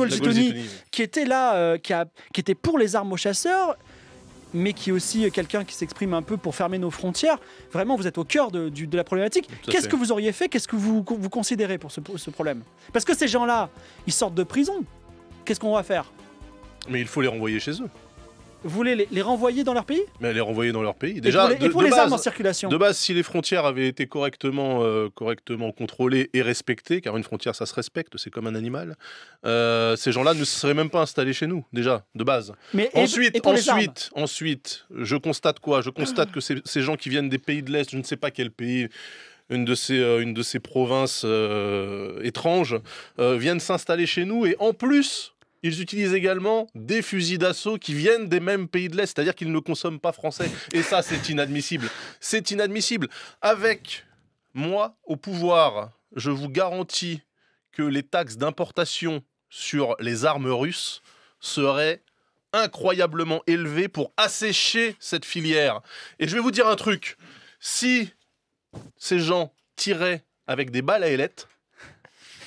qui était là, qui, a, qui était pour les armes aux chasseurs mais qui est aussi quelqu'un qui s'exprime un peu pour fermer nos frontières. Vraiment, vous êtes au cœur de, la problématique. Qu'est-ce que vous auriez fait Qu'est-ce que vous, vous considérez pour ce problème Parce que ces gens-là, ils sortent de prison. Qu'est-ce qu'on va faire Mais il faut les renvoyer chez eux. Vous voulez les, renvoyer dans leur pays Mais les renvoyer dans leur pays. Déjà, et pour les, armes en circulation De base, si les frontières avaient été correctement, euh, correctement contrôlées et respectées, car une frontière, ça se respecte, c'est comme un animal, euh, ces gens-là ne seraient même pas installés chez nous, déjà, de base. Mais ensuite, ensuite, ensuite, je constate quoi Je constate que ces, gens qui viennent des pays de l'Est, je ne sais pas quel pays une de ces, euh, une de ces provinces étranges, viennent s'installer chez nous et en plus ils utilisent également des fusils d'assaut qui viennent des mêmes pays de l'Est, c'est-à-dire qu'ils ne consomment pas français. Et ça, c'est inadmissible. C'est inadmissible. Avec moi au pouvoir, je vous garantis que les taxes d'importation sur les armes russes seraient incroyablement élevées pour assécher cette filière. Et je vais vous dire un truc. Si ces gens tiraient avec des balles à ailettes,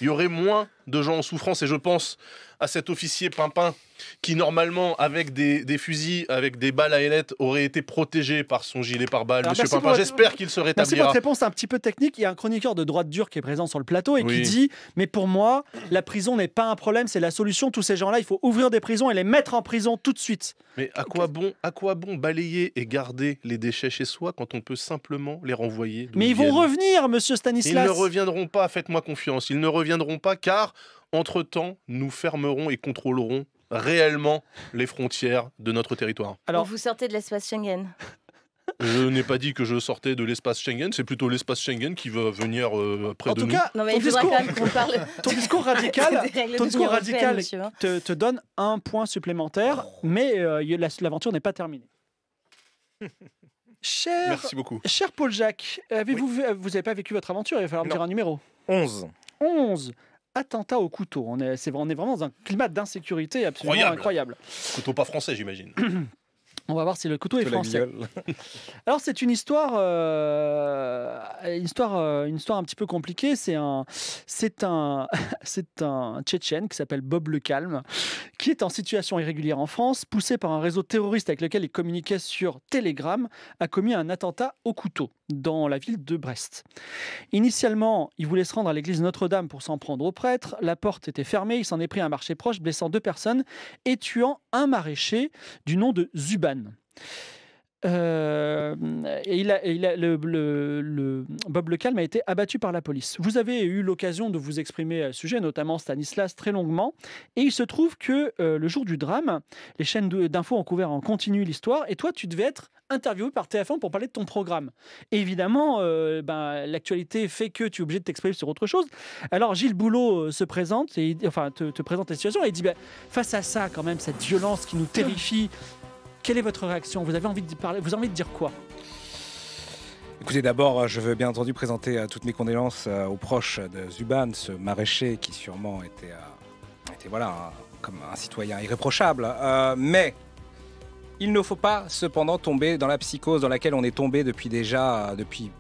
il y aurait moins de gens en souffrance. Et je pense à cet officier Pimpin qui normalement avec des, fusils, avec des balles à ailettes, aurait été protégé par son gilet par balles ah, Monsieur Pimpin, j'espère qu'il se rétablira. Merci votre réponse un petit peu technique. Il y a un chroniqueur de droite dure qui est présent sur le plateau et qui dit mais pour moi la prison n'est pas un problème, c'est la solution. Tous ces gens-là, il faut ouvrir des prisons et les mettre en prison tout de suite. Mais à quoi bon, à quoi bon balayer et garder les déchets chez soi quand on peut simplement les renvoyer Mais ils vont revenir, Monsieur Stanislas. Ils ne reviendront pas. Faites-moi confiance. Ils ne reviendront pas car entre-temps, nous fermerons et contrôlerons réellement les frontières de notre territoire. Alors, vous sortez de l'espace Schengen je n'ai pas dit que je sortais de l'espace Schengen, c'est plutôt l'espace Schengen qui va venir euh, près en de nous. En tout cas, ton, discours, quand même parle... ton discours radical, ton radical te, donne un point supplémentaire, mais euh, l'aventure n'est pas terminée. Cher, Merci beaucoup. Cher Paul Jacques, avez-vous, euh, vous n'avez pas vécu votre aventure, il va falloir me dire un numéro. 11. 11 attentat au couteau. On est, vraiment dans un climat d'insécurité absolument incroyable. Couteau pas français, j'imagine. On va voir si le couteau est français. Alors c'est une histoire, euh, histoire, euh, une histoire un petit peu compliquée. C'est un, c'est un, c'est un Tchétchène qui s'appelle Bob le Calme, qui est en situation irrégulière en France, poussé par un réseau terroriste avec lequel il communiquait sur Telegram, a commis un attentat au couteau dans la ville de Brest. Initialement, il voulait se rendre à l'église Notre-Dame pour s'en prendre aux prêtres. La porte était fermée, il s'en est pris à un marché proche, blessant deux personnes et tuant un maraîcher du nom de Zuban. Euh, le, Bob Le Calme a été abattu par la police. Vous avez eu l'occasion de vous exprimer à ce sujet, notamment Stanislas, très longuement. Et il se trouve que euh, le jour du drame, les chaînes d'infos ont couvert en continu l'histoire. Et toi, tu devais être interviewé par TF1 pour parler de ton programme. évidemment, euh, ben, l'actualité fait que tu es obligé de t'exprimer sur autre chose. Alors Gilles Boulot se présente, et, enfin te, présente la situation et il dit ben, face à ça quand même, cette violence qui nous terrifie, quelle est votre réaction Vous avez envie de parler Vous avez envie de dire quoi Écoutez, d'abord, euh, je veux bien entendu présenter euh, toutes mes condoléances euh, aux proches de Zuban, ce maraîcher qui sûrement était, voilà, un, comme un citoyen irréprochable. mais il ne faut pas cependant tomber dans la psychose dans laquelle on est tombé depuis déjà depuis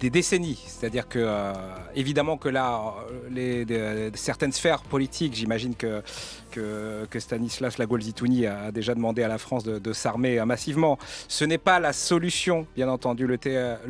des décennies. C'est-à-dire que, euh, évidemment, que là, euh, euh, certaines sphères politiques, j'imagine que, que, Stanislas Lagolzitouni a déjà demandé à la France de, s'armer massivement. Ce n'est pas la solution, bien entendu. Le,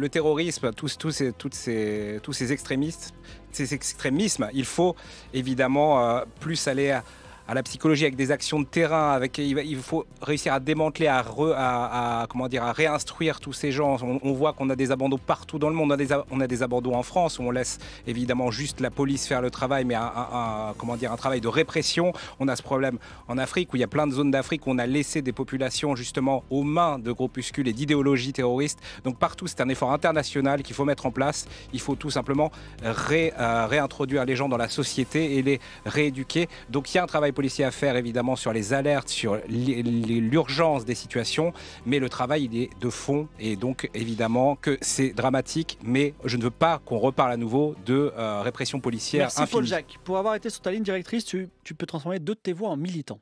terrorisme, tous, tous, ces, toutes ces, tous ces extrémistes, extrémismes, il faut évidemment plus aller à à la psychologie, avec des actions de terrain, avec il faut réussir à démanteler, à, à, comment dire, à réinstruire tous ces gens. On, voit qu'on a des abandons partout dans le monde. On a des, on a des abandons en France où on laisse évidemment juste la police faire le travail, mais un, comment dire, un travail de répression. On a ce problème en Afrique où il y a plein de zones d'Afrique où on a laissé des populations justement aux mains de groupuscules et d'idéologies terroristes. Donc partout, c'est un effort international qu'il faut mettre en place. Il faut tout simplement euh, réintroduire les gens dans la société et les rééduquer. Donc il y a un travail policiers à faire, évidemment, sur les alertes, sur l'urgence des situations, mais le travail, il est de fond. Et donc, évidemment, que c'est dramatique, mais je ne veux pas qu'on reparle à nouveau de euh, répression policière. Merci, Paul Jacques. Pour avoir été sur ta ligne directrice, tu, peux transformer deux de tes voix en militants.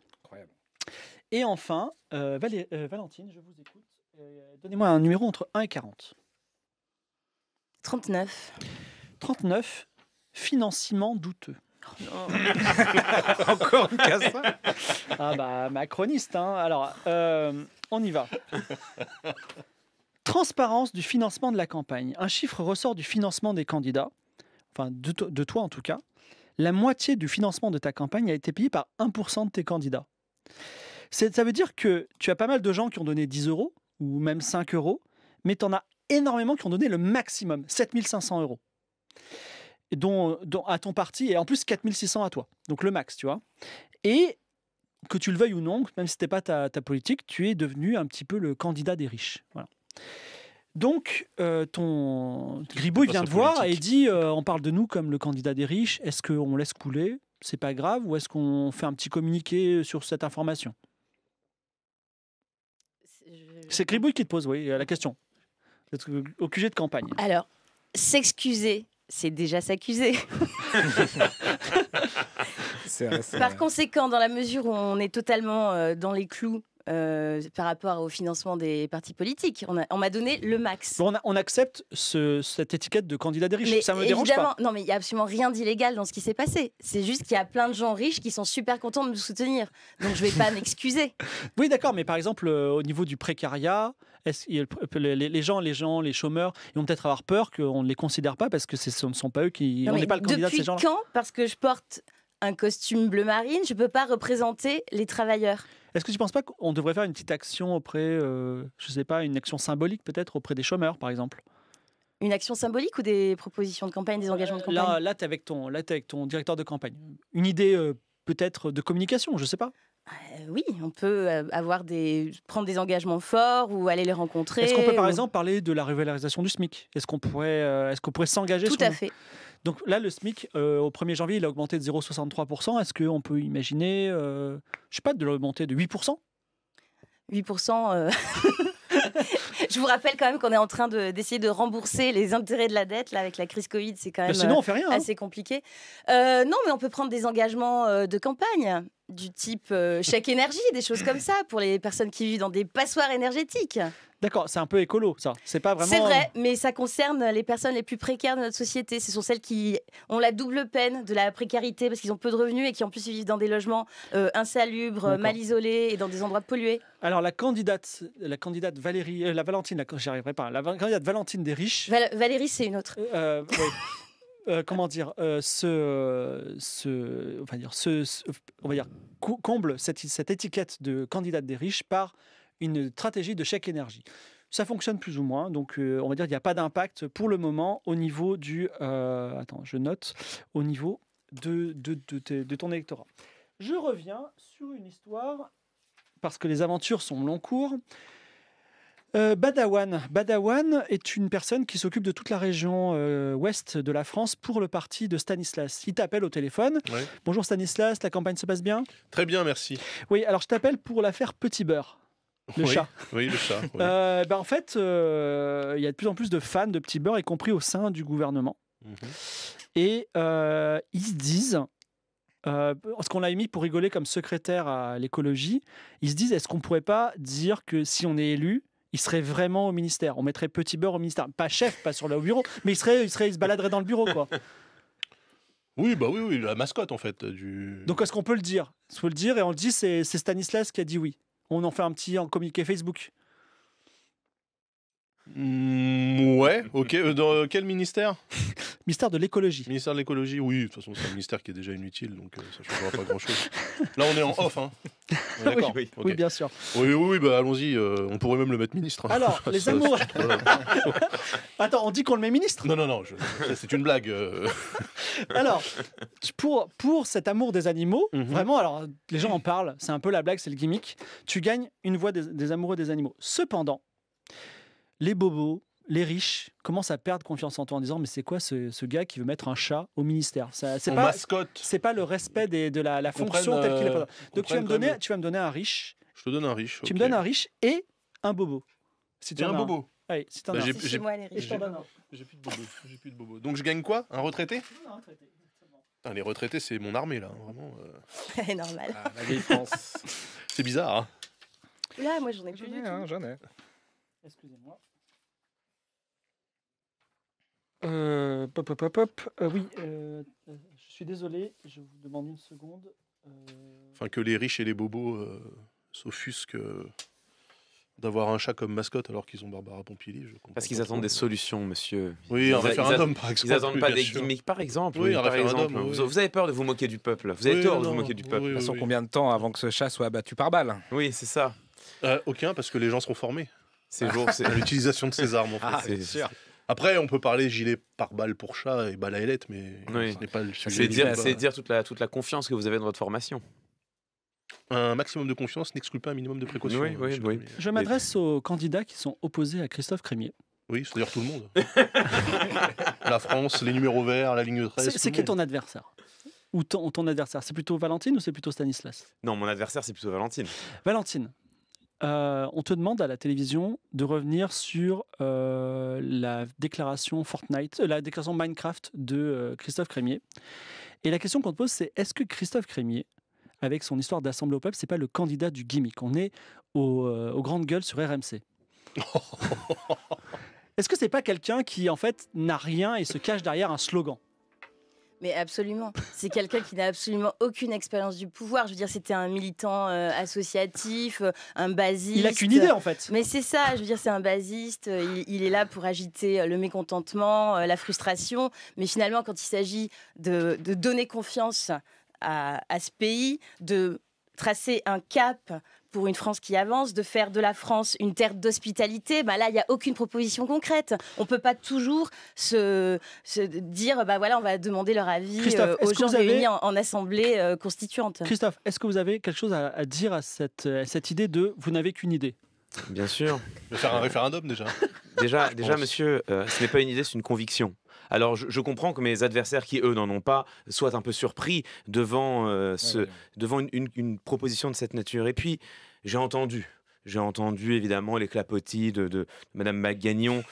Et enfin, euh, euh, Valentine, je vous écoute. Donnez-moi un numéro entre 1 et 40. 39. 39, financement douteux. Oh, Encore une casse Ah bah macroniste, hein. Alors, euh, on y va. Transparence du financement de la campagne. Un chiffre ressort du financement des candidats, enfin de, de toi en tout cas. La moitié du financement de ta campagne a été payée par 1% de tes candidats. Ça veut dire que tu as pas mal de gens qui ont donné 10 euros ou même 5 euros, mais tu en as énormément qui ont donné le maximum, 7500 euros dont, à ton parti et en plus 4600 à toi. Donc le max, tu vois. Et que tu le veuilles ou non, même si ce n'était pas ta, politique, tu es devenu un petit peu le candidat des riches. Voilà. Donc, euh, ton Gribouille vient te voir et dit euh, On parle de nous comme le candidat des riches, est-ce qu'on laisse couler C'est pas grave Ou est-ce qu'on fait un petit communiqué sur cette information C'est Gribouille qui te pose, oui, la question. Au QG de campagne. Alors, s'excuser c'est déjà s'accuser. Par conséquent, dans la mesure où on est totalement euh, dans les clous euh, par rapport au financement des partis politiques. On m'a donné le max. on, accepte cette étiquette de candidat des riches. ça me dérange pas. Non, mais il n'y a absolument rien d'illégal dans ce qui s'est passé. C'est juste qu'il y a plein de gens riches qui sont super contents de nous soutenir. Donc je ne vais pas m'excuser. Oui, d'accord, mais par exemple, euh, au niveau du précariat, les, gens, les gens, les chômeurs, ils vont peut-être avoir peur qu'on ne les considère pas parce que ce ne sont pas eux qui. pas le de ces gens quand Parce que je porte un costume bleu marine, je ne peux pas représenter les travailleurs. Est-ce que tu ne penses pas qu'on devrait faire une petite action auprès, je euh, je sais pas, une action symbolique peut-être auprès des chômeurs, par exemple une action symbolique ou des propositions de campagne, des euh, engagements de campagne Là, là tu es, avec ton directeur de campagne. Une idée euh, peut-être de communication, je ne sais pas. Euh, oui, on peut euh, avoir des, prendre des engagements forts ou aller les rencontrer. Est-ce qu'on peut par exemple parler de la revalorisation du SMIC Est-ce qu'on pourrait, euh, est-ce qu'on pourrait s'engager Tout à fait. Donc là, le SMIC, au 1er janvier, il a augmenté de 0,63%. Est-ce qu'on peut imaginer, je sais pas, de l'augmenter de 8% 8%. je vous rappelle quand même qu'on est en train d'essayer de, rembourser les intérêts de la dette là, avec la crise Covid. C'est quand bah, même hein. assez compliqué. non, mais on peut prendre des engagements de campagne du type chaque euh, chèque énergie, des choses comme ça, pour les personnes qui vivent dans des passoires énergétiques. D'accord, c'est un peu écolo, ça. C'est pas vraiment. C'est vrai, mais ça concerne les personnes les plus précaires de notre société. Ce sont celles qui ont la double peine de la précarité parce qu'ils ont peu de revenus et qui en plus vivent dans des logements euh, insalubres, mal isolés et dans des endroits pollués. Alors la candidate, la candidate Valérie, euh, la Valentine, j'y arriverai pas. La candidate Valentine des riches. Valérie, c'est une autre. Euh, comment dire, euh, euh, ce, on va dire, comble cette, étiquette de candidate des riches par une stratégie de chèque énergie. Ça fonctionne plus ou moins, donc on va dire qu'il n'y a pas d'impact pour le moment au niveau du, attends, je note, au niveau de, ton électorat. Je reviens sur une histoire parce que les aventures sont long cours. Euh, Badawan. Badawan est une personne qui s'occupe de toute la région euh, ouest de la France pour le parti de Stanislas. Il t'appelle au téléphone. Bonjour Stanislas, la campagne se passe bien Très bien, merci. Oui, alors je t'appelle pour l'affaire Petit Beurre. Le chat. Oui, le chat. Euh, bah, en fait, il y a de plus en plus de fans de Petit Beurre, y compris au sein du gouvernement. Mhm. Et ils se disent, ce qu'on l'a émis pour rigoler comme secrétaire à l'écologie, ils se disent, est-ce qu'on pourrait pas dire que si on est élu, il serait vraiment au ministère. On mettrait petit beurre au ministère. Pas chef, pas sur le bureau, mais il serait, il serait, se baladerait dans le bureau, quoi. Oui, bah oui, oui, la mascotte en fait. Du... Donc est-ce qu'on peut le dire On peut le dire et on le dit, c'est Stanislas qui a dit oui. On en fait un petit en communiqué Facebook. Mm, ouais, ok. Euh, dans quel ministère Ministère de l'écologie. Ministère de l'écologie, oui, de toute façon, c'est un ministère qui est déjà inutile, donc euh, ça ne changera pas grand-chose. Là, on est en off, hein oui, bien sûr. Oui, oui, bah, allons-y, euh, on pourrait même le mettre ministre. Hein. Alors, les amours. Attends, on dit qu'on le met ministre Non, non, non, c'est une blague. alors, pour, pour cet amour des animaux, mhm. vraiment, alors, les gens en parlent, c'est un peu la blague, c'est le gimmick. Tu gagnes une voix des amoureux des animaux. Cependant, les bobos, les riches commencent à perdre confiance en toi en disant mais c'est quoi ce, gars qui veut mettre un chat au ministère C'est pas C'est pas le respect de la, fonction telle qu'il est. Euh, Donc tu vas me donner, un riche. Je te donne un riche. Tu me donnes un riche et un bobo. c'est un, bobo. Oui, si bah, J'ai plus de J'ai plus de bobo. Donc je gagne quoi Un retraité les retraités, c'est mon armée là, hein, vraiment. Euh. Normal. Ah, c'est bizarre. Hein. Là, moi j'en ai plus. J'en ai. Excusez-moi. Euh, pop, pop, pop. Euh, oui, euh, euh, je suis désolé, je vous demande une seconde. Enfin, que les riches et les bobos s'offusquent d'avoir un chat comme mascotte alors qu'ils ont Barbara Pompili. Je Parce qu'ils attendent des solutions, monsieur. Oui, un référendum, par exemple. Ils pas des gimmicks, par exemple. Oui, par Vous avez peur de vous moquer du peuple. Vous avez peur de vous moquer du peuple. De combien de temps avant que ce chat soit abattu par balle Oui, c'est ça. aucun, parce que les gens seront formés c'est l'utilisation de ses armes. Ah, Après, on peut parler gilet par balle pour chat et balle à ailette, mais ce n'est pas le sujet. C'est dire, c'est dire toute, la, toute la confiance que vous avez dans votre formation. Un maximum de confiance n'exclut pas un minimum de précaution. Hein, je m'adresse aux candidats qui sont opposés à Christophe Crémier. Oui, c'est-à-dire tout le monde. la France, les numéros verts, la ligne 13. C'est qui ton adversaire Ou ton, ton adversaire C'est plutôt Valentine ou c'est plutôt Stanislas Non, mon adversaire, c'est plutôt Valentine. Valentine, euh, on te demande à la télévision de revenir sur euh, la déclaration Fortnite, euh, la déclaration Minecraft de Christophe Crémier. Et la question qu'on te pose, c'est est-ce que Christophe Crémier, avec son histoire d'assemblée au peuple, c'est pas le candidat du gimmick On est aux grandes gueules sur RMC. est-ce que c'est pas quelqu'un qui en fait n'a rien et se cache derrière un slogan mais absolument. C'est quelqu'un qui n'a absolument aucune expérience du pouvoir. Je veux dire, c'était un militant euh, associatif, euh, un basiste. Il n'a qu'une idée, en fait. Mais c'est ça. Je veux dire, c'est un basiste. Euh, il, est là pour agiter le mécontentement, la frustration. Mais finalement, quand il s'agit de, donner confiance à, à ce pays, de tracer un cap pour une France qui avance, de faire de la France une terre d'hospitalité, bah là, il n'y a aucune proposition concrète. On ne peut pas toujours se, dire, bah voilà, on va demander leur avis euh, aux gens réunis en, assemblée euh, constituante. Christophe, est-ce que vous avez quelque chose à, dire à cette, euh, cette idée de vous n'avez qu'une idée Bien sûr. De faire un référendum déjà. Déjà, déjà monsieur, ce n'est pas une idée, c'est une conviction. Alors je, comprends que mes adversaires qui eux n'en ont pas soient un peu surpris devant, euh, devant une, proposition de cette nature. Et puis j'ai entendu, j'ai entendu évidemment les clapotis de, de Madame Magagnon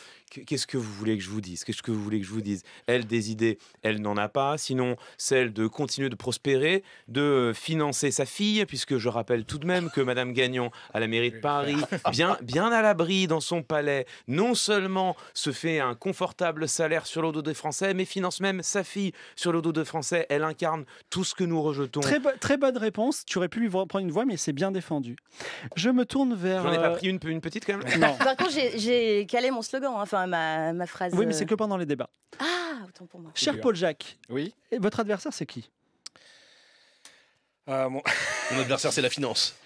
qu'est-ce que vous voulez que je vous dise Qu'est-ce que vous voulez que je vous dise Elle, des idées, elle n'en a pas. Sinon, celle de continuer de prospérer, de euh, financer sa fille, puisque je rappelle tout de même que Madame Gagnon, à la mairie de Paris, bien, bien à l'abri dans son palais, non seulement se fait un confortable salaire sur le dos des Français, mais finance même sa fille sur le dos des Français. Elle incarne tout ce que nous rejetons. Très, très bonne réponse. Tu aurais pu lui prendre une voix, mais c'est bien défendu. Je me tourne vers. J'en ai pas euh, pris une, petite quand même. Non. Par contre, j'ai calé mon slogan. Hein. Enfin, Hein, ma, ma, phrase. Oui, mais euh. c'est que pendant les débats. Ah, autant pour moi. Cher Paul Jacques, oui et votre adversaire, c'est qui euh, Mon adversaire, c'est la finance.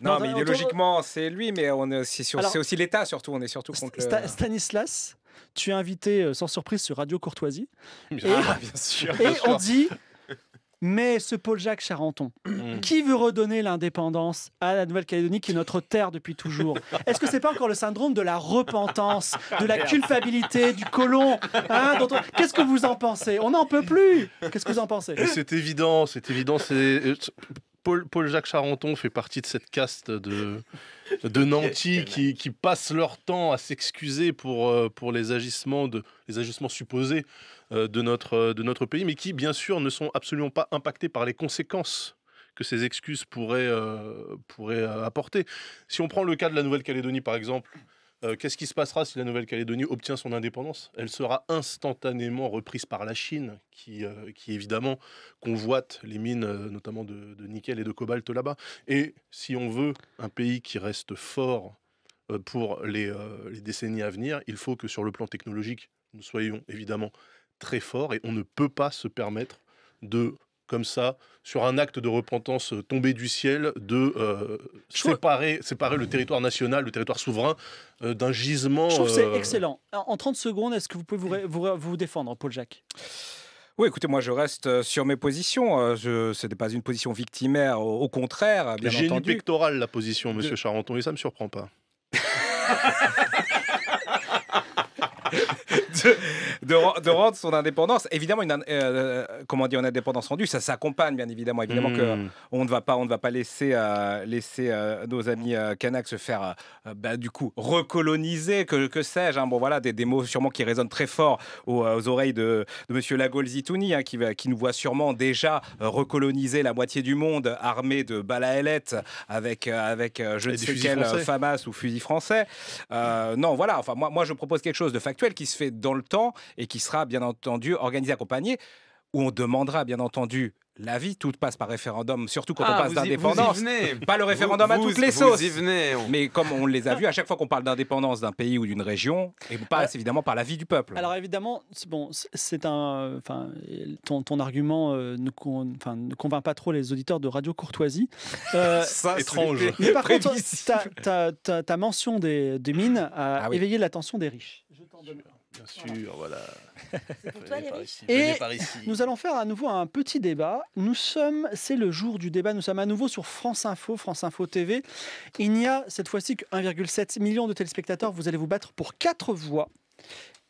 Non, mais idéologiquement, c'est lui, mais on c'est aussi l'État surtout. On est surtout contre. Stanislas, tu es invité euh, sans surprise sur Radio Courtoisie. Bien, ah, bien sûr. Et on dit mais ce Paul-Jacques Charenton, hmm. qui veut redonner l'indépendance à la Nouvelle-Calédonie, qui est notre terre depuis toujours Est-ce que ce n'est pas encore le syndrome de la repentance, ah, de la culpabilité du colon hein, Qu'est-ce que vous en pensez On n'en peut plus Qu'est-ce que vous en pensez C'est évident, c'est évident. C'est euh, Paul, Jacques Charenton fait partie de cette caste de, de nantis qui, passent leur temps à s'excuser pour, euh, pour les, agissements de, les agissements supposés euh, de notre, euh, de notre pays, mais qui, bien sûr, ne sont absolument pas impactés par les conséquences que ces excuses pourraient, pourraient apporter. Si on prend le cas de la Nouvelle-Calédonie, par exemple, euh, qu'est-ce qui se passera si la Nouvelle-Calédonie obtient son indépendance Elle sera instantanément reprise par la Chine, qui, euh, qui évidemment convoite les mines, euh, notamment de, nickel et de cobalt là-bas. Et si on veut un pays qui reste fort pour les, les décennies à venir, il faut que sur le plan technologique, nous soyons évidemment très forts et on ne peut pas se permettre de comme ça, sur un acte de repentance euh, tombé du ciel, de euh, séparer, le territoire national, le territoire souverain, euh, d'un gisement. Je trouve c'est excellent. En 30 secondes, est-ce que vous pouvez vous, défendre, Paul Jacques oui, écoutez, moi je reste sur mes positions. ce n'est pas une position victimaire, au, contraire. Bien J'ai entendu. une la position, monsieur Charenton, et ça ne me surprend pas. de, rendre son indépendance. Évidemment, une, euh, euh, comment dire, une indépendance rendue, ça s'accompagne bien évidemment. Évidemment que hmm. on ne va pas, on ne va pas laisser euh, laisser nos amis Kanak se faire bah, du coup recoloniser, que, que sais-je. Hein. Bon voilà, des, des, mots sûrement qui résonnent très fort aux, oreilles de, Monsieur Lagol Zitouni, hein, qui qui nous voit sûrement déjà recoloniser la moitié du monde armé de balaélettes avec avec je ne sais quel FAMAS ou fusil français. non, voilà. Enfin moi, moi je propose quelque chose de factuel qui se fait dans le temps et qui sera bien entendu organisé, accompagné, où on demandera bien entendu l'avis. Tout passe par référendum, surtout quand on ah, passe d'indépendance. Pas le référendum à toutes les sauces. Mais comme on les a vus, à chaque fois qu'on parle d'indépendance d'un pays ou d'une région, et on passe évidemment par l'avis du peuple. Alors évidemment, bon, c'est un, enfin, ton, ton argument euh, ne, ne, convainc pas trop les auditeurs de Radio Courtoisie. Euh, Ça, étrange. Mais par contre, ta, ta, mention des, mines a ah éveillé l'attention des riches. Je t'en donne Bien sûr, voilà. Et nous allons faire à nouveau un petit débat. Nous sommes, c'est le jour du débat, nous sommes à nouveau sur France Info, France Info TV. Il n'y a cette fois-ci que 1,7 million de téléspectateurs. Vous allez vous battre pour quatre voix.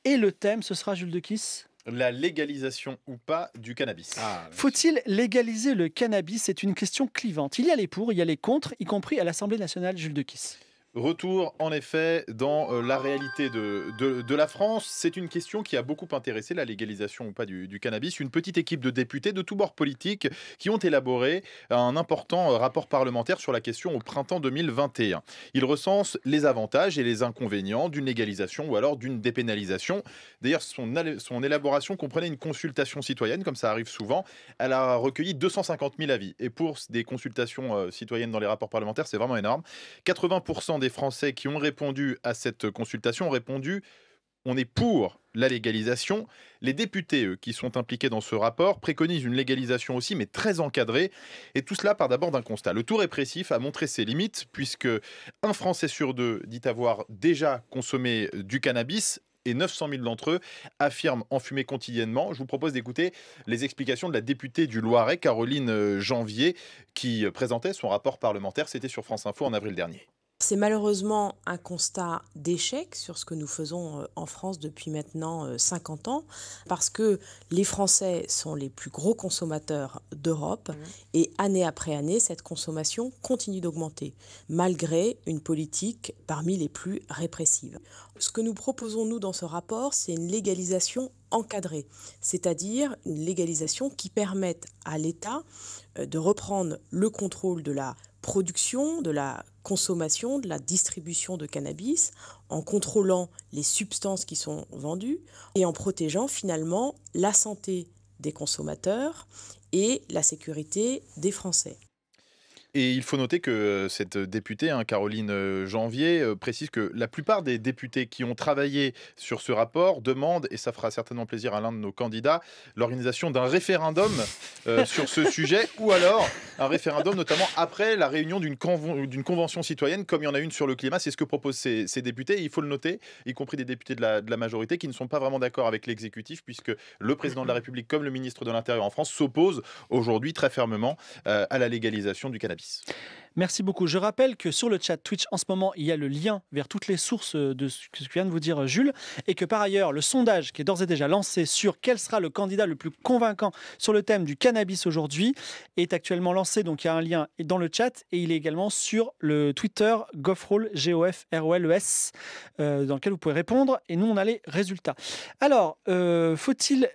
Et le thème, ce sera Jules de Kiss la légalisation ou pas du cannabis. Ah, ah, faut-il légaliser le cannabis C'est une question clivante. Il y a les pour, il y a les contre, y compris à l'Assemblée nationale, Jules de Kiss. Retour en effet dans euh, la réalité de, de, la France. C'est une question qui a beaucoup intéressé la légalisation ou pas du, cannabis. Une petite équipe de députés de tous bords politiques qui ont élaboré un important euh, rapport parlementaire sur la question au printemps 2021. Il recense les avantages et les inconvénients d'une légalisation ou alors d'une dépénalisation. D'ailleurs, son, son élaboration comprenait une consultation citoyenne, comme ça arrive souvent. Elle a recueilli 250 000 avis. Et pour des consultations euh, citoyennes dans les rapports parlementaires, c'est vraiment énorme. 80 des Français qui ont répondu à cette consultation ont répondu on est pour la légalisation. Les députés qui sont impliqués dans ce rapport préconisent une légalisation aussi, mais très encadrée. Et tout cela part d'abord d'un constat. Le tout répressif a montré ses limites, puisque un Français sur deux dit avoir déjà consommé du cannabis. Et 900 000 d'entre eux affirment en fumer quotidiennement. Je vous propose d'écouter les explications de la députée du Loiret, Caroline Janvier, qui présentait son rapport parlementaire. C'était sur France Info en avril dernier. C'est malheureusement un constat d'échec sur ce que nous faisons euh, en France depuis maintenant 50 euh, ans, parce que les Français sont les plus gros consommateurs d'Europe mmh. et année après année, cette consommation continue d'augmenter, malgré une politique parmi les plus répressives. Ce que nous proposons, nous, dans ce rapport, c'est une légalisation encadrée, c'est-à-dire une légalisation qui permette à l'État euh, de reprendre le contrôle de la production, de la consommation, de la distribution de cannabis, en contrôlant les substances qui sont vendues et en protégeant finalement la santé des consommateurs et la sécurité des Français. Et il faut noter que euh, cette députée, hein, Caroline euh, Janvier, euh, précise que la plupart des députés qui ont travaillé sur ce rapport demandent, et ça fera certainement plaisir à l'un de nos candidats, l'organisation d'un référendum sur ce sujet, ou alors un référendum notamment après la réunion d'une convention citoyenne, comme il y en a une sur le climat. C'est ce que proposent ces, députés, il faut le noter, y compris des députés de la, majorité qui ne sont pas vraiment d'accord avec l'exécutif, puisque le président de la République, comme le ministre de l'Intérieur en France, s'oppose aujourd'hui très fermement à la légalisation du cannabis. Yes. Merci beaucoup. Je rappelle que sur le chat Twitch, en ce moment, il y a le lien vers toutes les sources de ce que vient de vous dire euh, Jules. Et que par ailleurs, le sondage qui est d'ores et déjà lancé sur quel sera le candidat le plus convaincant sur le thème du cannabis aujourd'hui est actuellement lancé. Donc il y a un lien dans le chat et il est également sur le Twitter GoffRoll, G-O-F-R-O-L-E-S, euh, dans lequel vous pouvez répondre. Et nous, on a les résultats. Alors, euh, faut-il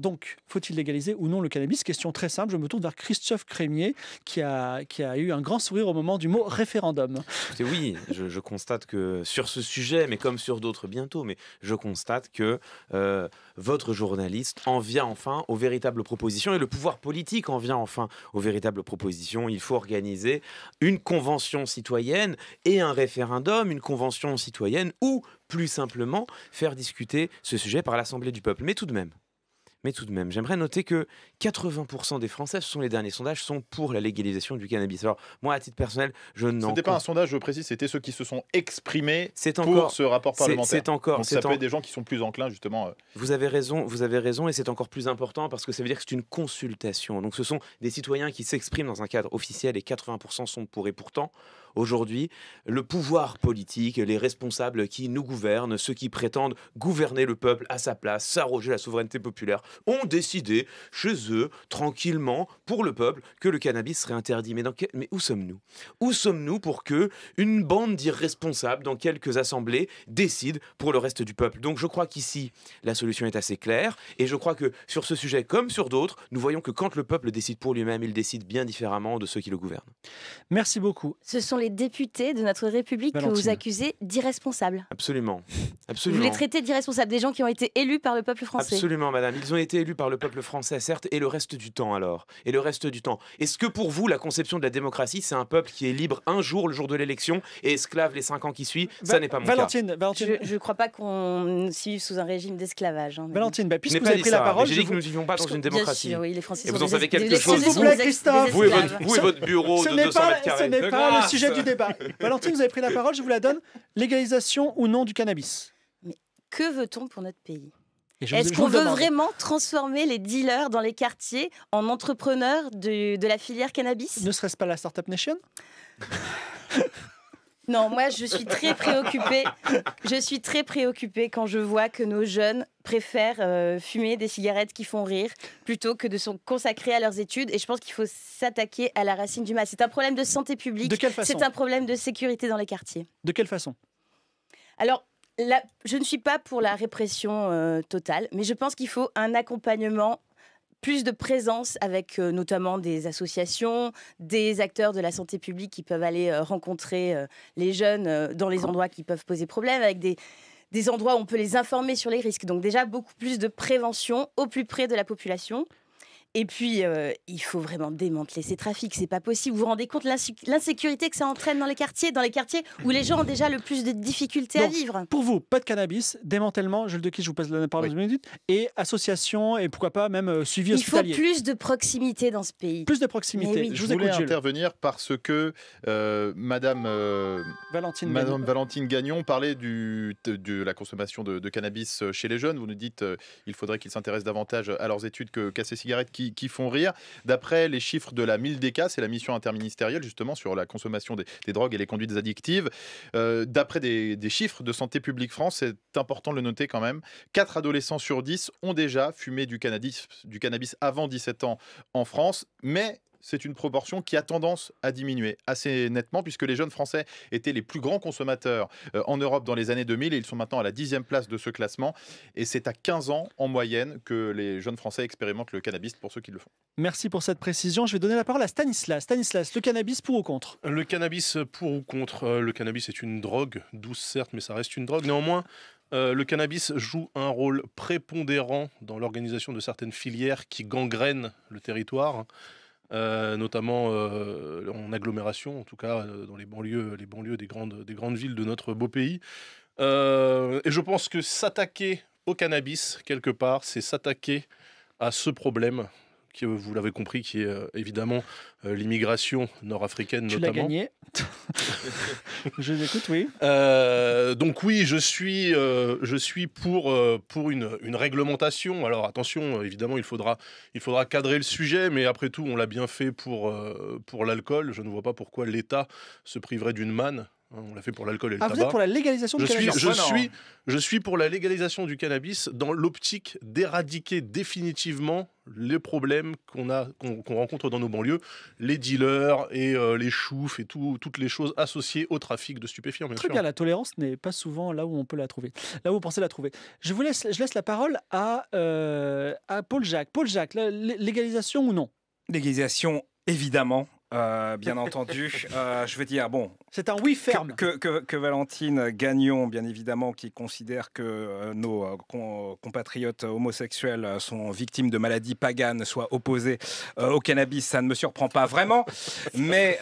donc, faut-il légaliser ou non le cannabis Question très simple. Je me tourne vers Christophe Crémier qui a, qui a eu un grand sourire au moment du mot référendum. oui, je, constate que sur ce sujet, mais comme sur d'autres bientôt, mais je constate que euh, votre journaliste en vient enfin aux véritables propositions et le pouvoir politique en vient enfin aux véritables propositions. Il faut organiser une convention citoyenne et un référendum, une convention citoyenne ou plus simplement faire discuter ce sujet par l'Assemblée du peuple. Mais tout de même, mais tout de même, j'aimerais noter que 80% des Français, ce sont les derniers sondages, sont pour la légalisation du cannabis. Alors, moi, à titre personnel, je n'en. C'était pas un sondage je précise, c'était ceux qui se sont exprimés encore, pour ce rapport parlementaire. C'est encore. Donc, ça peut être des gens qui sont plus enclins, justement. Euh. Vous avez raison, vous avez raison, et c'est encore plus important parce que ça veut dire que c'est une consultation. Donc, ce sont des citoyens qui s'expriment dans un cadre officiel et 80% sont pour. Et pourtant, aujourd'hui, le pouvoir politique, les responsables qui nous gouvernent, ceux qui prétendent gouverner le peuple à sa place, s'arroger la souveraineté populaire, ont décidé chez eux, tranquillement, pour le peuple, que le cannabis serait interdit. Mais, Mais où sommes-nous Où sommes-nous pour que une bande d'irresponsables dans quelques assemblées décide pour le reste du peuple Donc je crois qu'ici, la solution est assez claire. Et je crois que sur ce sujet, comme sur d'autres, nous voyons que quand le peuple décide pour lui-même, il décide bien différemment de ceux qui le gouvernent. Merci beaucoup. Ce sont les députés de notre République que vous accusez d'irresponsables. Absolument. Absolument. Vous les traitez d'irresponsables, des gens qui ont été élus par le peuple français. Absolument, madame. Ils ont été élu par le peuple français, certes, et le reste du temps alors Et le reste du temps Est-ce que pour vous, la conception de la démocratie, c'est un peuple qui est libre un jour, le jour de l'élection, et esclave les cinq ans qui suivent Ça n'est pas mon cas. Valentine. Je ne crois pas qu'on suive sous un régime d'esclavage. Hein, Valentine, bah, puisque vous avez pris la parole. J'ai dit vous... que nous ne vivions pas dans une démocratie. Sûr, oui, les Français et vous en quelque chose vous plaît, Christophe. Vous et votre, bureau de 200 mètres carrés. Ce n'est pas le sujet du débat. Valentine, vous avez pris la parole, je vous la donne. Légalisation ou non du cannabis Mais que veut-on pour notre pays est-ce qu'on veut vraiment transformer les dealers dans les quartiers en entrepreneurs de, la filière cannabis Ne serait-ce pas la Startup Nation Non, moi je suis très préoccupée. Je suis très préoccupée quand je vois que nos jeunes préfèrent euh, fumer des cigarettes qui font rire plutôt que de se consacrer à leurs études. Et je pense qu'il faut s'attaquer à la racine du mal. C'est un problème de santé publique. C'est un problème de sécurité dans les quartiers. De quelle façon Alors, je ne suis pas pour la répression euh, totale, mais je pense qu'il faut un accompagnement plus de présence avec euh, notamment des associations, des acteurs de la santé publique qui peuvent aller euh, rencontrer les jeunes dans les endroits qui peuvent poser problème, avec des endroits où on peut les informer sur les risques. Donc déjà beaucoup plus de prévention au plus près de la population. Et puis, euh, il faut vraiment démanteler ces trafics. C'est pas possible. Vous vous rendez compte l'insécurité que ça entraîne dans les quartiers, dans les quartiers où les gens ont déjà le plus de difficultés à vivre. Pour vous, pas de cannabis, démantèlement, je le je vous passe la parole minutes, et association, et pourquoi pas même euh, suivi hospitalier. Il faut plus de proximité dans ce pays. Plus de proximité. Je, voulais intervenir parce que euh, Madame, Valentine, Gagnon. parlait du, de, la consommation de, cannabis chez les jeunes. Vous nous dites qu'il faudrait qu'ils s'intéressent davantage à leurs études que casser ces cigarettes qui qui, font rire. D'après les chiffres de la MILDECA, c'est la mission interministérielle justement sur la consommation des, drogues et les conduites addictives. Euh, d'après des, chiffres de Santé publique France, c'est important de le noter quand même, 4 adolescents sur 10 ont déjà fumé du cannabis avant 17 ans en France, mais c'est une proportion qui a tendance à diminuer assez nettement, puisque les jeunes Français étaient les plus grands consommateurs euh, en Europe dans les années 2000, et ils sont maintenant à la dixième place de ce classement. Et c'est à 15 ans en moyenne que les jeunes Français expérimentent le cannabis, pour ceux qui le font. Merci pour cette précision. Je vais donner la parole à Stanislas. Stanislas, le cannabis pour ou contre Le cannabis pour ou contre euh, Le cannabis est une drogue, douce certes, mais ça reste une drogue. Néanmoins, euh, le cannabis joue un rôle prépondérant dans l'organisation de certaines filières qui gangrènent le territoire. Euh, notamment euh, en agglomération, en tout cas euh, dans les banlieues, les banlieues des grandes villes de notre beau pays. et je pense que s'attaquer au cannabis, quelque part, c'est s'attaquer à ce problème qui, euh, vous l'avez compris, qui est euh, évidemment euh, l'immigration nord-africaine notamment. Tu l'as gagné. je écoute, oui. donc oui, je suis, je suis pour, pour une, une, réglementation. Alors attention, évidemment, il faudra, il faudra cadrer le sujet, mais après tout, on l'a bien fait pour, pour l'alcool. Je ne vois pas pourquoi l'État se priverait d'une manne Hein, on l'a fait pour l'alcool et le ah, tabac. Vous êtes pour la légalisation je du suis, cannabis je suis, hein. je suis pour la légalisation du cannabis dans l'optique d'éradiquer définitivement les problèmes qu'on a, qu'on rencontre dans nos banlieues, les dealers et euh, les choufs et toutes les choses associées au trafic de stupéfiants. Très bien, la tolérance n'est pas souvent là où on peut la trouver, là où on pensait la trouver. Je vous laisse, je laisse la parole à, euh, à Paul Jacques. Paul Jacques, légalisation ou non Légalisation, évidemment. Euh, bien entendu. Euh, je veux dire, bon. C'est un oui ferme. Que, Valentine Gagnon, bien évidemment, qui considère que euh, nos compatriotes homosexuels sont victimes de maladies paganes, soit opposés au cannabis, ça ne me surprend pas vraiment. Mais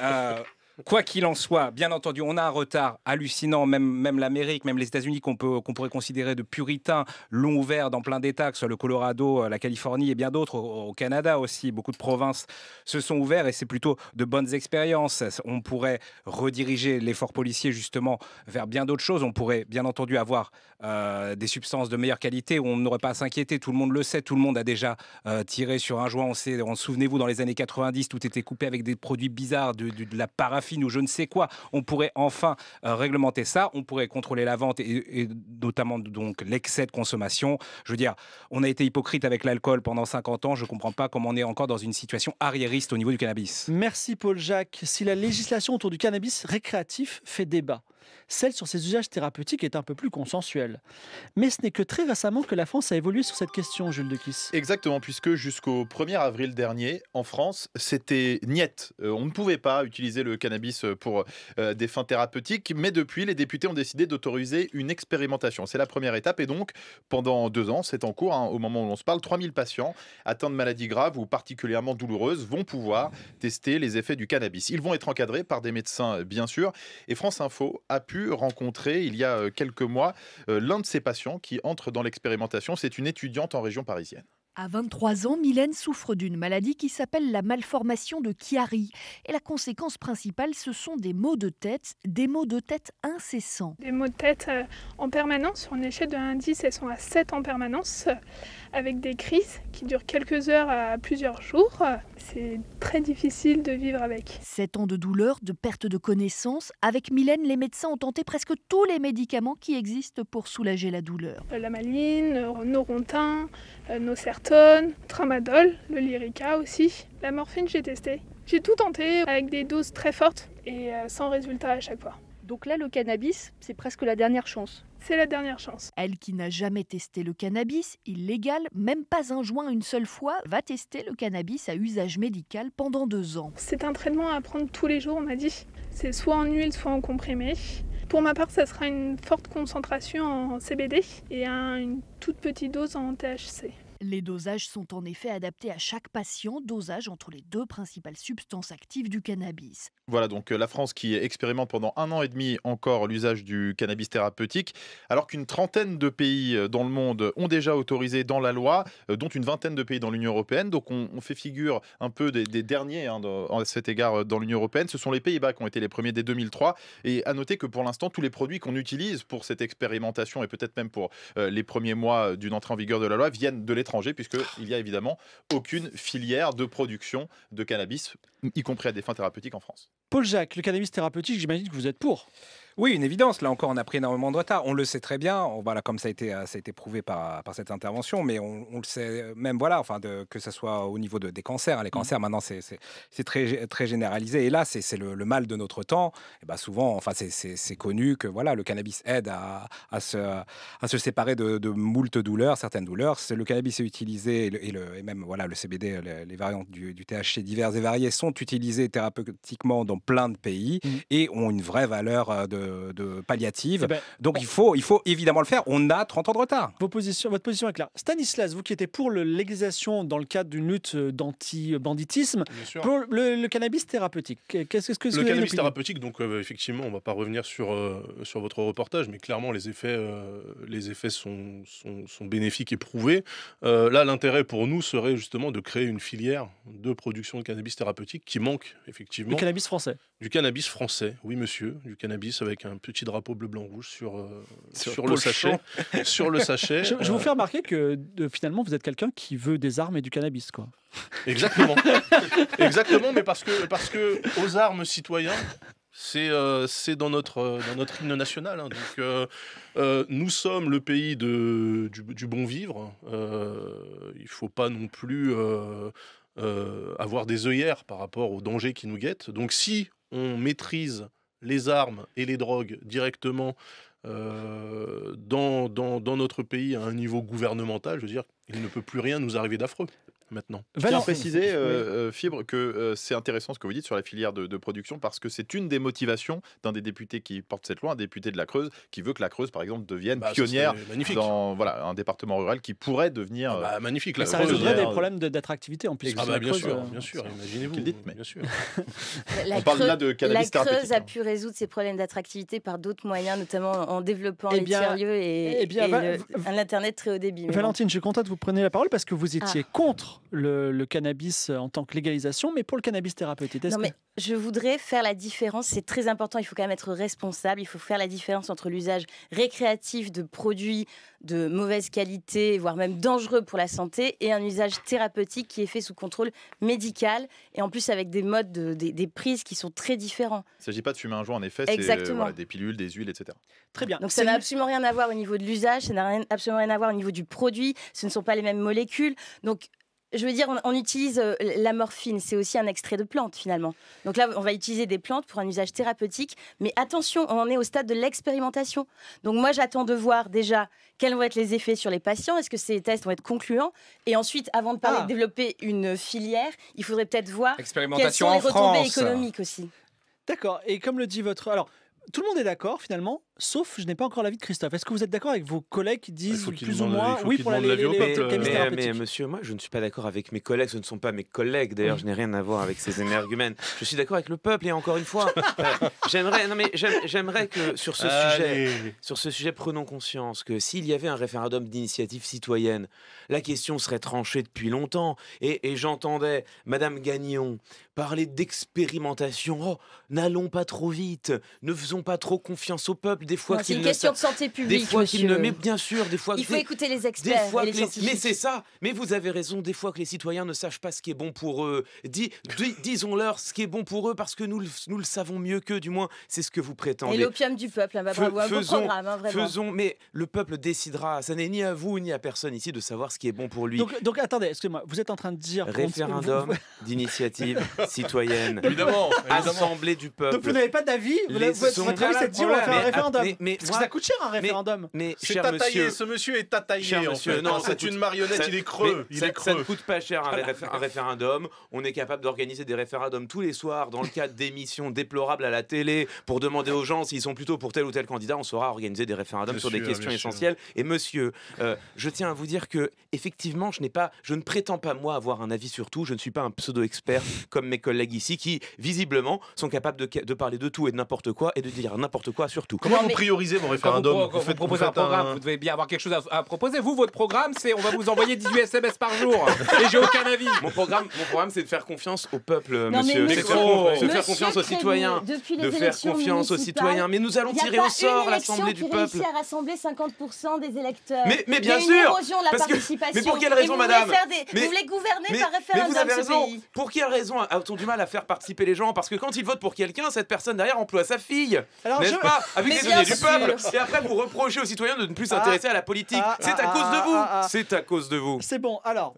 Quoi qu'il en soit, bien entendu, on a un retard hallucinant, même, même l'Amérique, même les États-Unis qu'on qu'on pourrait considérer de puritains, l'ont ouvert dans plein d'États, que ce soit le Colorado, euh, la Californie et bien d'autres, au, Canada aussi, beaucoup de provinces se sont ouvertes et c'est plutôt de bonnes expériences. On pourrait rediriger l'effort policier justement vers bien d'autres choses. On pourrait bien entendu avoir euh, des substances de meilleure qualité où on n'aurait pas à s'inquiéter. Tout le monde le sait, tout le monde a déjà euh, tiré sur un joint. On sait, souvenez-vous, dans les années 90, tout était coupé avec des produits bizarres, de, de la paraffine ou je ne sais quoi, on pourrait enfin euh, réglementer ça, on pourrait contrôler la vente et, notamment donc l'excès de consommation. Je veux dire, on a été hypocrite avec l'alcool pendant 50 ans, je ne comprends pas comment on est encore dans une situation arriériste au niveau du cannabis. Merci Paul-Jacques. Si la législation autour du cannabis récréatif fait débat, celle sur ses usages thérapeutiques est un peu plus consensuelle. Mais ce n'est que très récemment que la France a évolué sur cette question, Jules de Kiss. Exactement, puisque jusqu'au 1er avril dernier, en France, c'était niette. Euh, on ne pouvait pas utiliser le cannabis pour euh, des fins thérapeutiques, mais depuis, les députés ont décidé d'autoriser une expérimentation. C'est la première étape, et donc, pendant deux ans, c'est en cours, hein, au moment où l'on se parle, 3000 patients atteints de maladies graves ou particulièrement douloureuses vont pouvoir tester les effets du cannabis. Ils vont être encadrés par des médecins, bien sûr, et France Info a pu rencontrer il y a euh, quelques mois euh, l'un de ses patients qui entre dans l'expérimentation. C'est une étudiante en région parisienne. À 23 ans, Mylène souffre d'une maladie qui s'appelle la malformation de Chiari. Et la conséquence principale, ce sont des maux de tête, des maux de tête incessants. Des maux de tête euh, en permanence, sur une échelle de 1 à 10, elles sont à 7 en permanence avec des crises qui durent quelques heures à plusieurs jours. C'est très difficile de vivre avec. Sept ans de douleur, de perte de connaissance. Avec Mylène, les médecins ont tenté presque tous les médicaments qui existent pour soulager la douleur. Euh, la maline, euh, Norontin, euh, Nocertone, Tramadol, le Lyrica aussi. La morphine, j'ai testé. J'ai tout tenté avec des doses très fortes et sans résultat à chaque fois. Donc là, le cannabis, c'est presque la dernière chance. C'est la dernière chance. Elle qui n'a jamais testé le cannabis illégal, même pas un joint une seule fois, va tester le cannabis à usage médical pendant deux ans. C'est un traitement à prendre tous les jours, on m'a dit. C'est soit en huile, soit en comprimé. Pour ma part, ça sera une forte concentration en CBD et une toute petite dose en THC. Les dosages sont en effet adaptés à chaque patient, dosage entre les deux principales substances actives du cannabis. Voilà donc euh, la France qui expérimente pendant un an et demi encore l'usage du cannabis thérapeutique, alors qu'une trentaine de pays euh, dans le monde ont déjà autorisé dans la loi, euh, dont une vingtaine de pays dans l'Union européenne. Donc on, fait figure un peu des, derniers hein, en à cet égard dans l'Union européenne. Ce sont les Pays-Bas qui ont été les premiers dès 2003. Et à noter que pour l'instant, tous les produits qu'on utilise pour cette expérimentation et peut-être même pour les premiers mois d'une entrée en vigueur de la loi viennent de l'étranger Puisque puisqu'il n'y a évidemment aucune filière de production de cannabis, y compris à des fins thérapeutiques en France. Paul Jacques, le cannabis thérapeutique, j'imagine que vous êtes pour oui, une évidence. Là encore, on a pris énormément de retard. On le sait très bien. On, voilà, comme ça a été, euh, ça a prouvé par, cette intervention, mais on, le sait euh, même, voilà, enfin, que ce soit au niveau des cancers. Les mmh. cancers, maintenant, c'est très, très généralisé. Et là, c'est le, mal de notre temps. Et ben souvent, enfin, c'est connu que voilà, le cannabis aide à, à, se, à se séparer de, de moult douleurs, certaines douleurs. Le cannabis est utilisé, et, le, même voilà, le CBD, les, variantes du, THC diverses et variées sont utilisées thérapeutiquement dans plein de pays mmh. et ont une vraie valeur euh, de de, palliative. Eh ben, donc il, faut, il faut évidemment le faire. On a 30 ans de retard. votre position est claire. Stanislas, vous qui étiez pour le dans le cadre d'une lutte euh, d'anti-banditisme, pour le, cannabis thérapeutique, qu'est-ce que Le cannabis thérapeutique, donc euh, effectivement, on ne va pas revenir sur, euh, sur votre reportage, mais clairement, les effets, les effets sont, sont, sont bénéfiques et prouvés. là, l'intérêt pour nous serait justement de créer une filière de production de cannabis thérapeutique qui manque effectivement. Du cannabis français. Du cannabis français, oui, monsieur. Du cannabis avec un petit drapeau bleu blanc rouge sur euh, sur, le sachet, sur, le sachet Je, vous euh. fais remarquer que finalement vous êtes quelqu'un qui veut des armes et du cannabis quoi. Exactement. Exactement mais parce que parce que aux armes citoyens c'est euh, dans, notre, dans notre hymne national. Hein. Donc, nous sommes le pays de, du, du bon vivre. il ne faut pas non plus avoir des œillères par rapport aux dangers qui nous guettent. Donc si on maîtrise les armes et les drogues directement euh, dans, dans, dans, notre pays à un niveau gouvernemental, je veux dire, il ne peut plus rien nous arriver d'affreux maintenant. Je tiens préciser, euh, euh, Fibre, que euh, c'est intéressant ce que vous dites sur la filière de, production parce que c'est une des motivations d'un des députés qui porte cette loi, un député de la Creuse, qui veut que la Creuse, par exemple, devienne bah, pionnière dans voilà, un département rural qui pourrait devenir. Ah bah, magnifique, la Ça résoudrait des problèmes d'attractivité en plus. Ah bah, bien, sûr, bien sûr, imaginez-vous. On parle là de cannabis La Creuse a pu résoudre ses problèmes d'attractivité par d'autres moyens, notamment en développant un eh eh bien, et, un Internet très haut débit. Valentine, je suis content que vous preniez la parole parce que vous étiez ah. contre le, cannabis en tant que légalisation, mais pour le cannabis thérapeutique. Non, que... je voudrais faire la différence. C'est très important. Il faut quand même être responsable. Il faut faire la différence entre l'usage récréatif de produits de mauvaise qualité, voire même dangereux pour la santé, et un usage thérapeutique qui est fait sous contrôle médical et en plus avec des modes, des, prises qui sont très différents. Il ne s'agit pas de fumer un joint, en effet. Exactement. des pilules, des huiles, etc. Très bien. Donc ça n'a absolument rien à voir au niveau de l'usage. Ça n'a absolument rien à voir au niveau du produit. Ce ne sont pas les mêmes molécules. Donc je veux dire, on, utilise euh, la morphine, c'est aussi un extrait de plante finalement. Donc là, on va utiliser des plantes pour un usage thérapeutique, mais attention, on en est au stade de l'expérimentation. Donc moi, j'attends de voir déjà quels vont être les effets sur les patients, est-ce que ces tests vont être concluants, et ensuite, avant de parler ah. de développer une filière, il faudrait peut-être voir quelles sont les retombées économiques aussi. D'accord. Et comme le dit votre, alors tout le monde est d'accord finalement sauf je n'ai pas encore l'avis de Christophe. Est-ce que vous êtes d'accord avec vos collègues qui bah, disent plus ou moins oui pour la les, les, mais, mais, mais, monsieur, moi je ne suis pas d'accord avec mes collègues, ce ne sont pas mes collègues d'ailleurs, hmm. je n'ai rien à voir avec ces énergumènes. Je suis d'accord avec le peuple et encore une fois, euh, j'aimerais mais j'aimerais que sur ce sujet sur ce sujet prenons conscience que s'il y avait un référendum d'initiative citoyenne, la question serait tranchée depuis longtemps et, et j'entendais madame Gagnon parler d'expérimentation. Oh, n'allons pas trop vite, ne faisons pas trop confiance au peuple des fois qu'il C'est une question de santé publique. Mais bien sûr, des fois. Il faut écouter les experts. les mais c'est ça. Mais vous avez raison. Des fois que les citoyens ne sachent pas ce qui est bon pour eux. Dis, Disons-leur ce qui est bon pour eux parce que nous, le savons mieux qu'eux. Du moins, c'est ce que vous prétendez. Et l'opium du peuple. Hein, hein, faisons, Mais le peuple décidera. Ça n'est ni à vous ni à personne ici de savoir ce qui est bon pour lui. Donc, attendez, excusez-moi. Vous êtes en train de dire. Référendum d'initiative citoyenne. Évidemment, Assemblée du peuple. Donc vous n'avez pas d'avis. Votre avis, c'est de dire va faire un référendum. Mais, ça coûte cher un référendum. Mais cher monsieur, ce monsieur est tataillé. non, c'est une marionnette, il est creux. ça, ne coûte pas cher un, référendum. On est capable d'organiser des référendums tous les soirs dans le cadre d'émissions déplorables à la télé pour demander aux gens s'ils sont plutôt pour tel ou tel candidat. On saura organiser des référendums sur des questions essentielles. Et monsieur, euh, je tiens à vous dire que effectivement, je n'ai pas, je ne prétends pas moi avoir un avis sur tout. Je ne suis pas un pseudo expert comme mes collègues ici qui visiblement sont capables de, de parler de tout et de n'importe quoi et de dire n'importe quoi sur tout. Comment prioriser mon référendum. vous, un programme, vous devez bien avoir quelque chose à, proposer. Vous, votre programme, c'est on va vous envoyer 18 SMS par jour. Et j'ai aucun avis. Mon programme, mon programme c'est de faire confiance au peuple, monsieur. De faire, confiance aux citoyens. De faire confiance aux citoyens. Mais nous allons tirer au sort l'Assemblée du peuple. à rassembler 50% des électeurs. Mais, bien sûr. mais pour quelle raison, madame Vous voulez gouverner par référendum. Pour quelle raison a-t-on du mal à faire participer les gens Parce que quand ils votent pour quelqu'un, cette personne derrière emploie sa fille, n'est-ce pas Avec des du peuple. Et après, vous reprochez aux citoyens de ne plus ah. s'intéresser à la politique. Ah, c'est à, ah, cause de vous. C'est à cause de vous. C'est bon. Alors,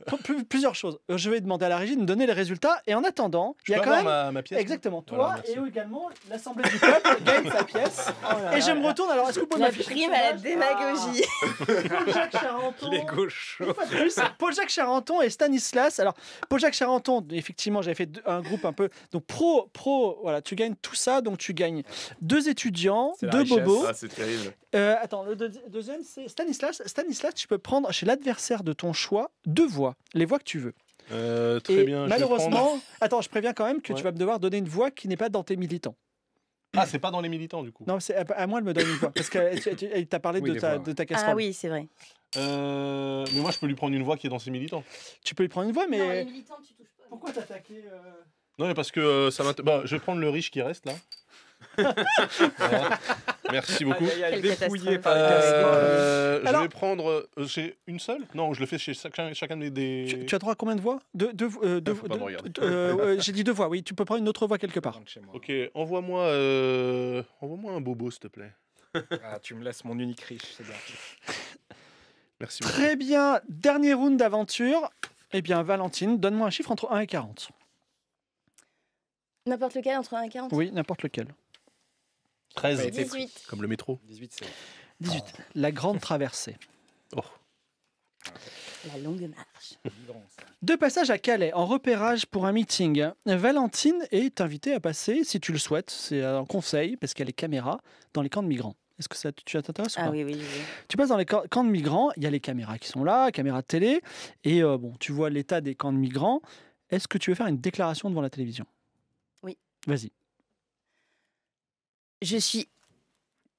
plusieurs choses. Euh, je vais demander à la régie de me donner les résultats. Et en attendant, il y a quand même. Ma, pièce, Exactement. Toi et également, l'Assemblée du peuple gagne sa pièce. Oh et je me retourne. Alors, est-ce que vous pouvez m'afficher prime à la démagogie. Paul-Jacques Charenton. Les Paul-Jacques Charenton et Stanislas. Alors, Paul-Jacques Charenton, effectivement, j'avais fait un groupe un peu. Donc, pro, pro, voilà, tu gagnes tout ça. Donc, tu gagnes deux étudiants, deux bobos. Ah, euh, attends, le deuxième, c'est Stanislas. Stanislas, tu peux prendre chez l'adversaire de ton choix deux voix, les voix que tu veux. Euh, très bien. Malheureusement, je attends, je préviens quand même que tu vas me devoir donner une voix qui n'est pas dans tes militants. Ah, c'est pas dans les militants du coup. Non, c'est à moi elle me donne une voix parce qu'elle t'a parlé de, ta, casse Ah oui, c'est vrai. Euh, mais moi, je peux lui prendre une voix qui est dans ses militants. Tu peux lui prendre une voix, mais. Pourquoi t'attaquer Non, parce que ça va. Bah, je vais prendre le riche qui reste là. Merci beaucoup. Euh, je vais prendre. euh, une seule Non, je le fais chez chacun, chacun des. Tu, as droit à combien de voix Deux, deux, euh, ah, euh, J'ai dit deux voix, oui. Tu peux prendre une autre voix quelque part. Ok, envoie-moi envoie un bobo, s'il te plaît. Ah, tu me laisses mon unique riche, c'est bien. Merci beaucoup. Très bien. Dernier round d'aventure. Eh bien, Valentine, donne-moi un chiffre entre 1 et 40. N'importe lequel entre 1 et 40 Oui, n'importe lequel. 13. 18. Comme le métro. 18, c'est... 18. La grande traversée. Oh. La longue marche. De passages à Calais, en repérage pour un meeting, Valentine est invitée à passer, si tu le souhaites, c'est un conseil, parce qu'elle est caméra, dans les camps de migrants. Est-ce que ça tu t'intéresse ah pas oui, oui, oui, Tu passes dans les camps de migrants, il y a les caméras qui sont là, caméras de télé, et euh, bon, tu vois l'état des camps de migrants. Est-ce que tu veux faire une déclaration devant la télévision Oui. Vas-y je suis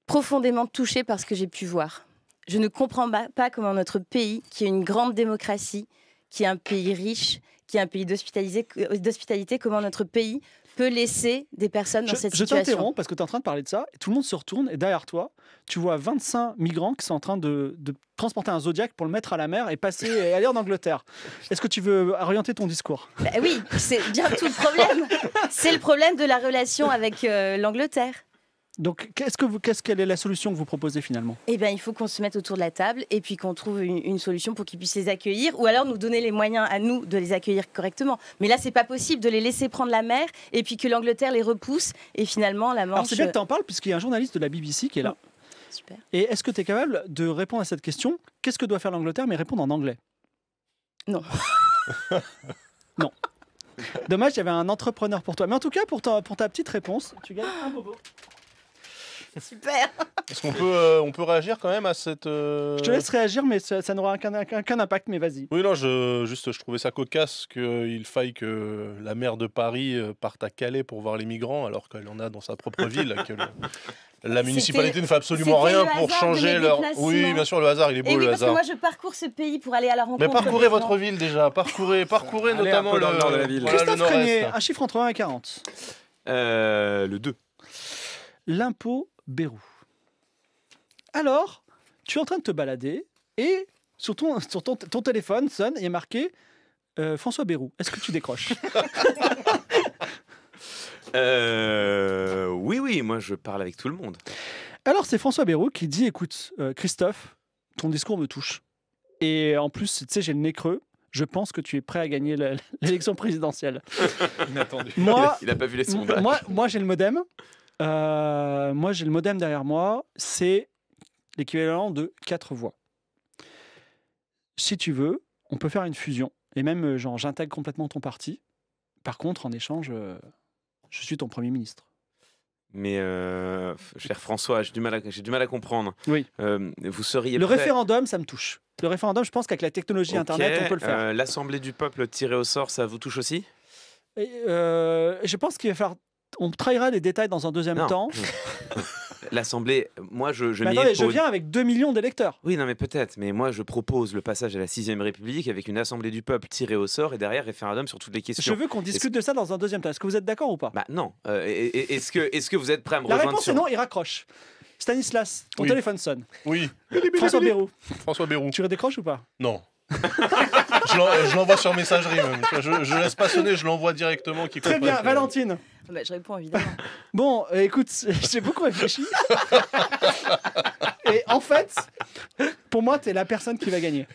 profondément touchée par ce que j'ai pu voir. Je ne comprends pas comment notre pays, qui est une grande démocratie, qui est un pays riche, qui est un pays euh, d'hospitalité, comment notre pays peut laisser des personnes dans cette situation. Je t'interromps parce que tu es en train de parler de ça, et tout le monde se retourne, et derrière toi, tu vois 25 migrants qui sont en train de, transporter un Zodiac pour le mettre à la mer et passer aller en Angleterre. Est-ce que tu veux orienter ton discours bah Oui, c'est bien tout le problème. C'est le problème de la relation avec euh, l'Angleterre. Donc, qu'est-ce que vous, qu'est-ce quelle est la solution que vous proposez finalement Eh bien, il faut qu'on se mette autour de la table et puis qu'on trouve une, solution pour qu'ils puissent les accueillir, ou alors nous donner les moyens à nous de les accueillir correctement. Mais là, c'est pas possible de les laisser prendre la mer et puis que l'Angleterre les repousse et finalement la Manche. Alors c'est bien que en parles puisqu'il y a un journaliste de la BBC qui est là. Oh, super. Et est-ce que tu es capable de répondre à cette question Qu'est-ce que doit faire l'Angleterre, mais répondre en anglais Non. non. Dommage, il y avait un entrepreneur pour toi. Mais en tout cas, pour ta, pour ta petite réponse, tu gagnes un bobo. Super. Est-ce qu'on peut, euh, on peut réagir quand même à cette. Euh, je te laisse réagir, mais ça, n'aura qu'un impact, mais vas-y. Oui, non, je, juste, je trouvais ça cocasse qu'il euh, faille que la maire de Paris parte à Calais pour voir les migrants, alors qu'elle en a dans sa propre ville. que la municipalité ne fait absolument rien pour changer leur. Oui, bien sûr, le hasard, il est beau parce que moi, je parcours ce pays pour aller à la rencontre. Mais parcourez votre ville déjà, parcourez, parcourez notamment le nord de la ville. un chiffre entre 1 et 40. le 2. L'impôt Bérou. Alors, tu es en train de te balader et sur ton, téléphone sonne et est marqué euh, François Bérou. Est-ce que tu décroches euh, Oui, oui, moi je parle avec tout le monde. Alors c'est François Bérou qui dit Écoute, euh, Christophe, ton discours me touche. Et en plus, tu sais, j'ai le nez creux. Je pense que tu es prêt à gagner l'élection présidentielle. Inattendu. il n'a pas vu les sondages. Moi, moi j'ai le modem. Euh, moi, j'ai le modem derrière moi. C'est l'équivalent de quatre voix. Si tu veux, on peut faire une fusion. Et même, euh, genre, j'intègre complètement ton parti. Par contre, en échange, euh, je suis ton Premier ministre. Mais cher François, j'ai du mal à, j'ai du mal à comprendre. Oui. vous seriez le référendum, ça me touche. Le référendum, je pense qu'avec la technologie Internet, on peut le faire. L'Assemblée du peuple tirée au sort, ça vous touche aussi Je pense qu'il va falloir on trahira les détails dans un deuxième temps. L'Assemblée, moi je, je, je viens avec 2 millions d'électeurs. Oui, non mais peut-être, mais moi je propose le passage à la 6 République avec une Assemblée du peuple tirée au sort et derrière référendum sur toutes les questions. Je veux qu'on discute de ça dans un deuxième temps. Est-ce que vous êtes d'accord ou pas Bah non. Euh, est-ce que, vous êtes prêt à me rejoindre La réponse est non, il raccroche. Stanislas, ton téléphone sonne. Oui. François Bérou. François Bérou. Tu le ou pas Non je l'envoie sur messagerie même. Je, laisse pas sonner, je l'envoie directement. Qui Très bien, Valentine. Ah bah, je réponds évidemment. Bon, euh, écoute, j'ai beaucoup réfléchi. Et en fait, pour moi, t'es la personne qui va gagner.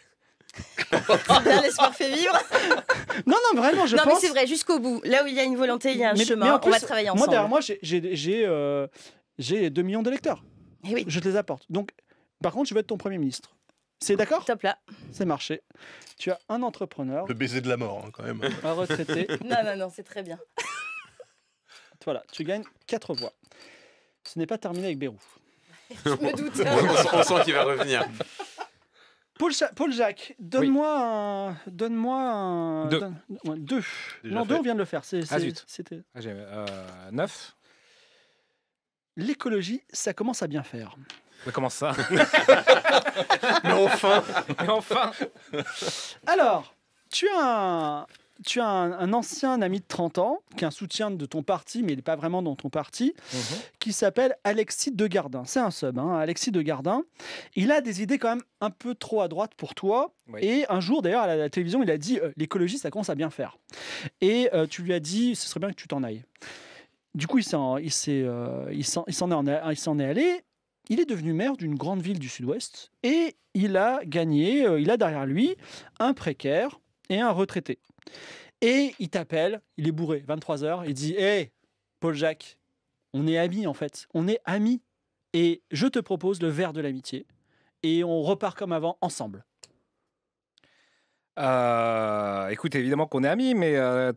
bien l'espoir fait vivre. Non, non, vraiment, je pense. Non, mais c'est vrai, jusqu'au bout. Là où il y a une volonté, il y a un chemin. on va travailler ensemble. Moi, derrière moi, j'ai euh, 2 millions de lecteurs. Et eh oui. Je te les apporte. Donc, par contre, je veux être ton Premier ministre. C'est d'accord Top là. C'est marché. Tu as un entrepreneur. Le baiser de la mort, hein, quand même. Un retraité. non, non, non, c'est très bien. voilà, tu gagnes quatre voix. Ce n'est pas terminé avec Bérou. Je me doute. on, sent qu'il va revenir. Paul, Jacques, donne-moi un. Donne-moi un. Deux. Non, deux, on vient de le faire. C'est, ah, C'était. Ah, euh, neuf. L'écologie, ça commence à bien faire. Mais comment ça Mais enfin Mais Alors, tu as un, tu as un, ancien ami de 30 ans, qui est un soutien de ton parti, mais il n'est pas vraiment dans ton parti, mhm. qui s'appelle Alexis Degardin. C'est un sub, hein, Alexis Degardin. Il a des idées quand même un peu trop à droite pour toi. Et un jour, d'ailleurs, à la, télévision, il a dit euh, L'écologie, ça commence à bien faire. Et euh, tu lui as dit Ce serait bien que tu t'en ailles. Du coup, il s'en est allé il est devenu maire d'une grande ville du sud-ouest et il a gagné, euh, il a derrière lui un précaire et un retraité. Et il t'appelle, il est bourré, 23h, il dit Hé, Paul Jacques, on est amis en fait, on est amis. Et je te propose le verre de l'amitié et on repart comme avant ensemble. Euh, écoute, évidemment qu'on est amis, mais euh,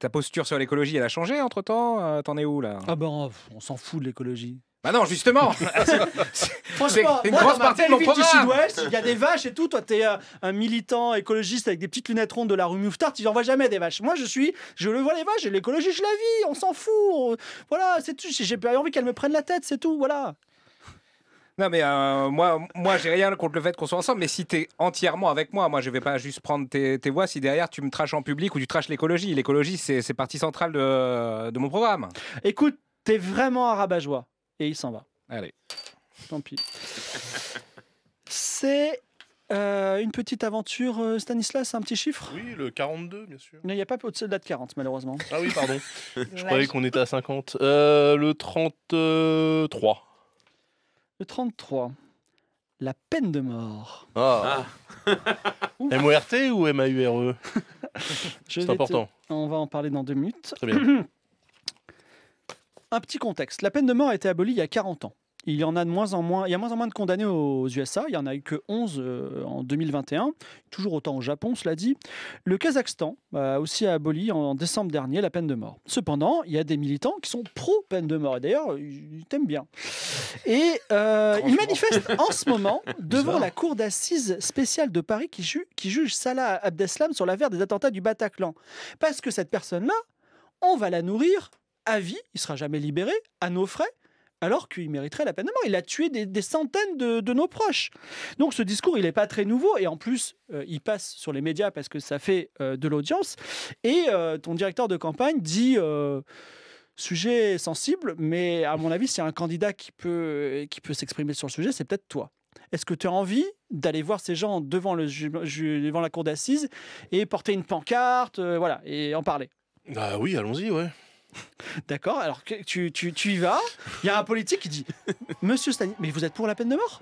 ta posture sur l'écologie, elle a changé entre temps T'en es où là Ah ben, on s'en fout de l'écologie. Bah non, justement. Franchement, une grosse partie de mon du Sud-Ouest, il y a des vaches et tout. Toi, t'es es euh, un militant écologiste avec des petites lunettes rondes de la rue Mouffetard. Tu n'en vois jamais des vaches. Moi, je suis, je le vois les vaches. Et l'écologie, je la vis. On s'en fout. Voilà, c'est tout. J'ai j'ai pas envie qu'elles me prennent la tête, c'est tout. Voilà. Non mais euh, moi, moi j'ai rien contre le fait qu'on soit ensemble, mais si t'es entièrement avec moi, moi je vais pas juste prendre tes, voix si derrière tu me traches en public ou tu traches l'écologie. L'écologie c'est partie centrale de, mon programme. Écoute, t'es vraiment un joie et il s'en va. Allez. Tant pis. C'est euh, une petite aventure, euh, Stanislas, un petit chiffre Oui, le 42, bien sûr. il n'y a pas au dessus de 40, malheureusement. Ah oui, pardon. Je croyais qu'on était à 50. Euh, le 33. Le 33. La peine de mort. Ah. ah. MORT ou M-A-U-R-E e C'est important. On va en parler dans deux minutes. Très bien. Un petit contexte. La peine de mort a été abolie il y a 40 ans. Il y en a de moins en moins, il y a moins en moins de condamnés aux USA, il y en a eu que 11 euh, en 2021, toujours autant au Japon, cela dit. Le Kazakhstan a aussi aboli en, décembre dernier la peine de mort. Cependant, il y a des militants qui sont pro peine de mort, et d'ailleurs, ils t'aiment bien. Et euh, ils manifestent en ce moment devant la cour d'assises spéciale de Paris qui, qui juge Salah Abdeslam sur l'affaire des attentats du Bataclan. Parce que cette personne-là, on va la nourrir à vie, il sera jamais libéré, à nos frais, alors qu'il mériterait la peine de mort. Il a tué des, centaines de, nos proches. Donc ce discours, il n'est pas très nouveau, et en plus, euh, il passe sur les médias parce que ça fait euh, de l'audience. Et euh, ton directeur de campagne dit... Sujet sensible, mais à mon avis, s'il y a un candidat qui peut, qui peut s'exprimer sur le sujet, c'est peut-être toi. Est-ce que tu as envie d'aller voir ces gens devant, le devant la cour d'assises et porter une pancarte, voilà, et en parler Bah oui, allons-y, ouais. D'accord Alors tu, y vas, il y a un politique qui dit Monsieur Stanley. mais vous êtes pour la peine de mort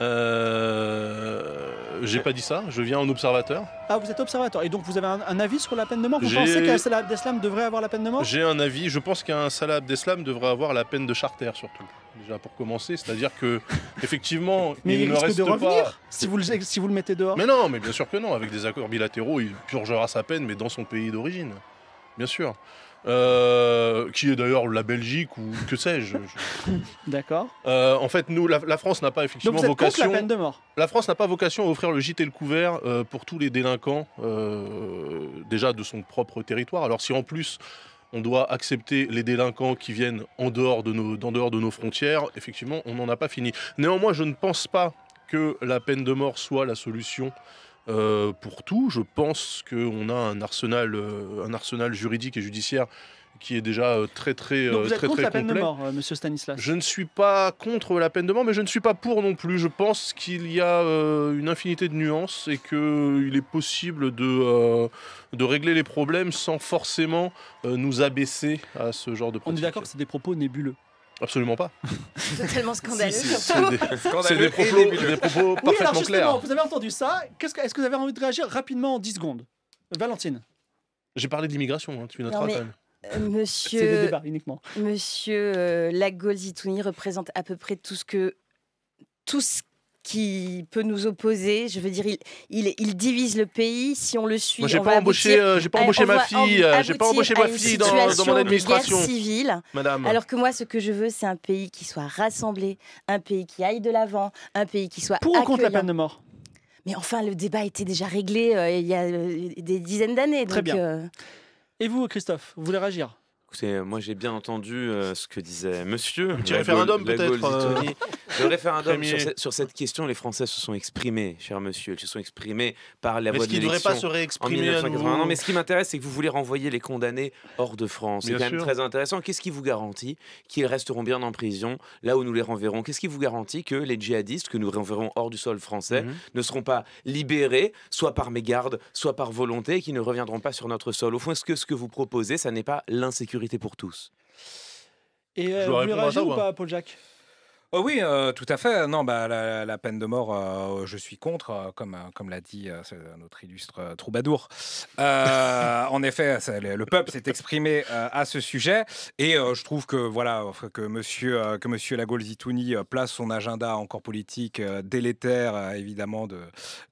Euh, J'ai pas dit ça, je viens en observateur. Ah, vous êtes observateur. Et donc vous avez un, avis sur la peine de mort Vous pensez qu'un salab d'eslam devrait avoir la peine de mort J'ai un avis, je pense qu'un Salah Abdeslam devrait avoir la peine de charter surtout. Déjà pour commencer, c'est-à-dire que effectivement, Mais il, ne risque reste de revenir si, vous si vous le mettez dehors. Mais non, mais bien sûr que non, avec des accords bilatéraux, il purgera sa peine mais dans son pays d'origine. Bien sûr. Euh, qui est d'ailleurs la Belgique ou que sais-je. D'accord. Euh, en fait, nous, la, France n'a pas effectivement Donc vocation. la peine de mort. La France n'a pas vocation à offrir le gîte et le couvert euh, pour tous les délinquants, déjà de son propre territoire. Alors si en plus on doit accepter les délinquants qui viennent en dehors de nos, en dehors de nos frontières, effectivement, on n'en a pas fini. Néanmoins, je ne pense pas que la peine de mort soit la solution euh, pour tout. Je pense qu'on a un arsenal, euh, un arsenal juridique et judiciaire qui est déjà euh, très très vous êtes contre la complet. peine de mort, Monsieur Stanislas. Je ne suis pas contre la peine de mort, mais je ne suis pas pour non plus. Je pense qu'il y a une infinité de nuances et qu'il est possible de de régler les problèmes sans forcément nous abaisser à ce genre de. Pratique. On est d'accord que c'est des propos nébuleux. Absolument pas. C'est tellement scandaleux. c'est des, propos, parfaitement clairs. Vous avez entendu ça. ce est-ce que vous avez envie de réagir rapidement en 10 secondes Valentine. J'ai parlé de l'immigration, hein, tu noteras quand même. Euh, monsieur, des débats, uniquement. Monsieur euh, représente à peu près tout ce que tout ce qui peut nous opposer. Je veux dire, il, il, divise le pays. Si on le suit, euh, j'ai pas, embauché, pas embauché ma fille, euh, j'ai pas embauché ma fille dans, mon administration. civile. Madame. Alors que moi, ce que je veux, c'est un pays qui soit rassemblé, un pays qui aille de l'avant, un pays qui soit. Pour ou contre la peine de mort Mais enfin, le débat était déjà réglé euh, il y a des dizaines d'années. Très bien. Et vous, Christophe, vous voulez réagir Écoutez, euh, moi j'ai bien entendu euh, ce que disait monsieur. Un référendum peut-être euh. Le référendum sur, sur, cette question, les Français se sont exprimés, cher monsieur. Ils se sont exprimés par la de l'élection. Mais ce ne devrait pas se réexprimer Non, mais ce qui m'intéresse, c'est que vous voulez renvoyer les condamnés hors de France. C'est quand même très intéressant. Qu'est-ce qui vous garantit qu'ils resteront bien en prison là où nous les renverrons Qu'est-ce qui vous garantit que les djihadistes que nous renverrons hors du sol français mhm. ne seront pas libérés, soit par mégarde, soit par volonté, et qui ne reviendront pas sur notre sol Au fond, est-ce que ce que vous proposez, ça n'est pas l'insécurité sécurité pour tous. Et euh, vous lui réagir ou, ou pas, Paul Jacques Oh oui, euh, tout à fait. Non, bah, la, peine de mort, euh, je suis contre, euh, comme, comme l'a dit notre illustre troubadour. en effet, le, peuple s'est exprimé à ce sujet. Et je trouve que, voilà, que monsieur, que monsieur Lagolzitouni place son agenda encore politique délétère, évidemment, de,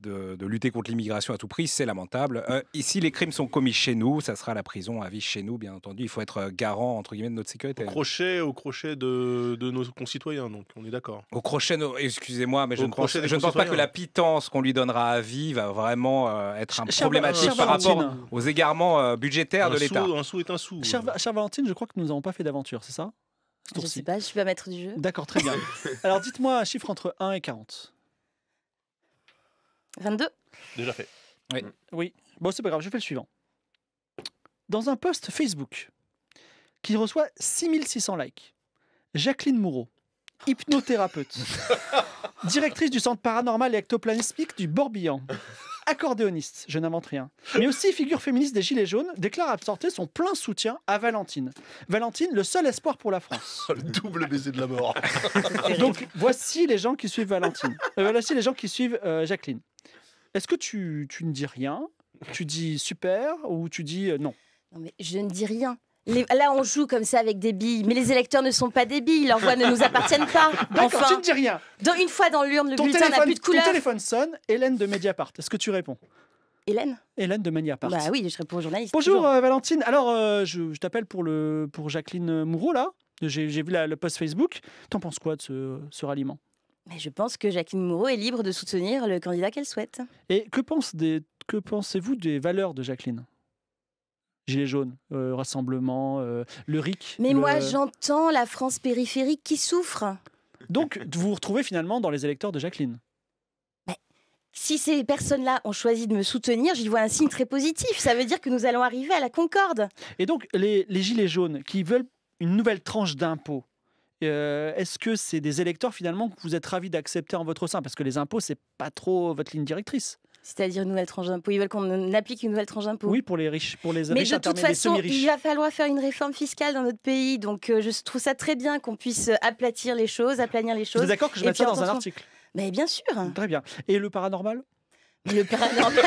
de, lutter contre l'immigration à tout prix, c'est lamentable. ici, les crimes sont commis chez nous, ça sera la prison à vie chez nous, bien entendu. Il faut être garant, entre guillemets, de notre sécurité. Au crochet, au crochet de, nos concitoyens, non on est d'accord. Au crochet, excusez-moi, mais je ne pense, pas que la pitance qu'on lui donnera à vie va vraiment euh, être un problème problématique par rapport aux égarements euh, budgétaires de l'État. Un sou est un sou. Cher, Valentine, je crois que nous n'avons pas fait d'aventure, c'est ça Je ne sais pas, je suis pas du jeu. D'accord, très bien. Alors dites-moi un chiffre entre 1 et 40. 22. Déjà fait. Oui. oui. Bon, c'est pas grave, je fais le suivant. Dans un post Facebook qui reçoit 6600 likes, Jacqueline Moreau hypnothérapeute, directrice du centre paranormal et ectoplanistique du Borbihan, accordéoniste, je n'invente rien, mais aussi figure féministe des Gilets jaunes, déclare absorter son plein soutien à Valentine. Valentine, le seul espoir pour la France. le double baiser de la mort. Donc voici les gens qui suivent Valentine. Euh, voici les gens qui suivent euh, Jacqueline. Est-ce que tu, ne dis rien Tu dis super ou tu dis euh, non non mais je ne dis rien là, on joue comme ça avec des billes, mais les électeurs ne sont pas des billes, leurs voix ne nous appartiennent pas. tu ne dis rien. Dans, une fois dans l'urne, le bulletin n'a plus de couleur. Ton téléphone sonne, Hélène de Mediapart, est-ce que tu réponds Hélène Hélène de Mediapart. Bah oui, je réponds aux journalistes. Bonjour euh, Valentine, alors euh, je, t'appelle pour, pour Jacqueline Moureau, là. J'ai vu le post Facebook. T'en penses quoi de ce, ce ralliement mais je pense que Jacqueline Moreau est libre de soutenir le candidat qu'elle souhaite. Et que pensez-vous des valeurs de Jacqueline Gilets jaunes, euh, rassemblement, euh, le RIC. Mais moi, j'entends la France périphérique qui souffre. Donc, vous vous retrouvez finalement dans les électeurs de Jacqueline si ces personnes-là ont choisi de me soutenir, j'y vois un signe très positif. Ça veut dire que nous allons arriver à la concorde. Et donc, les, gilets jaunes qui veulent une nouvelle tranche d'impôts, euh, est-ce que c'est des électeurs finalement que vous êtes ravis d'accepter en votre sein Parce que les impôts, c'est pas trop votre ligne directrice c'est-à-dire une nouvelle tranche d'impôt. Ils veulent qu'on applique une nouvelle tranche d'impôt. Oui, pour les riches, pour les Mais riches de toute façon, il va falloir faire une réforme fiscale dans notre pays. Donc, euh, je trouve ça très bien qu'on puisse aplatir les choses, aplanir les choses. Vous êtes d'accord que je mette ça dans un article Mais bien sûr. Très bien. Et le paranormal le paranormal.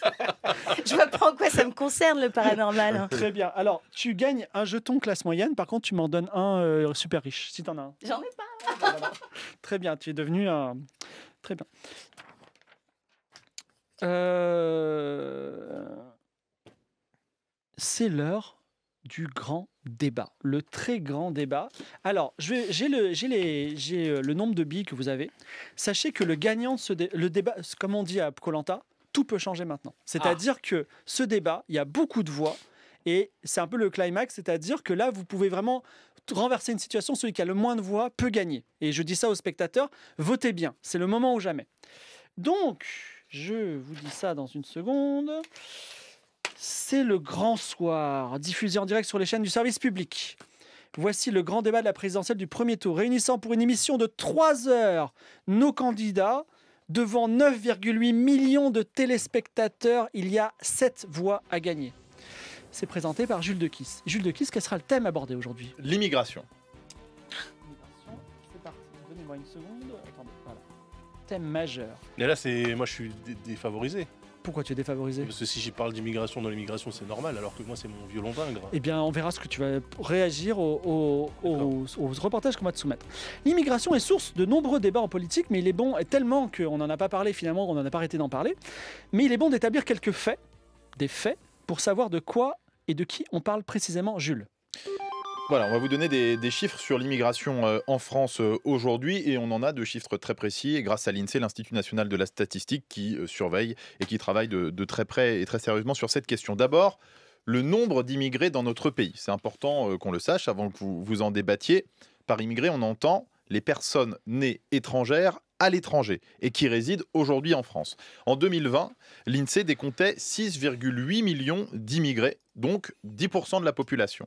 je vois pas en quoi ça me concerne, le paranormal. Très bien. Alors, tu gagnes un jeton classe moyenne. Par contre, tu m'en donnes un euh, super riche, si tu en as un. J'en ai pas. Très bien. Tu es devenu un. Très bien. Euh, c'est l'heure du grand débat, le très grand débat. Alors, j'ai euh, le, nombre de billes que vous avez. Sachez que le gagnant, ce le débat, comme on dit à Colanta, tout peut changer maintenant. C'est-à-dire ah. que ce débat, il y a beaucoup de voix et c'est un peu le climax, c'est-à-dire que là, vous pouvez vraiment renverser une situation. Celui qui a le moins de voix peut gagner. Et je dis ça aux spectateurs, votez bien. C'est le moment ou jamais. Donc, je vous dis ça dans une seconde. C'est le grand soir, diffusé en direct sur les chaînes du service public. Voici le grand débat de la présidentielle du premier tour, réunissant pour une émission de 3 heures nos candidats devant 9,8 millions de téléspectateurs. Il y a 7 voix à gagner. C'est présenté par Jules Dequisse. Jules De Kiss, quel sera le thème abordé aujourd'hui L'immigration. L'immigration, c'est parti. Donnez-moi une seconde. Attendez majeur mais là, c'est moi, je suis défavorisé. Pourquoi tu es défavorisé Parce que si j'y parle d'immigration dans l'immigration, c'est normal, alors que moi, c'est mon violon vingre. Eh bien, on verra ce que tu vas réagir au, aux, reportages qu'on va te soumettre. L'immigration est source de nombreux débats en politique, mais il est bon, et tellement qu'on n'en a pas parlé finalement, on n'en a pas arrêté d'en parler, mais il est bon d'établir quelques faits, des faits, pour savoir de quoi et de qui on parle précisément, Jules. Voilà, on va vous donner des, chiffres sur l'immigration euh, en France euh, aujourd'hui et on en a de chiffres très précis grâce à l'INSEE, l'Institut national de la statistique, qui euh, surveille et qui travaille de, très près et très sérieusement sur cette question. D'abord, le nombre d'immigrés dans notre pays. C'est important qu'on le sache avant que vous, vous en débattiez. Par immigré, on entend les personnes nées étrangères à l'étranger et qui résident aujourd'hui en France. En 2020, l'INSEE décomptait 6,8 millions d'immigrés, donc 10% de la population.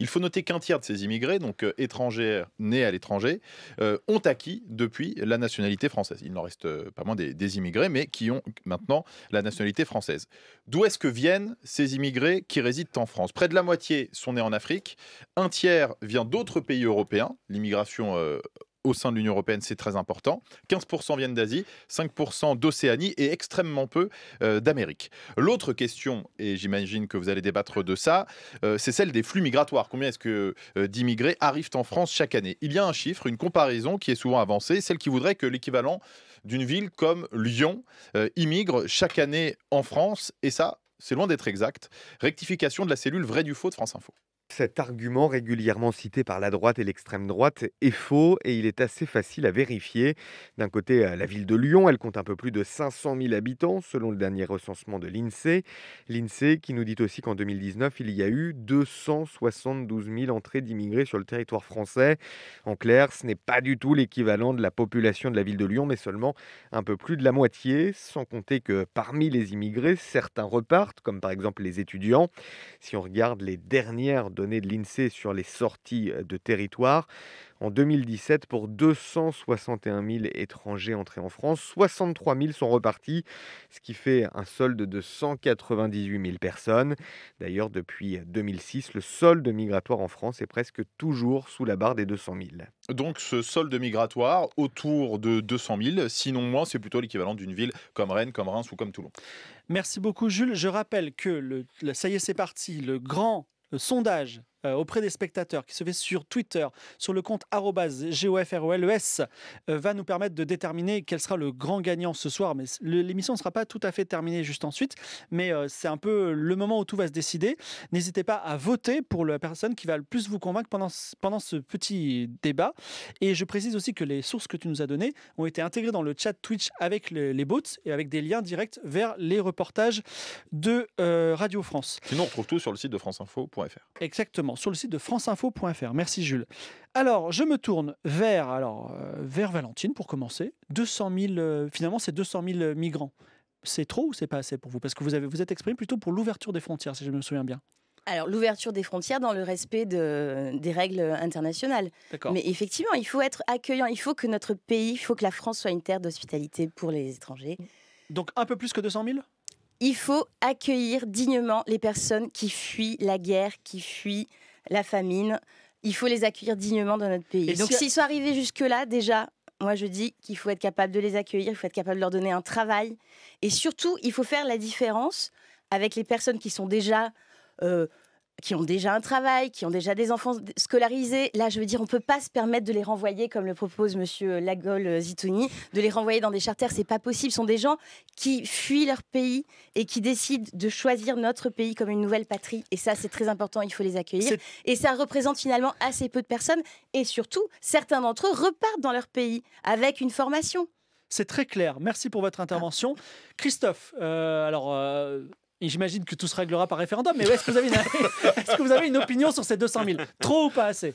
Il faut noter qu'un tiers de ces immigrés, donc euh, étrangers nés à l'étranger, euh, ont acquis depuis la nationalité française. Il n'en reste euh, pas moins des, immigrés, mais qui ont maintenant la nationalité française. D'où est-ce que viennent ces immigrés qui résident en France Près de la moitié sont nés en Afrique, un tiers vient d'autres pays européens, l'immigration au sein de l'Union européenne, c'est très important. 15% viennent d'Asie, 5% d'Océanie et extrêmement peu euh, d'Amérique. L'autre question, et j'imagine que vous allez débattre de ça, euh, c'est celle des flux migratoires. Combien est-ce que euh, d'immigrés arrivent en France chaque année Il y a un chiffre, une comparaison qui est souvent avancée, celle qui voudrait que l'équivalent d'une ville comme Lyon immigre chaque année en France, et ça, c'est loin d'être exact. Rectification de la cellule Vrai du Faux de France Info. Cet argument régulièrement cité par la droite et l'extrême droite est faux et il est assez facile à vérifier. D'un côté, euh, la ville de Lyon, elle compte un peu plus de 500 000 habitants selon le dernier recensement de l'INSEE. L'INSEE e qui nous dit aussi qu'en 2019, il y a eu 272 000 entrées d'immigrés sur le territoire français. En clair, ce n'est pas du tout l'équivalent de la population de la ville de Lyon, mais seulement un peu plus de la moitié, sans compter que parmi les immigrés, certains repartent, comme par exemple les étudiants. Si on regarde les dernières données de l'INSEE sur les sorties euh, de territoire. En 2017, pour 261 000 étrangers entrés en France, 63 000 sont repartis, ce qui fait un solde de 198 000 personnes. D'ailleurs, depuis 2006, le solde migratoire en France est presque toujours sous la barre des 200 000. Donc ce solde migratoire autour de 200 000, sinon moins, c'est plutôt l'équivalent d'une ville comme Rennes, comme Reims ou comme Toulon. Merci beaucoup Jules. Je rappelle que ça y est, c'est parti, le grand sondage euh, auprès des spectateurs qui se fait sur Twitter, sur le compte GOFROLES, euh, va nous permettre de déterminer quel sera le grand gagnant ce soir. Mais l'émission ne sera pas tout à fait terminée juste ensuite, mais euh, c'est un peu le moment où tout va se décider. N'hésitez pas à voter pour la personne qui va le plus vous convaincre pendant ce, pendant ce petit débat. Et je précise aussi que les sources que tu nous as données ont été intégrées dans le chat Twitch avec les, bots et avec des liens directs vers les reportages de Radio France. Sinon, on retrouve tout sur le site de franceinfo.fr. Exactement sur le site de franceinfo.fr. Merci Jules. Alors, je me tourne vers, alors, euh, vers Valentine pour commencer. 200 000, euh, finalement, c'est 200 000 euh, migrants. C'est trop ou c'est pas assez pour vous Parce que vous, avez, vous êtes exprimé plutôt pour l'ouverture des frontières, si je me souviens bien. Alors, l'ouverture des frontières dans le respect de, des règles internationales. Mais effectivement, il faut être accueillant. Il faut que notre pays, il faut que la France soit une terre d'hospitalité pour les étrangers. Donc, un peu plus que 200 000 il faut accueillir dignement les personnes qui fuient la guerre, qui fuient la famine. Il faut les accueillir dignement dans notre pays. Donc s'ils sont arrivés jusque-là, déjà, moi je dis qu'il faut être capable de les accueillir, il faut être capable de leur donner un travail. Et surtout, il faut faire la différence avec les personnes qui sont déjà... Euh, qui ont déjà un travail, qui ont déjà des enfants scolarisés. Là, je veux dire, on ne peut pas se permettre de les renvoyer, comme le propose Monsieur Lagol euh, Zitouni, de les renvoyer dans des charters. C'est pas possible. Ce sont des gens qui fuient leur pays et qui décident de choisir notre pays comme une nouvelle patrie. Et ça, c'est très important. Il faut les accueillir. Et ça représente finalement assez peu de personnes. Et surtout, certains d'entre eux repartent dans leur pays avec une formation. C'est très clair. Merci pour votre intervention. Christophe, euh, alors. Euh, j'imagine que tout se réglera par référendum. Mais est-ce que, que, vous avez une opinion sur ces 200 000 Trop ou pas assez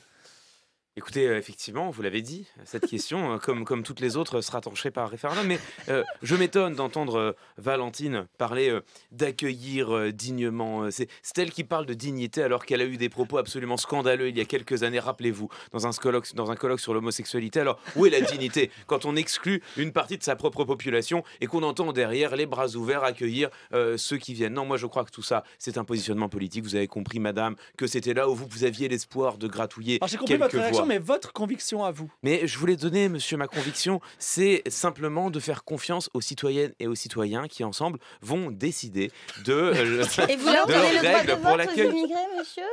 Écoutez, euh, effectivement, vous l'avez dit, cette question, euh, comme, comme toutes les autres, sera tranchée par référendum. Mais euh, je m'étonne d'entendre Valentine parler d'accueillir dignement. C'est elle qui parle de dignité alors qu'elle a eu des propos absolument scandaleux il y a quelques années, rappelez-vous, dans un colloque, dans un colloque sur l'homosexualité. Alors, où est la dignité quand on exclut une partie de sa propre population et qu'on entend derrière les bras ouverts accueillir ceux qui viennent Non, moi je crois que tout ça, c'est un positionnement politique. Vous avez compris, madame, que c'était là où vous, vous aviez l'espoir de gratouiller. Ah, quelques voix mais votre conviction à vous. Mais je voulais donner, monsieur, ma conviction, c'est simplement de faire confiance aux citoyennes et aux citoyens qui, ensemble, vont décider de, euh, et vous le pour laquelle. monsieur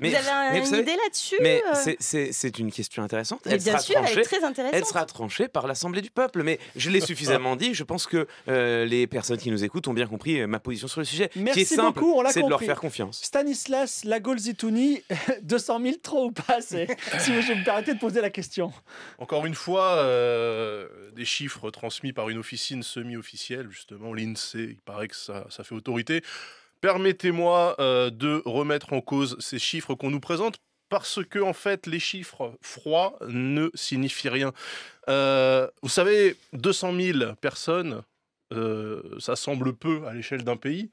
Vous avez une idée là-dessus Mais c'est une question intéressante. elle bien sera sûr, tranchée, elle très intéressante. Elle sera tranchée par l'Assemblée du peuple. Mais je l'ai suffisamment dit. Je pense que euh, les personnes qui nous écoutent ont bien compris euh, ma position sur le sujet. Merci qui est simple, beaucoup, on l'a compris. C'est de leur faire confiance. Stanislas Lagolzitouni, 200 000 trop ou pas si vous me permettre de poser la question. Encore une fois, euh, des chiffres transmis par une officine semi-officielle, justement, l'INSEE, il paraît que ça, fait autorité. Permettez-moi euh, de remettre en cause ces chiffres qu'on nous présente parce que, en fait, les chiffres froids ne signifient rien. Euh, vous savez, 200 000 personnes, ça semble peu à l'échelle d'un pays.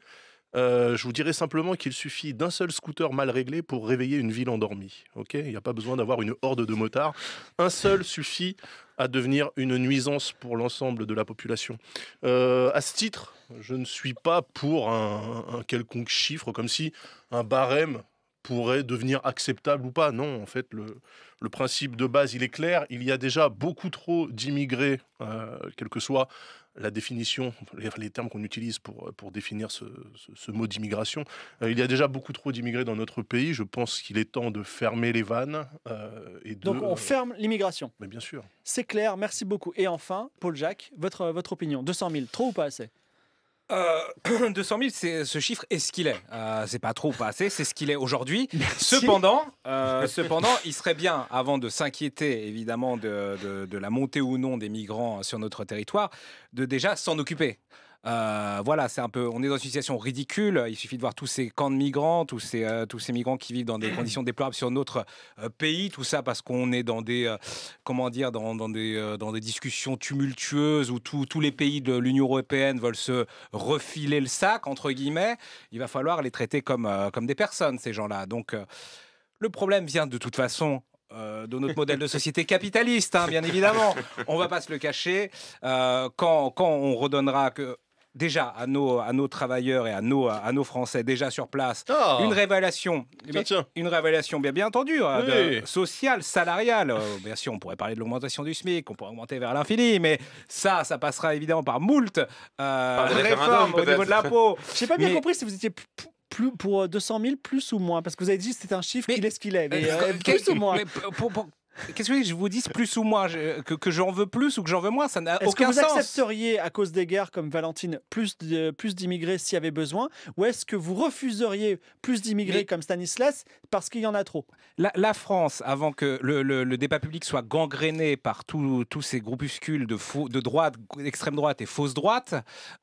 Euh, je vous dirais simplement qu'il suffit d'un seul scooter mal réglé pour réveiller une ville endormie. il n'y a pas besoin d'avoir une horde de motards. Un seul suffit à devenir une nuisance pour l'ensemble de la population. A euh, à ce titre, je ne suis pas pour un quelconque chiffre, comme si un barème pourrait devenir acceptable ou pas. Non, en fait, le, le, principe de base, il est clair. Il y a déjà beaucoup trop d'immigrés, euh, quelle que soit la définition, les, termes qu'on utilise pour, pour définir ce, ce, mot d'immigration. Euh, il y a déjà beaucoup trop d'immigrés dans notre pays. Je pense qu'il est temps de fermer les vannes. Euh, et Donc on ferme l'immigration. Mais bien sûr. C'est clair, merci beaucoup. Et enfin, Paul Jacques, votre, votre opinion, 200 000, trop ou pas assez 200 euh, 000, c'est, ce chiffre est ce qu'il est. Ce euh, c'est pas trop ou pas assez, c'est ce qu'il est aujourd'hui. Cependant, euh, cependant, il serait bien, avant de s'inquiéter évidemment de, la montée ou non des migrants sur notre territoire, de déjà s'en occuper. Euh, voilà, c'est un peu, on est dans une situation ridicule. Il suffit de voir tous ces camps de migrants, tous ces, euh, tous ces migrants qui vivent dans des conditions déplorables sur notre euh, pays. Tout ça parce qu'on est dans des, comment dire, dans, des, dans des discussions tumultueuses où tous les pays de l'Union européenne veulent se refiler le sac entre guillemets. Il va falloir les traiter comme, comme des personnes ces gens-là. Donc le problème vient de toute façon de notre modèle de société capitaliste, hein, bien évidemment. On va pas se le cacher. quand, quand, on redonnera que déjà à nos, à nos travailleurs et à nos, à nos Français déjà sur place ah. une révélation, eh une révélation bien, bien entendu, hein, sociale, salariale. Euh, bien sûr, on pourrait parler de l'augmentation du SMIC, on pourrait augmenter vers l'infini, mais ça, ça passera évidemment par moult euh, réformes au niveau de l'impôt. n'ai pas bien compris si vous étiez plus pour 200 000 plus ou moins Parce que vous avez dit c'était un chiffre qu'il est ce qu'il est. Euh, plus ou moins. pour, Qu'est-ce que je vous dis plus ou moins que, j'en veux plus ou que j'en veux moins Ça n'a aucun sens. Est-ce que vous accepteriez, à cause des guerres comme Valentine, plus plus d'immigrés s'il y avait besoin Ou est-ce que vous refuseriez plus d'immigrés comme Stanislas parce qu'il y en a trop la, France, avant que le, le, débat public soit gangréné par tous ces groupuscules de, de droite, d'extrême droite et fausse droite,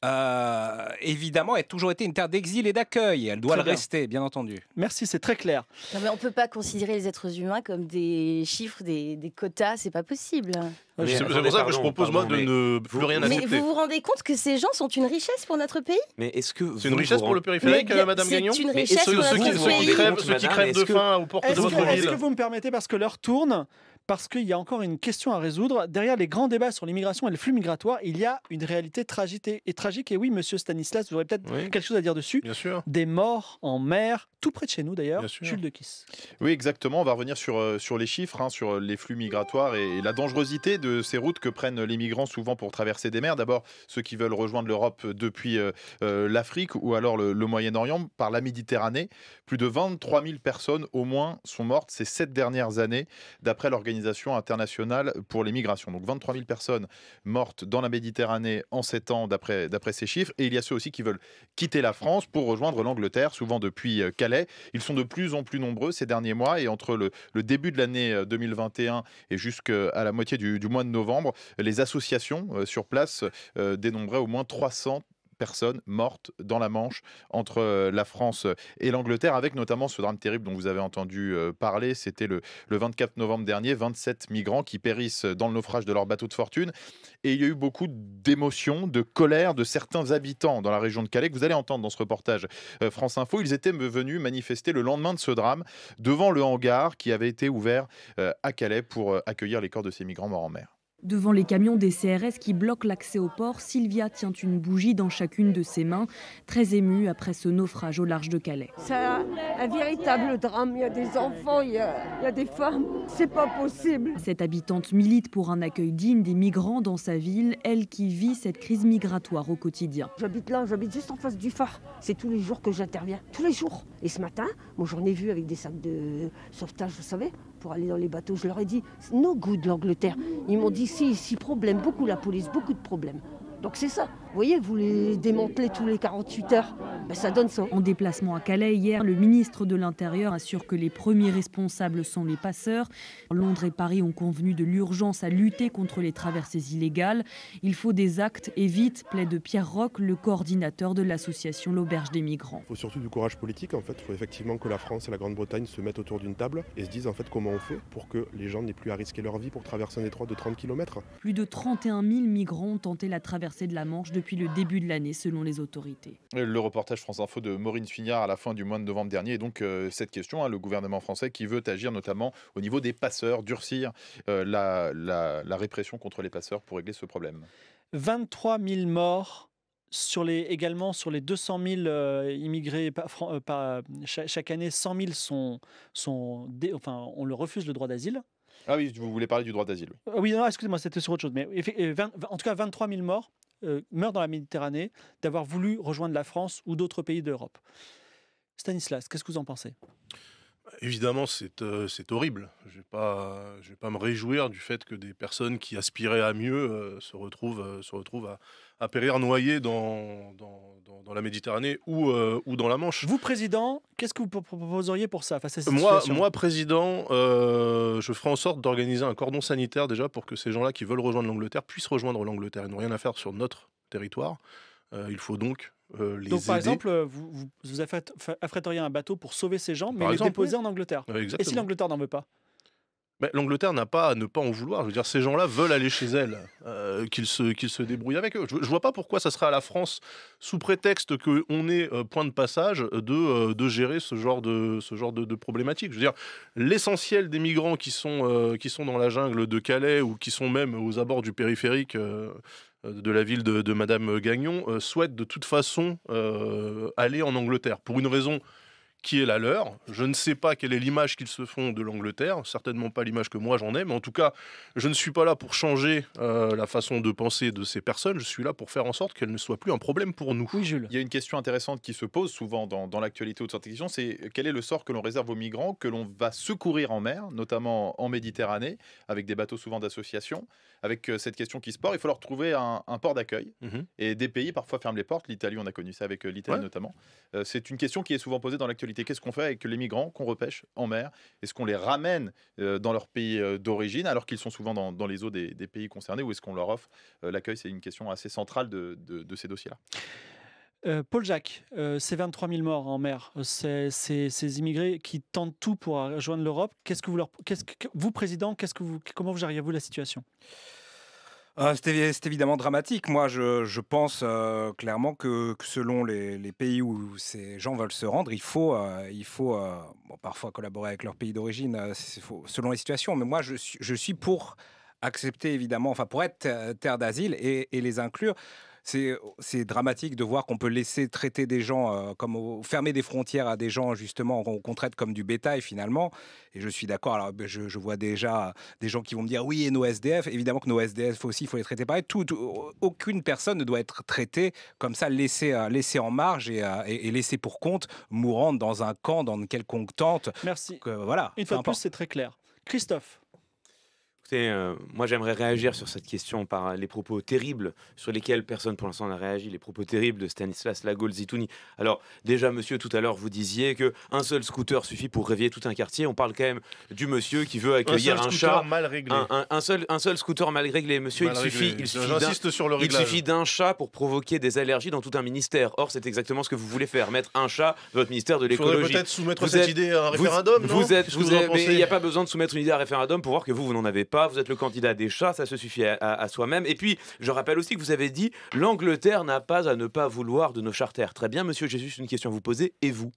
euh, évidemment, a toujours été une terre d'exil et d'accueil. Elle doit le rester, bien entendu. Merci, c'est très clair. mais on ne peut pas considérer les êtres humains comme des chiffres des, des quotas, c'est pas possible. Ah, c'est pour ça que je propose moi de ne plus rien accepter. Mais vous vous rendez compte que ces gens sont une richesse pour notre pays Mais est-ce que c'est une richesse pour le périphérique, Madame Gagnon C'est une richesse pour ceux, Qui, ceux, qui, crèvent, de faim aux portes de votre ville. Est-ce que vous me permettez parce que l'heure tourne parce qu'il y a encore une question à résoudre. Derrière les grands débats sur l'immigration et le flux migratoire, il y a une réalité tragique et, tragique. Et oui, monsieur Stanislas, vous aurez peut-être quelque chose à dire dessus. Bien sûr. Des morts en mer, tout près de chez nous d'ailleurs. Jules de Kiss. Oui, exactement. On va revenir sur, euh, sur les chiffres, hein, sur les flux migratoires et, la dangerosité de ces routes que prennent les migrants souvent pour traverser des mers. D'abord, ceux qui veulent rejoindre l'Europe depuis euh, euh, l'Afrique ou alors le, le Moyen-Orient par la Méditerranée. Plus de 23 000 personnes au moins sont mortes ces sept dernières années, d'après l'organisation internationale pour les migrations. Donc 23 000 personnes mortes dans la Méditerranée en 7 ans d'après ces chiffres. Et il y a ceux aussi qui veulent quitter la France pour rejoindre l'Angleterre, souvent depuis euh, Calais. Ils sont de plus en plus nombreux ces derniers mois et entre le, début de l'année 2021 euh, et jusqu'à la moitié du, mois de novembre, les associations euh, sur place dénombraient au moins 300 personnes mortes dans la Manche entre euh, la France euh, et l'Angleterre, avec notamment ce drame terrible dont vous avez entendu euh, parler. C'était le, 24 novembre dernier, 27 migrants qui périssent dans le naufrage de leur bateau de fortune. Et il y a eu beaucoup d'émotions, de colère de certains habitants dans la région de Calais, que vous allez entendre dans ce reportage France Info. Ils étaient venus manifester le lendemain de ce drame devant le hangar qui avait été ouvert à Calais pour accueillir les corps de ces migrants morts en mer. Devant les camions des CRS qui bloquent l'accès au port, Sylvia tient une bougie dans chacune de ses mains, très émue après ce naufrage au large de Calais. C'est un, véritable drame. Il y a des enfants, il y a, des femmes. C'est pas possible. Cette habitante milite pour un accueil digne des migrants dans sa ville, elle qui vit cette crise migratoire au quotidien. J'habite là, j'habite juste en face du phare. C'est tous les jours que j'interviens. Tous les jours. Et ce matin, moi j'en ai vu avec des sacs de sauvetage, vous savez, pour aller dans les bateaux. Je leur ai dit, no good l'Angleterre. Ils m'ont dit, si, si, problème, beaucoup la police, beaucoup de problèmes. Donc c'est ça. Vous voyez, vous les démantelez tous les 48 heures. Ben, ça donne ça. En déplacement à Calais hier, le ministre de l'Intérieur assure que les premiers responsables sont les passeurs. Londres et Paris ont convenu de l'urgence à lutter contre les traversées illégales. Il faut des actes et vite, plaide Pierre Roch, le coordinateur de l'association L'Auberge des Migrants. Il faut surtout du courage politique. En fait, il faut effectivement que la France et la Grande-Bretagne se mettent autour d'une table et se disent en fait comment on fait pour que les gens n'aient plus à risquer leur vie pour traverser un étroit de 30 km. Plus de 31 000 migrants ont tenté la traversée de la Manche depuis le début de l'année, selon les autorités. Euh, le reportage France Info de Maureen Fignard à la fin du mois de novembre dernier. Et donc, euh, cette question, hein, le gouvernement français qui veut agir notamment au niveau des passeurs, durcir euh, la, répression contre les passeurs pour régler ce problème. 23 000 morts sur les, également sur les 200 000 immigrés chaque, année, 100 000 sont, sont enfin, on leur refuse le droit d'asile. Ah oui, vous voulez parler du droit d'asile. Oui, oui non, excusez-moi, c'était sur autre chose. Mais en tout cas, 23 000 morts. Euh, meurt dans la Méditerranée d'avoir voulu rejoindre la France ou d'autres pays d'Europe. Stanislas, qu'est-ce que vous en pensez Évidemment, euh, c'est horrible. Je ne vais, pas, pas me réjouir du fait que des personnes qui aspiraient à mieux euh, se, retrouvent, se retrouvent à, à périr noyé dans, dans, la Méditerranée ou, euh, ou dans la Manche. Vous, président, qu'est-ce que vous proposeriez pour ça face à cette moi, situation moi, président, euh, je ferai en sorte d'organiser un cordon sanitaire déjà pour que ces gens-là qui veulent rejoindre l'Angleterre puissent rejoindre l'Angleterre. Ils n'ont rien à faire sur notre territoire. Euh, il faut donc euh, les Donc, par exemple, vous, vous, un bateau pour sauver ces gens, mais les déposer en Angleterre. Et si l'Angleterre n'en veut pas mais l'Angleterre n'a pas à ne pas en vouloir. Je veux dire, ces gens-là veulent aller chez elle, euh, qu'ils se, se débrouillent avec eux. Je, ne vois pas pourquoi ça serait à la France, sous prétexte qu'on est euh, point de passage, euh, de, gérer ce genre de, ce genre de, problématique. Je veux dire, l'essentiel des migrants qui sont, qui sont dans la jungle de Calais ou qui sont même aux abords du périphérique de la ville de, de Madame Gagnon souhaitent de toute façon aller en Angleterre pour une raison qui est la leur. Je ne sais pas quelle est l'image qu'ils se font de l'Angleterre, certainement pas l'image que moi j'en ai, mais en tout cas, je ne suis pas là pour changer euh, la façon de penser de ces personnes, je suis là pour faire en sorte qu'elles ne soient plus un problème pour nous. Oui, Jules. Il y a une question intéressante qui se pose souvent dans, dans l'actualité de cette question, c'est euh, quel est le sort que l'on réserve aux migrants, que l'on va secourir en mer, notamment en Méditerranée, avec des bateaux souvent d'association, avec euh, cette question qui se porte, il faut leur trouver un, port d'accueil. Mhm. Et des pays parfois ferment les portes, l'Italie, on a connu ça avec l'Italie notamment. c'est une question qui est souvent posée dans l'actualité Qu'est-ce qu'on fait avec les migrants qu'on repêche en mer Est-ce qu'on les ramène euh, dans leur pays euh, d'origine alors qu'ils sont souvent dans, les eaux des, pays concernés ou est-ce qu'on leur offre euh, l'accueil C'est une question assez centrale de, ces dossiers-là. Paul Jacques, ces 23 000 morts en mer, ces, immigrés qui tentent tout pour rejoindre l'Europe, qu'est-ce que vous leur, que vous président, qu'est-ce que vous, comment vous vous la situation euh, c'est évidemment dramatique. Moi, je, pense euh, clairement que, selon les, pays où ces gens veulent se rendre, il faut, euh, il faut parfois collaborer avec leur pays d'origine, selon les situations. Mais moi, je, suis pour accepter, évidemment, enfin pour être terre d'asile et les inclure. Oh, c'est dramatique de voir qu'on peut laisser traiter des gens, euh, comme fermer des frontières à des gens, justement, qu'on traite comme du bétail, finalement. Et je suis d'accord. Alors, ben, je, vois déjà des gens qui vont me dire oui, et nos SDF. Évidemment que nos SDF aussi, il faut les traiter pareil. aucune personne ne doit être traitée comme ça, laissée, euh, en marge euh, et, laissée pour compte, mourante dans un camp, dans une quelconque tente. Merci. voilà. Une fois de plus, c'est très clair. Christophe. Euh, moi, j'aimerais réagir sur cette question par les propos terribles sur lesquels personne pour l'instant n'a réagi, les propos terribles de Stanislas Lagol Alors, déjà, monsieur, tout à l'heure, vous disiez qu'un seul scooter suffit pour réveiller tout un quartier. On parle quand même du monsieur qui veut accueillir un, un chat. Mal réglé. Un, seul, un seul scooter mal réglé, monsieur. il suffit, il suffit d'un chat pour provoquer des allergies dans tout un ministère. Or, c'est exactement ce que vous voulez faire mettre un chat dans votre ministère de l'écologie. Peut-être soumettre cette idée à un référendum. non vous êtes, il n'y a pas besoin de soumettre une idée à un référendum pour voir que vous, vous n'en avez pas vous êtes le candidat des chats, ça se suffit à, soi-même. Et puis, je rappelle aussi que vous avez dit l'Angleterre n'a pas à ne pas vouloir de nos charters. Très bien, monsieur, Jésus, juste une question à vous poser. Et vous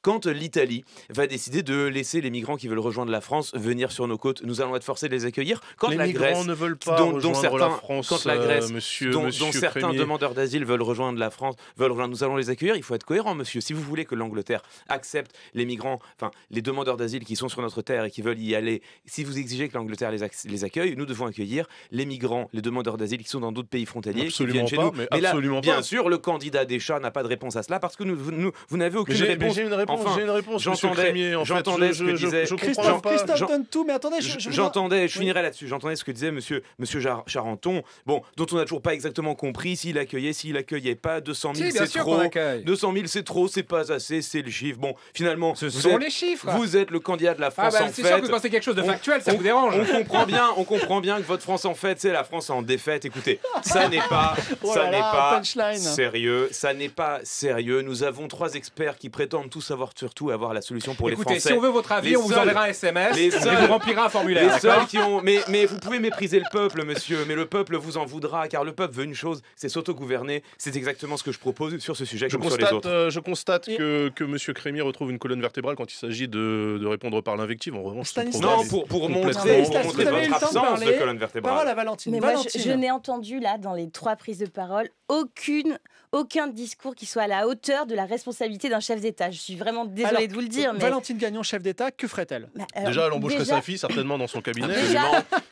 Quand l'Italie va décider de laisser les migrants qui veulent rejoindre la France venir sur nos côtes, nous allons être forcés de les accueillir Quand les migrants ne veulent pas rejoindre certains, la France, euh, monsieur, dont, certains demandeurs d'asile veulent rejoindre la France, veulent nous allons les accueillir. Il faut être cohérent, monsieur. Si vous voulez que l'Angleterre accepte les migrants, enfin les demandeurs d'asile qui sont sur notre terre et qui veulent y aller, si vous exigez que l'Angleterre les accepte les accueille. Nous devons accueillir les migrants, les demandeurs d'asile qui sont dans d'autres pays frontaliers. Absolument qui viennent pas, chez nous. Mais, absolument là, bien sûr, le candidat des chats n'a pas de réponse à cela parce que vous n'avez aucune réponse. J'ai une réponse. j'ai une réponse. J'entendais, en j'entendais ce que disait. Je, je, Christophe, Christophe donne tout, mais attendez. J'entendais. Je, finirai là-dessus. J'entendais ce que disait Monsieur Monsieur Charenton. Bon, dont on n'a toujours pas exactement compris s'il accueillait, s'il accueillait pas. 200 000, c'est trop. 200 000, c'est trop. C'est pas assez. C'est le chiffre. Bon, finalement, ce sont les chiffres. Vous êtes le candidat de la ah, bah, France. Ah c'est sûr que quelque chose de factuel, ça vous dérange. On comprend bien on comprend bien que votre France en fait, c'est la France en défaite. Écoutez, ça n'est pas, oh ça n'est pas sérieux, ça n'est pas sérieux. Nous avons trois experts qui prétendent tout savoir surtout avoir la solution pour les les Français. si on veut votre avis, on vous enverra un SMS vous remplira un formulaire. ont, mais, vous pouvez mépriser le peuple, monsieur, mais le peuple vous en voudra, car le peuple veut une chose, c'est s'autogouverner. C'est exactement ce que je propose sur ce sujet je constate, sur les autres. Euh, je constate que, monsieur Crémy retrouve une colonne vertébrale quand il s'agit de, répondre par l'invective. En revanche, non, pour, pour montrer, pour montrer avez eu le temps de parler. De colonne vertébrale. Parole à Valentine. Mais moi, je, je n'ai entendu là dans les trois prises de parole aucune, aucun discours qui soit à la hauteur de la responsabilité d'un chef d'État. Je suis vraiment désolée de vous le dire. Mais... Valentine Gagnon, chef d'État, que ferait-elle bah, euh, Déjà, elle embaucherait sa fille, certainement, dans son cabinet. Déjà,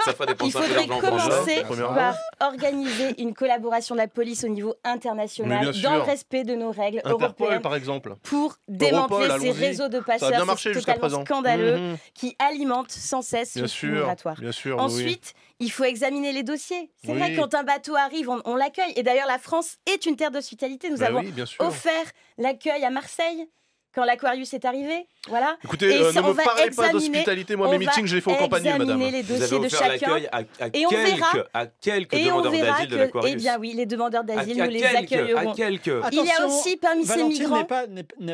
ça Il faudrait commencer par organiser une collaboration de la police au niveau international, dans le respect de nos règles européennes, par exemple. pour démanteler ces réseaux de passeurs marché totalement scandaleux mhm. qui alimentent sans cesse le Ensuite, il faut examiner les dossiers. C'est oui. vrai, quand un bateau arrive, on, l'accueille. Et d'ailleurs, la France est une terre d'hospitalité. Nous bah avons offert l'accueil à Marseille quand l'Aquarius est arrivé. Voilà. Écoutez, et euh, ne me va parlez pas d'hospitalité. Moi, mes meetings, je les fais en campagne, madame. les dossiers Vous de chacun. À, et on verra. À quelques et demandeurs d'asile de eh l'Aquarius. Eh bien, oui, les demandeurs d'asile, nous les accueillerons. À quelques. Il y a aussi parmi ces migrants. Pas,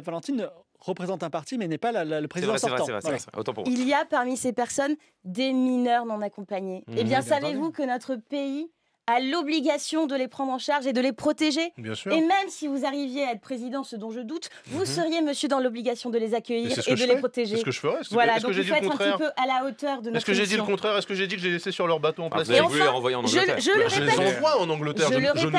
Valentine représente un parti, mais n'est pas le président sortant. Il y a parmi ces personnes des mineurs non accompagnés. Et mmh. Eh bien, savez-vous que notre pays à l'obligation de les prendre en charge et de les protéger. Et même si vous arriviez à être président, ce dont je doute, vous mhm. seriez, monsieur, dans l'obligation de les accueillir et, de les protéger. C'est ce que je ferais. Voilà, donc il faut être un petit peu à la hauteur de notre Est-ce que j'ai dit le contraire Est-ce que j'ai dit que j'ai laissé sur leur bateau en ah, place enfin, en je, je, le répète, je, les renvoie en Angleterre. Je, ne les renvoie pas,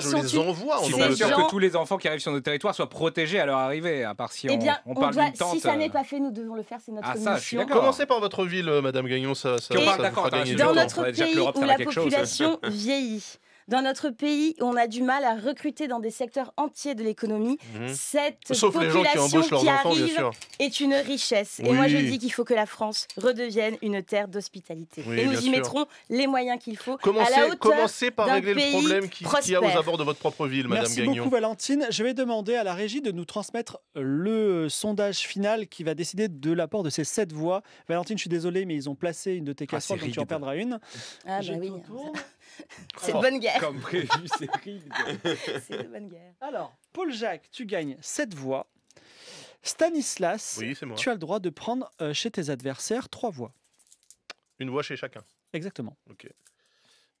je les envoie en Angleterre. sûr que tous les enfants qui arrivent sur notre territoire soient protégés à leur arrivée, à part si eh on, parle d'une tente. Si ça n'est euh. pas fait, nous devons le faire, c'est notre ah, mission. Commencez par votre ville, euh, Madame Gagnon. Ça, ça, Dans notre pays où la population vieillit. Dans notre pays, on a du mal à recruter dans des secteurs entiers de l'économie. Mhm. Cette Sauf population qui, enfants, arrive bien sûr. est une richesse. Et moi, je dis qu'il faut que la France redevienne une terre d'hospitalité. et nous y mettrons les moyens qu'il faut. Commencez, à la hauteur par régler le problème qui, y aux abords de votre propre ville, Madame Merci beaucoup, Valentine. Je vais demander à la régie de nous transmettre le sondage final qui va décider de l'apport de ces sept voix. Valentine, je suis désolée, mais ils ont placé une de tes ah, casseroles, donc tu en perdras une. Ah, bah oui. c'est de bonne guerre. Comme prévu, c'est rigolo. c'est bonne guerre. Alors, Paul Jacques, tu gagnes 7 voix. Stanislas, tu as le droit de prendre euh, chez tes adversaires 3 voix. Une voix chez chacun. Exactement. Ok.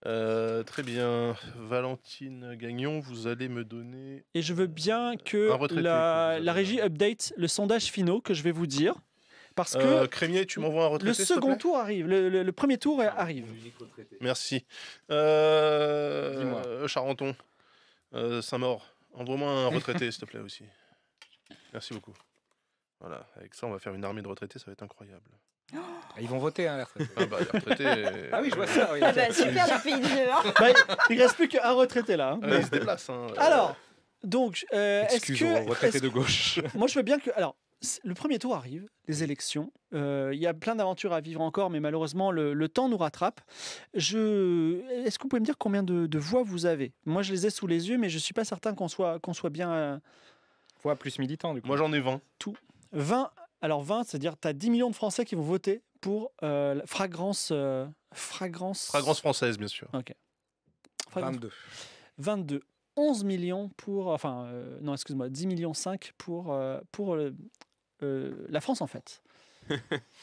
Euh, très bien. Valentine Gagnon, vous allez me donner. Et je veux bien que la, la régie update le sondage finaux que je vais vous dire. Parce euh, que Crémier, tu m'envoies un retraité. Le second tour arrive, le, premier tour ah, arrive. Merci. Euh, euh Charenton, euh, Saint-Maur, envoie-moi un retraité, s'il te plaît aussi. Merci beaucoup. Voilà, avec ça, on va faire une armée de retraités, ça va être incroyable. Ah, ils vont voter, hein, les retraités. Ah, bah, les ah oui, je vois ça. ah bah, super, le pays de il reste plus qu'un retraité là. Hein. ils se déplacent. Hein. Alors, donc, excusez est-ce retraité de gauche. Moi, je veux bien que. Alors, le premier tour arrive, les élections. Euh, il y a plein d'aventures à vivre encore, mais malheureusement, le, temps nous rattrape. Je... Est-ce que vous pouvez me dire combien de, voix vous avez Moi, je les ai sous les yeux, mais je ne suis pas certain qu'on soit, soit bien. Euh, voix plus militant, du coup. Moi, j'en ai 20. Tout. 20. Alors, 20, c'est-à-dire, tu as 10 millions de Français qui vont voter pour euh, la fragrance, fragrance. française, bien sûr. Ok. 22. 22. 11 millions pour, enfin, non, excuse-moi, 10 millions 5 pour, pour euh, la France en fait.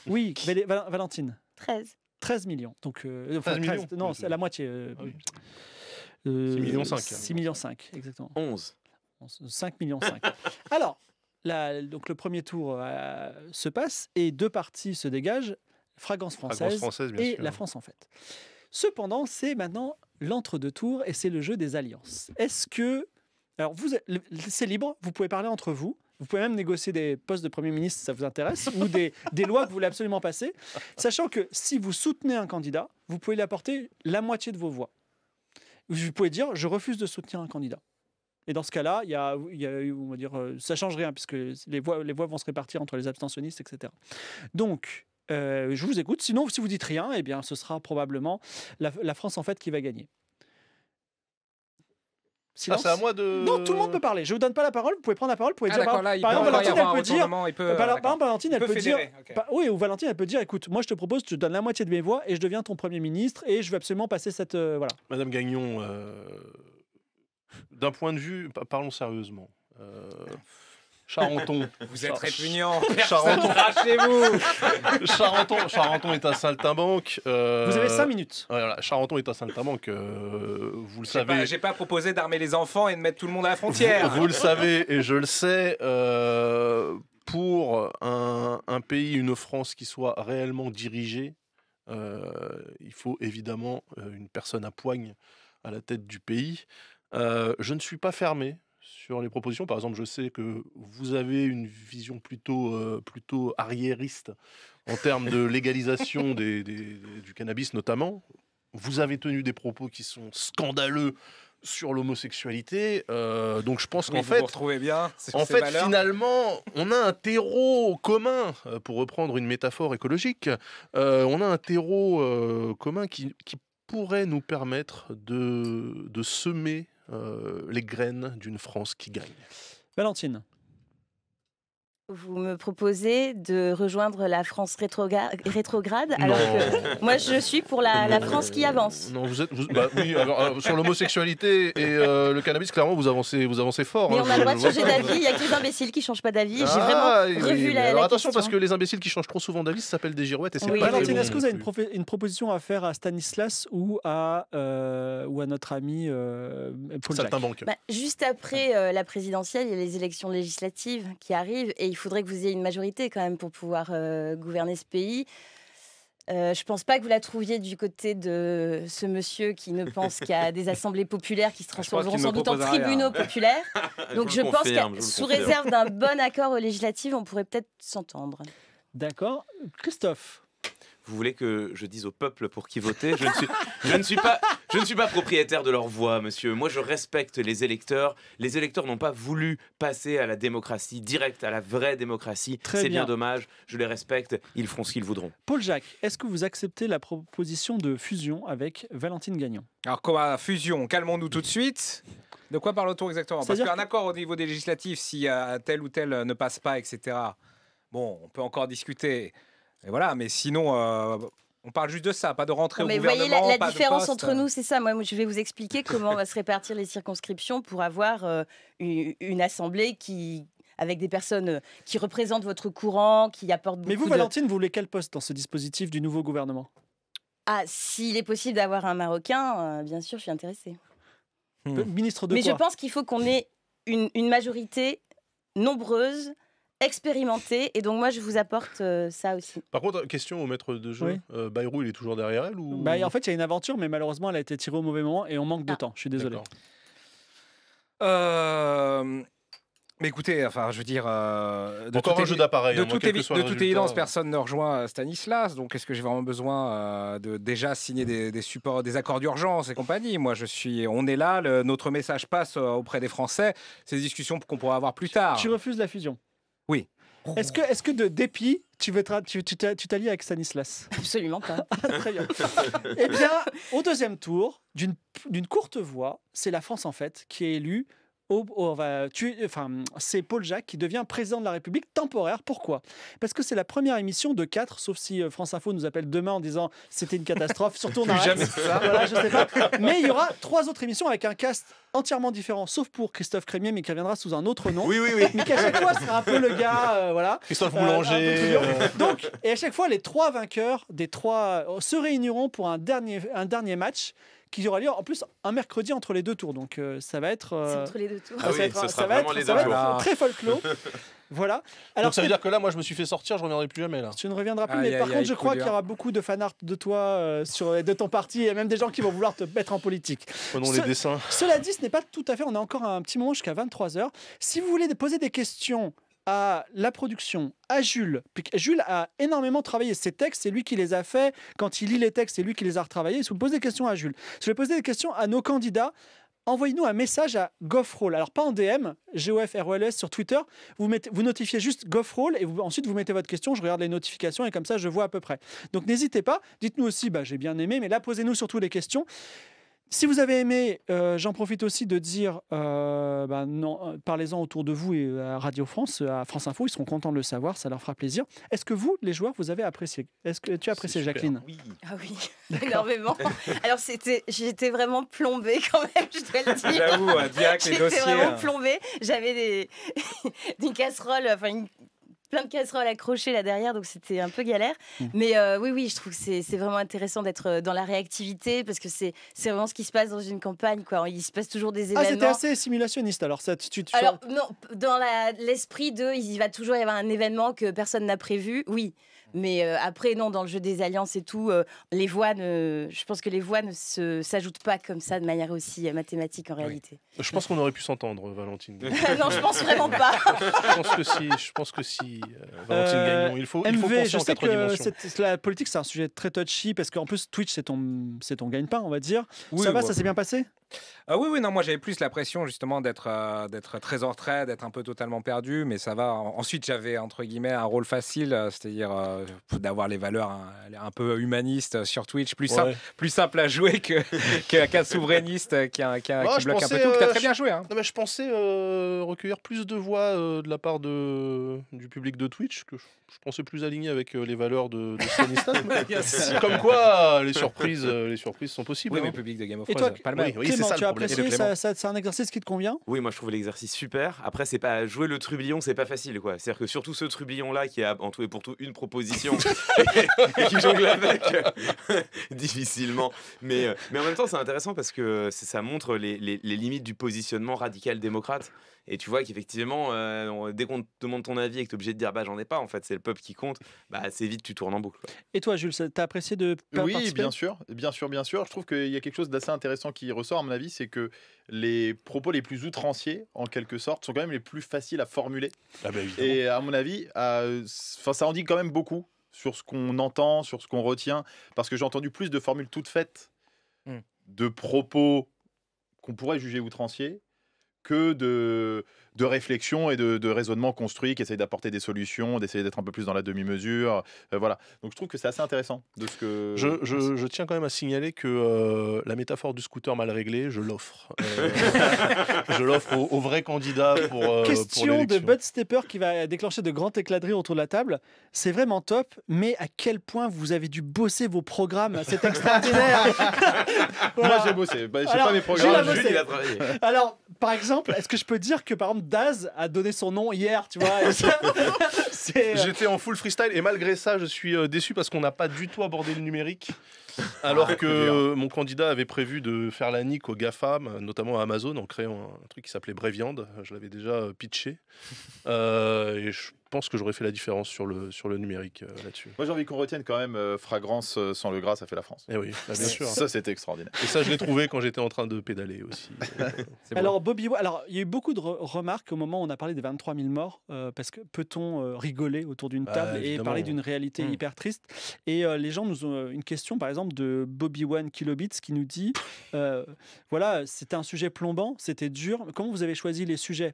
oui, Valentine. 13. 13 millions. Donc, 13 euh, non, ah, c'est la moitié. Euh, 6 ah euh, millions 5. 6 millions 5, exactement. 11. 5 millions 5. Alors, donc le premier tour se passe et deux parties se dégagent, Fragrance française, et la France en fait. Cependant, c'est maintenant l'entre-deux tours et c'est le jeu des alliances. Est-ce que... Alors, c'est libre, vous pouvez parler entre vous. Vous pouvez même négocier des postes de Premier ministre si ça vous intéresse, ou des, lois que vous voulez absolument passer, sachant que si vous soutenez un candidat, vous pouvez lui apporter la moitié de vos voix. Vous pouvez dire, je refuse de soutenir un candidat. Et dans ce cas-là, il y a, dire, euh, ça change rien puisque les voix, les voix vont se répartir entre les abstentionnistes, etc. Donc, euh, je vous écoute. Sinon, si vous dites rien, eh bien, ce sera probablement la, la France en fait qui va gagner. Ah, à moi de. Non, tout le monde peut parler. Je vous donne pas la parole. Vous pouvez prendre la parole. Vous ah, dire. Par, exemple, Valentine, elle peut dire. Peut, par, Valentine, elle peut, dire. Bah, oui, ou Valentine, elle peut dire. Écoute, moi, je te propose, tu te donne la moitié de mes voix et je deviens ton premier ministre et je veux absolument passer cette euh, voilà. Madame Gagnon, euh, d'un point de vue, parlons sérieusement. Euh, Charenton. Vous êtes répugnant. Charenton. rachez vous Charenton. est un saltimbanque. Euh, vous avez cinq minutes. Charenton est un saltimbanque. Euh, vous le savez. J'ai pas proposé d'armer les enfants et de mettre tout le monde à la frontière. Vous, le savez et je le sais. Euh, pour un, un, pays, une France qui soit réellement dirigée, il faut évidemment une personne à poigne à la tête du pays. je ne suis pas fermé sur les propositions. Par exemple, je sais que vous avez une vision plutôt, euh, plutôt arriériste en termes de légalisation des, du cannabis notamment. Vous avez tenu des propos qui sont scandaleux sur l'homosexualité. Euh, donc je pense qu'en fait, vous bien, en fait finalement, on a un terreau commun, euh, pour reprendre une métaphore écologique, on a un terreau commun qui, pourrait nous permettre de, de semer euh, les graines d'une France qui gagne. Valentine vous me proposez de rejoindre la France rétrograde, alors que moi je suis pour la, France qui avance. Non, vous êtes. Bah oui, alors, euh, sur l'homosexualité et euh, le cannabis, clairement, vous avancez, vous avancez fort. Mais hein, on a le droit de changer d'avis, il y a que des imbéciles qui ne changent pas d'avis. J'ai ah, vraiment revu la, alors attention, parce que les imbéciles qui changent trop souvent d'avis, ça s'appelle des girouettes et est-ce que vous avez une, proposition à faire à Stanislas ou à, euh, ou à notre ami Paul bah, Juste après la présidentielle, il y a les élections législatives qui arrivent et il il faudrait que vous ayez une majorité quand même pour pouvoir euh, gouverner ce pays. Je euh, je pense pas que vous la trouviez du côté de ce monsieur qui ne pense qu'à des assemblées populaires qui se transformeront sans doute en tribunaux populaires. Donc je, pense que sous réserve d'un bon accord législatif, on pourrait peut-être s'entendre. D'accord. Christophe vous voulez que je dise au peuple pour qui voter je je ne suis, pas, je ne suis pas propriétaire de leur voix, monsieur. Moi, je respecte les électeurs. Les électeurs n'ont pas voulu passer à la démocratie directe, à la vraie démocratie. C'est bien. dommage. Je les respecte. Ils feront ce qu'ils voudront. Paul Jacques, est-ce que vous acceptez la proposition de fusion avec Valentine Gagnon Alors, comment fusion Calmons-nous tout de suite. De quoi parle-t-on exactement Parce qu'un accord au niveau des législatives, si euh, tel ou tel ne passe pas, etc., bon, on peut encore discuter. Et voilà, mais sinon, euh, on parle juste de ça, pas de rentrer mais au gouvernement. Mais voyez la, différence entre nous, c'est ça. Moi, je vais vous expliquer comment on va se répartir les circonscriptions pour avoir euh, une, assemblée qui, avec des personnes euh, qui représentent votre courant, qui apportent beaucoup Mais vous, Valentine, vous voulez quel poste dans ce dispositif du nouveau gouvernement Ah, s'il est possible d'avoir un Marocain, euh, bien sûr, je suis intéressée. Ministre de Mais je pense qu'il faut qu'on ait une majorité nombreuse expérimenté, Et donc, moi, je vous apporte euh, ça aussi. Par contre, question au maître de jeu. Euh, Bayrou, il est toujours derrière elle ou... Bah, en fait, il y a une aventure, mais malheureusement, elle a été tirée au mauvais moment et on manque de ah. temps. Je suis désolé. Euh, mais écoutez, enfin, je veux dire, encore un jeu d'appareil. De, hein, toute, évidence, hein. personne ne rejoint Stanislas. Donc, est-ce que j'ai vraiment besoin de déjà signer des, supports, des accords d'urgence et compagnie Moi, je suis. On est là. notre message passe auprès des Français. Ces discussions qu'on pourra avoir plus tard. Tu refuses la fusion oui. Oh. Est-ce que, est que de dépit, tu veux tu, tu t'allies avec Stanislas Absolument pas. Ah, très bien. eh bien, au deuxième tour, d'une courte voix, c'est la France en fait qui est élue enfin, c'est Paul Jacques qui devient président de la République temporaire. Pourquoi Parce que c'est la première émission de 4, sauf si euh, France Info nous appelle demain en disant c'était une catastrophe, surtout on arrête. Mais il y aura trois autres émissions avec un cast entièrement différent, sauf pour Christophe Crémier, mais qui reviendra sous un autre nom. Oui, oui, oui. Mais qui à chaque fois sera un peu le gars, euh, voilà. Christophe euh, Boulanger. Donc, et à chaque fois, les trois vainqueurs des trois se réuniront pour un dernier, un dernier match qui aura lieu en plus un mercredi entre les deux tours. Donc euh, ça va être. Euh, entre les deux tours. Ah ça, va être, Très folklore. voilà. Alors, ça veut dire que là, moi, je me suis fait sortir, je ne reviendrai plus jamais là. Tu ne reviendras plus, mais par contre, je crois qu'il y aura beaucoup de fan art de toi, euh, sur, de ton parti, et même des gens qui vont vouloir te mettre en politique. Prenons les dessins. Cela dit, ce n'est pas tout à fait. On a encore un petit moment jusqu'à 23 h Si vous voulez poser des questions à la production, à Jules. Jules a énormément travaillé ses textes, c'est lui qui les a faits. Quand il lit les textes, c'est lui qui les a retravaillés. Si vous posez des questions à Jules, si vous posez des questions à nos candidats, envoyez-nous un message à GoffRoll. Alors pas en DM, G-O-F-R-O-L-S sur Twitter. Vous, mettez, vous notifiez juste GoffRoll et vous, ensuite vous mettez votre question. Je regarde les notifications et comme ça je vois à peu près. Donc n'hésitez pas. Dites-nous aussi, bah, j'ai bien aimé, mais là posez-nous surtout les questions. Si vous avez aimé, euh, j'en profite aussi de dire, euh, bah, euh, parlez-en autour de vous et à Radio France, à France Info, ils seront contents de le savoir, ça leur fera plaisir. Est-ce que vous, les joueurs, vous avez apprécié Est-ce que tu as apprécié, Jacqueline Oui, ah oui, énormément. Alors c'était, j'étais vraiment plombée quand même, je dois le dire. J'avoue, hein, J'étais vraiment hein. plombée. J'avais des, des casseroles, enfin une plein de casseroles accrochées là derrière, donc c'était un peu galère. Mmh. Mais euh, oui, oui, je trouve que c'est vraiment intéressant d'être euh, dans la réactivité parce que c'est vraiment ce qui se passe dans une campagne. Quoi. Il se passe toujours des événements. Ah, c'était assez simulationniste alors cette... Tu, Alors, non, dans l'esprit de il va toujours y avoir un événement que personne n'a prévu, oui. Mais euh, après, non, dans le jeu des alliances et tout, euh, les voix ne, je pense que les voix ne s'ajoutent pas comme ça de manière aussi euh, mathématique en réalité. Je pense qu'on aurait pu s'entendre, Valentine. non, je pense vraiment pas. je pense que si, je pense que si Valentine Gagnon, il faut, il faut je sais que la politique, c'est un sujet très touchy parce qu'en plus Twitch, c'est ton, c'est ton gagne-pain, on va dire. ça va, ça s'est bien passé. Euh, oui, oui, non, moi j'avais plus la pression justement d'être très en retrait, d'être un peu totalement perdu, mais ça va. Ensuite, j'avais entre guillemets un rôle facile, euh, c'est-à-dire euh, d'avoir les valeurs hein, un, peu humanistes sur Twitch, plus, simple, à jouer qu'un que, qu'un souverainiste qui, bloque un peu tout. Tu as très bien joué. Hein. mais je pensais recueillir plus de voix de la part de, du public de Twitch, que je, pensais plus aligné avec les valeurs de, Stanislas. Comme quoi, les surprises, les surprises sont possibles. Oui, le hein. public de Game of Thrones, tu as apprécié, c'est un exercice qui te convient Oui, moi je trouve l'exercice super. Après, c'est pas jouer le trublion, c'est pas facile, quoi. C'est-à-dire que surtout ce trublion-là qui a en tout et pour tout une proposition et, qui jongle avec euh, difficilement. Mais, euh, mais en même temps, c'est intéressant parce que ça montre les limites du positionnement radical démocrate. Et tu vois qu'effectivement, euh, dès qu'on te demande ton avis et que tu es obligé de dire bah j'en ai pas, en fait, c'est le peuple qui compte, bah c'est vite, tu tournes en boucle. Et toi, Jules, t'as apprécié de Oui, bien sûr, bien sûr, bien sûr. Je trouve qu'il y a quelque chose d'assez intéressant qui ressort, à mon avis, c'est que les propos les plus outranciers, en quelque sorte, sont quand même les plus faciles à formuler. Ah, bah, et à mon avis, ça en dit quand même beaucoup sur ce qu'on entend, sur ce qu'on retient, parce que j'ai entendu plus de formules toutes faites, hmm. de propos qu'on pourrait juger outranciers, que de de réflexion et de, raisonnement construit qui essaye d'apporter des solutions, d'essayer d'être un peu plus dans la demi-mesure. Euh, voilà. Donc je trouve que c'est assez intéressant de ce que. Je, je, tiens quand même à signaler que euh, la métaphore du scooter mal réglé, je l'offre. Euh, je l'offre aux, au vrais candidats pour. Question de Bud Stepper qui va déclencher de grands éclateries autour de la table. C'est vraiment top, mais à quel point vous avez dû bosser vos programmes C'est extraordinaire. Moi j'ai bossé. Bah, je pas mes programmes. travaillé. Alors par exemple, est-ce que je peux dire que par exemple Daz a donné son nom hier, tu vois. Euh, J'étais en full freestyle et malgré ça, je suis euh, déçu parce qu'on n'a pas du tout abordé le numérique. Alors que mon candidat avait prévu de faire la nique aux GAFAM, notamment à Amazon, en créant un truc qui s'appelait Bréviande. Je l'avais déjà euh, pitché. Euh, et je pense que j'aurais fait la différence sur le, sur le numérique euh, là-dessus. Moi, j'ai envie qu'on retienne quand même Fragrance sans le gras, ça fait la France. Et eh oui, bah, bien sûr. Ça, c'était extraordinaire. Et ça, je l'ai trouvé quand j'étais en train de pédaler aussi. alors, Bobby, alors, il y a eu beaucoup de remarques au moment où on a parlé des 23 000 morts, parce que peut-on rigoler autour d'une bah, table et parler d'une réalité hmm. hyper triste Et les gens nous ont une question, par exemple, de Bobby One Kilobits qui nous dit euh, voilà, c'était un sujet plombant, c'était dur. Comment vous avez choisi les sujets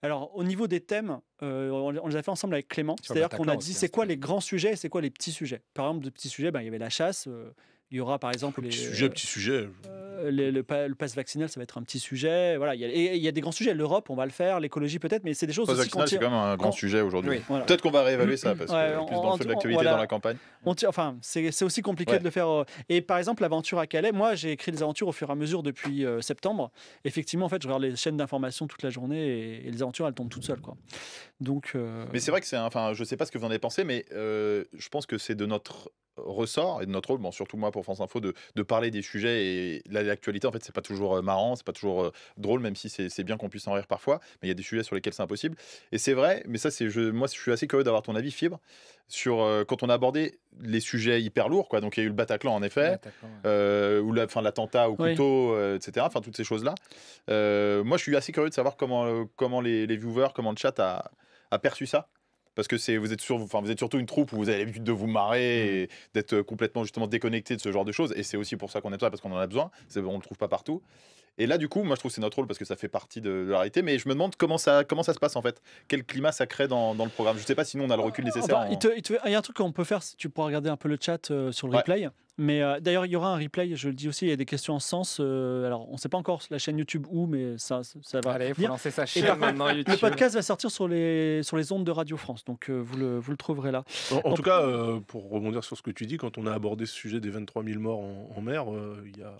alors, au niveau des thèmes, euh, on, les a fait ensemble avec Clément. C'est-à-dire qu'on a dit c'est hein, quoi les grands sujets et c'est quoi les petits sujets. Par exemple, de petits sujets, ben, il y avait la chasse. Euh, il y aura par exemple. Les, petit sujet, petit euh, sujet. Le, le, pass vaccinal, ça va être un petit sujet. Voilà, il y a, des grands sujets. L'Europe, on va le faire, l'écologie peut-être, mais c'est des choses. Le pass vaccinal, c'est quand même un grand sujet aujourd'hui. Peut-être qu'on va réévaluer ça parce que plus dans de l'actualité dans la campagne. On tire, enfin, c'est aussi compliqué de le faire. Euh. Et par exemple, l'aventure à Calais, moi, j'ai écrit des aventures au fur et à mesure depuis euh, septembre. Effectivement, en fait, je regarde les chaînes d'information toute la journée et, les aventures, elles tombent toutes seules, quoi. Donc. Mais c'est vrai que c'est, enfin, je sais pas ce que vous en avez pensé, mais je pense que c'est de notre ressort et de notre rôle, bon, surtout moi pour France Info, de, de parler des sujets et l'actualité en fait c'est pas toujours euh, marrant, c'est pas toujours euh, drôle même si c'est bien qu'on puisse en rire parfois, mais il y a des sujets sur lesquels c'est impossible et c'est vrai, mais ça c'est je, moi je suis assez curieux d'avoir ton avis fibre sur euh, quand on a abordé les sujets hyper lourds quoi, donc il y a eu le Bataclan en effet, ou la fin l'attentat au couteau, etc. Enfin toutes ces choses là. moi je suis assez curieux de savoir comment comment les, les viewers, comment le chat a a perçu ça parce que c'est, vous, êtes vous êtes surtout une troupe où vous avez l'habitude de vous marrer mm. et d'être euh, complètement justement déconnecté de ce genre de choses. Et c'est aussi pour ça qu'on est là, parce qu'on en a besoin. on ne le trouve pas partout. Et là, du coup, moi, je trouve que c'est notre rôle parce que ça fait partie de, la réalité. Mais je me demande comment ça, se passe en fait. Quel climat ça crée dans, le programme Je ne sais pas si nous, on a le recul euh, nécessaire. il, y a un truc qu'on peut faire, si tu pourras regarder un peu le chat euh, sur le replay. Mais euh, d'ailleurs, il y aura un replay, je le dis aussi, il y a des questions en sens. Euh, alors, on ne sait pas encore la chaîne YouTube où, mais ça, ça va. Allez, il faut lancer sa chaîne maintenant. YouTube. Le podcast va sortir sur les, sur les ondes de Radio France, donc euh, vous, le, vous le trouverez là. En, tout cas, pour rebondir sur ce que tu dis, quand on a abordé ce sujet des 23 000 morts en, mer, il y a.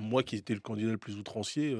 moi qui étais le candidat le plus outrancier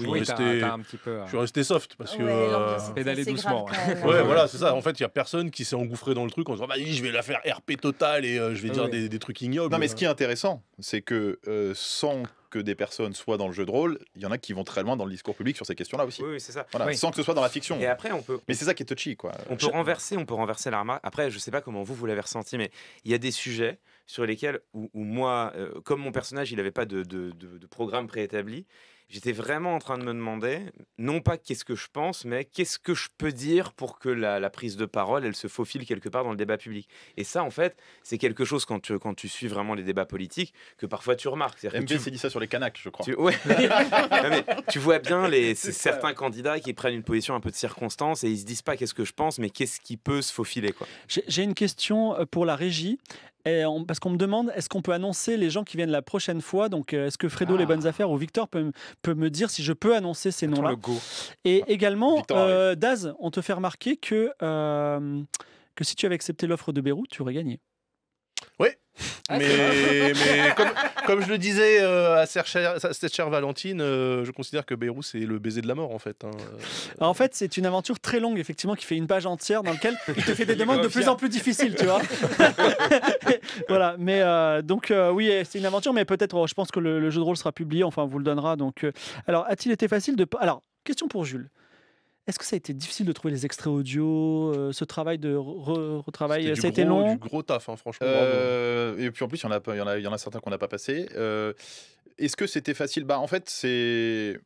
je, suis resté, un petit peu, hein. je suis resté soft parce que. Euh, Pédaler doucement. Hein. ouais, voilà, c'est ça. En fait, il n'y a personne qui s'est engouffré dans le truc en disant bah, je vais la faire RP total et euh, je vais ah dire Des, trucs ignobles. Non, mais ce euh. qui est intéressant, c'est que sans que des personnes soient dans le jeu de rôle, il y en a qui vont très loin dans le discours public sur ces questions-là aussi. Oui, c'est ça. Sans que ce soit dans la fiction. Et après, on peut. Mais c'est ça qui est touchy, quoi. On peut renverser, on peut renverser l'arma. Après, je sais pas comment vous vous l'avez ressenti, mais il y a des sujets sur lesquels où, moi, comme mon personnage, il n'avait pas de, de programme préétabli, j'étais vraiment en train de me demander, non pas qu'est-ce que je pense, mais qu'est-ce que je peux dire pour que la, prise de parole, elle se faufile quelque part dans le débat public. Et ça, en fait, c'est quelque chose quand tu, quand tu suis vraiment les débats politiques que parfois tu remarques. MB s'est dit ça sur les canaques, je crois. Tu... vois bien les, certains candidats qui prennent une position un peu de circonstance et ils se disent pas qu'est-ce que je pense, mais qu'est-ce qui peut se faufiler. J'ai une question euh, pour la régie parce qu'on me demande, est-ce qu'on peut annoncer les gens qui viennent la prochaine fois Donc, euh, est-ce que Fredo Les ah. Bonnes Affaires ou Victor peut, me dire si je peux annoncer ces noms-là Et également, euh, Daz, on te fait remarquer que, euh, que si tu avais accepté l'offre de Beyrouth, tu aurais gagné. Oui. Ah, mais, comme, je le disais euh, à, cette chère, Valentine, euh, je considère que Beyrouth c'est le baiser de la mort en fait. Hein. Bah, en fait, c'est une aventure très longue effectivement qui fait une page entière dans laquelle il te fait des demandes de plus en plus difficiles, tu vois. voilà, mais euh, donc oui, c'est une aventure, mais peut-être, oh, je pense que le, jeu de rôle sera publié, enfin, on vous le donnera. Donc, alors, a-t-il été facile de Alors, question pour Jules. Est-ce que ça a été difficile de trouver les extraits audio euh, Ce travail de re euh, a été long du gros taf, hein, franchement. Euh, et puis en plus, il y, en a, y en a certains qu'on n'a pas passé. Est-ce que c'était facile bah, En fait, c'est.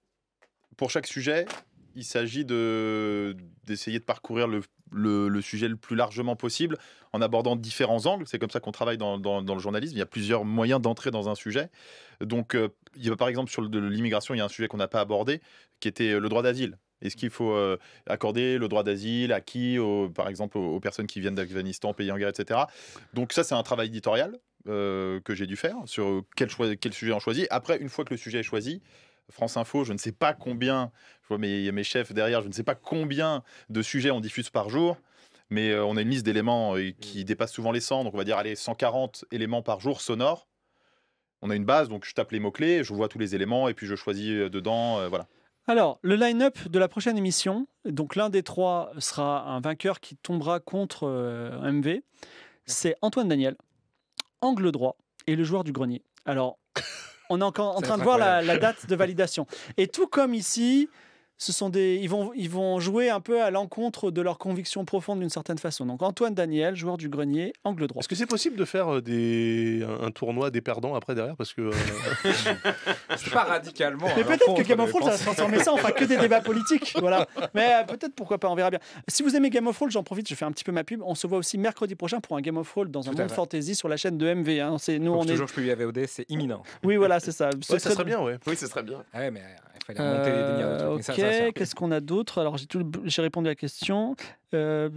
Pour chaque sujet, il s'agit d'essayer de, parcourir le, sujet le plus largement possible en abordant différents angles. C'est comme ça qu'on travaille dans, le journalisme. Il y a plusieurs moyens d'entrer dans un sujet. Donc, il y par exemple, sur l'immigration, il y a un sujet qu'on n'a pas abordé qui était le droit d'asile. Est-ce qu'il faut euh, accorder le droit d'asile à qui, par exemple, aux, personnes qui viennent d'Afghanistan, pays en guerre, etc. Donc ça, c'est un travail éditorial euh, que j'ai dû faire sur quel, sujet on choisit. Après, une fois que le sujet est choisi, France Info, je ne sais pas combien, je vois mes, chefs derrière, je ne sais pas combien de sujets on diffuse par jour mais euh, on a une liste d'éléments qui mm. dépasse souvent les 100, donc on va dire allez 140 éléments par jour sonores. On a une base, donc je tape les mots clés, je vois tous les éléments et puis je choisis dedans, voilà. Alors, le line-up de la prochaine émission, donc l'un des trois sera un vainqueur qui tombera contre euh, MV, c'est Antoine Daniel, angle droit et le joueur du grenier. Alors, on est encore en train de voir la, la, date de validation. Et tout comme ici, ce sont des, ils, vont, ils vont jouer un peu à l'encontre de leurs convictions profondes d'une certaine façon. Donc Antoine Daniel, joueur du grenier, angle droit. Est-ce que c'est possible de faire euh, des, un, tournoi des perdants après derrière Parce que. Euh, c'est pas radicalement. Mais peut-être que Game of Thrones, ça va se transformer ça, on fera que des débats politiques. Voilà. Mais euh, peut-être pourquoi pas, on verra bien. Si vous aimez Game of Thrones, j'en profite, je fais un petit peu ma pub. On se voit aussi mercredi prochain pour un Game of Thrones dans un monde fantasy sur la chaîne de MV. Hein. C'est, nous, on est... toujours, je publie à VOD, c'est imminent. Oui, voilà, c'est ça. ça serait bien, ouais. Ah oui, ce serait bien. ouais, mais il fallait remonter les qu'est-ce qu'on a d'autre Alors j'ai j'ai répondu à la question. Euh,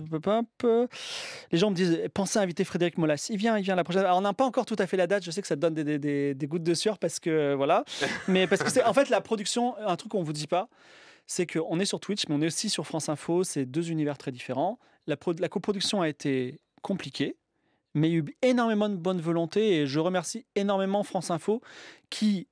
les gens me disent, eh, pensez à inviter Frédéric Molas. Il vient, il vient la prochaine. Alors on n'a pas encore tout à fait la date. Je sais que ça donne des, gouttes de sueur parce que euh, voilà. Mais parce que c'est en fait la production, un truc qu'on vous dit pas, c'est qu'on est sur Twitch, mais on est aussi sur France Info. C'est deux univers très différents. La, pro, la coproduction a été compliquée mais il y a eu énormément de bonne volonté et je remercie énormément France Info qui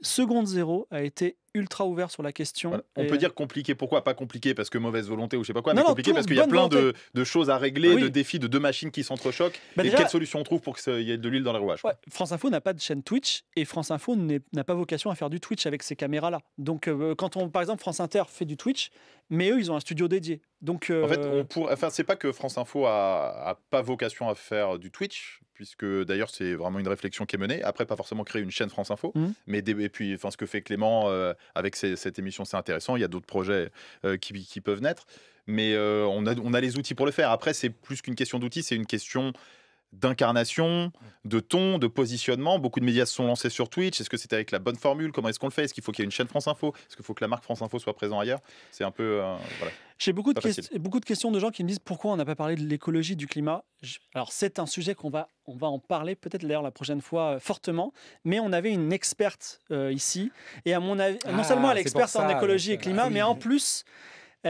Seconde zéro a été ultra ouvert sur la question. On peut dire compliqué. Pourquoi pas compliqué Parce que mauvaise volonté ou je sais pas quoi, mais compliqué parce qu'il y a plein de, choses à régler, ah de défis, de deux machines qui s'entrechoquent. Bah, et quelles quelle solution on trouve pour qu'il y ait de l'huile dans les rouages France Info n'a pas de chaîne Twitch et France Info n'a pas vocation à faire du Twitch avec ces caméras-là. Donc, euh, quand on, par exemple, France Inter fait du Twitch, mais eux, ils ont un studio dédié. Donc, En fait, euh, on pour... c'est pas que France Info a... a, pas vocation à faire du Twitch puisque d'ailleurs c'est vraiment une réflexion qui est menée. Après, pas forcément créer une chaîne France Info, mmh. mais et puis enfin, ce que fait Clément euh, avec cette émission, c'est intéressant. Il y a d'autres projets euh, qui, peuvent naître, mais euh, on, on a les outils pour le faire. Après, c'est plus qu'une question d'outils, c'est une question d'incarnation, de ton, de positionnement. Beaucoup de médias se sont lancés sur Twitch. Est-ce que c'était avec la bonne formule Comment est-ce qu'on le fait Est-ce qu'il faut qu'il y ait une chaîne France Info Est-ce qu'il faut que la marque France Info soit présente ailleurs C'est un peu. Euh, voilà. J'ai beaucoup, de beaucoup de questions de gens qui me disent pourquoi on n'a pas parlé de l'écologie, du climat. Alors, c'est un sujet qu'on va, on va en parler peut-être d'ailleurs la prochaine fois euh, fortement, mais on avait une experte euh, ici. Et à mon avis, non ah, seulement elle est experte en écologie et climat, ah mais en plus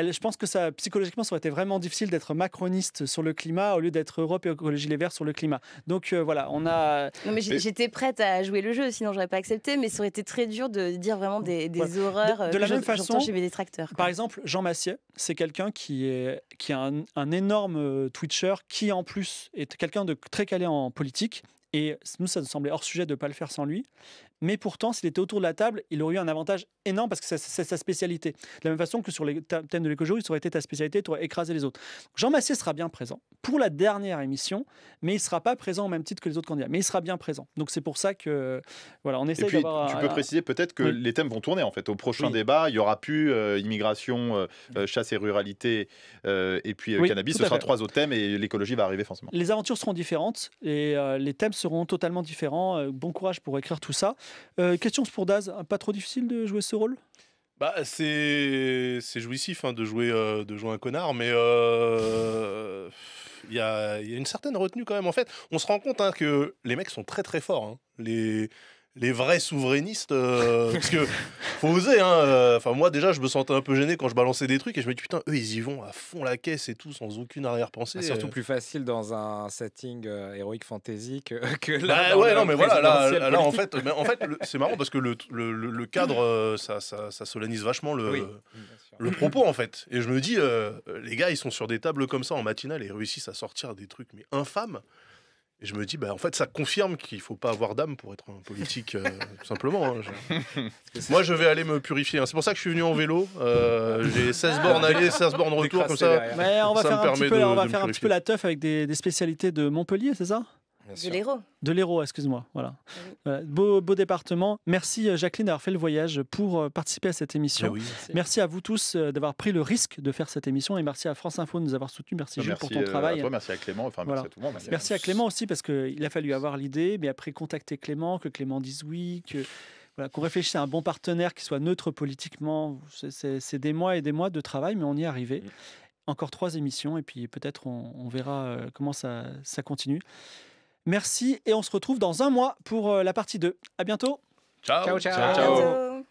je pense que ça, psychologiquement, ça aurait été vraiment difficile d'être macroniste sur le climat au lieu d'être Europe et Écologie Les Verts sur le climat. Donc euh, voilà, on a. Non, mais j'étais prête à jouer le jeu, sinon j'aurais pas accepté, mais ça aurait été très dur de dire vraiment des, horreurs. De, euh, la même façon, Par exemple, Jean Massier, c'est quelqu'un qui est qui a un, un énorme euh, Twitcher, qui en plus est quelqu'un de très calé en politique. Et nous, ça nous semblait hors sujet de ne pas le faire sans lui. Mais pourtant, s'il était autour de la table, il aurait eu un avantage énorme parce que c'est sa spécialité. De la même façon que sur les thèmes de l'écologie, il aurait été ta spécialité, tu aurais écrasé les autres. Jean Massé sera bien présent pour la dernière émission, mais il ne sera pas présent au même titre que les autres candidats. Mais il sera bien présent. Donc c'est pour ça que, voilà, on essaie d'avoir... Tu peux préciser peut-être que les thèmes vont tourner, en fait. Au prochain débat, il n'y aura plus euh, immigration, euh, euh, chasse et ruralité, et puis cannabis. Ce sera trois autres thèmes et l'écologie va arriver forcément. Les aventures seront différentes et les thèmes seront totalement différents. bon courage pour écrire tout ça. Euh, question pour Daz, pas trop difficile de jouer ce rôle bah, c'est jouissif hein, de, jouer, euh, de jouer un connard, mais euh, il y, a, une certaine retenue quand même. En fait, on se rend compte hein, que les mecs sont très très forts. Hein. Les, les vrais souverainistes. Euh, parce que faut oser. Hein, euh, enfin, moi, déjà, je me sentais un peu gêné quand je balançais des trucs et je me dis putain, eux, ils y vont à fond la caisse et tout, sans aucune arrière-pensée. C'est bah, surtout euh. plus facile dans un setting héroïque euh, fantasy que, là. Bah, ouais, non, mais voilà, là, en fait, en fait c'est marrant parce que le, cadre, ça, ça, solennise vachement le, propos, en fait. Et je me dis, les gars, ils sont sur des tables comme ça en matinale et réussissent à sortir des trucs, mais infâmes. Et je me dis, bah, en fait, ça confirme qu'il ne faut pas avoir d'âme pour être un politique, euh, tout simplement. Hein, Moi, je vais aller me purifier. Hein. C'est pour ça que je suis venu en vélo. Euh, j'ai 16 bornes aller, 16 bornes retour, comme ça. Mais on va faire, un petit, peu, va faire un, la teuf avec des spécialités de Montpellier, c'est ça de l'Hérault. De l'Hérault, excuse-moi. Voilà. Beau, beau, département. Merci euh, Jacqueline d'avoir fait le voyage pour euh, participer à cette émission. Ben merci. à vous tous euh, d'avoir pris le risque de faire cette émission et merci à France Info de nous avoir soutenus. Merci, ben Jules pour ton travail. À merci à Clément. Hein, merci, à Clément aussi parce qu'il a fallu avoir l'idée, mais après contacter Clément, que Clément dise oui, que voilà, qu'on réfléchisse à un bon partenaire qui soit neutre politiquement. C'est des mois et des mois de travail, mais on y est arrivé. Mm. Encore trois émissions et puis peut-être on, verra comment ça continue. Merci et on se retrouve dans un mois pour euh, la partie 2. À bientôt. ciao. ciao. ciao.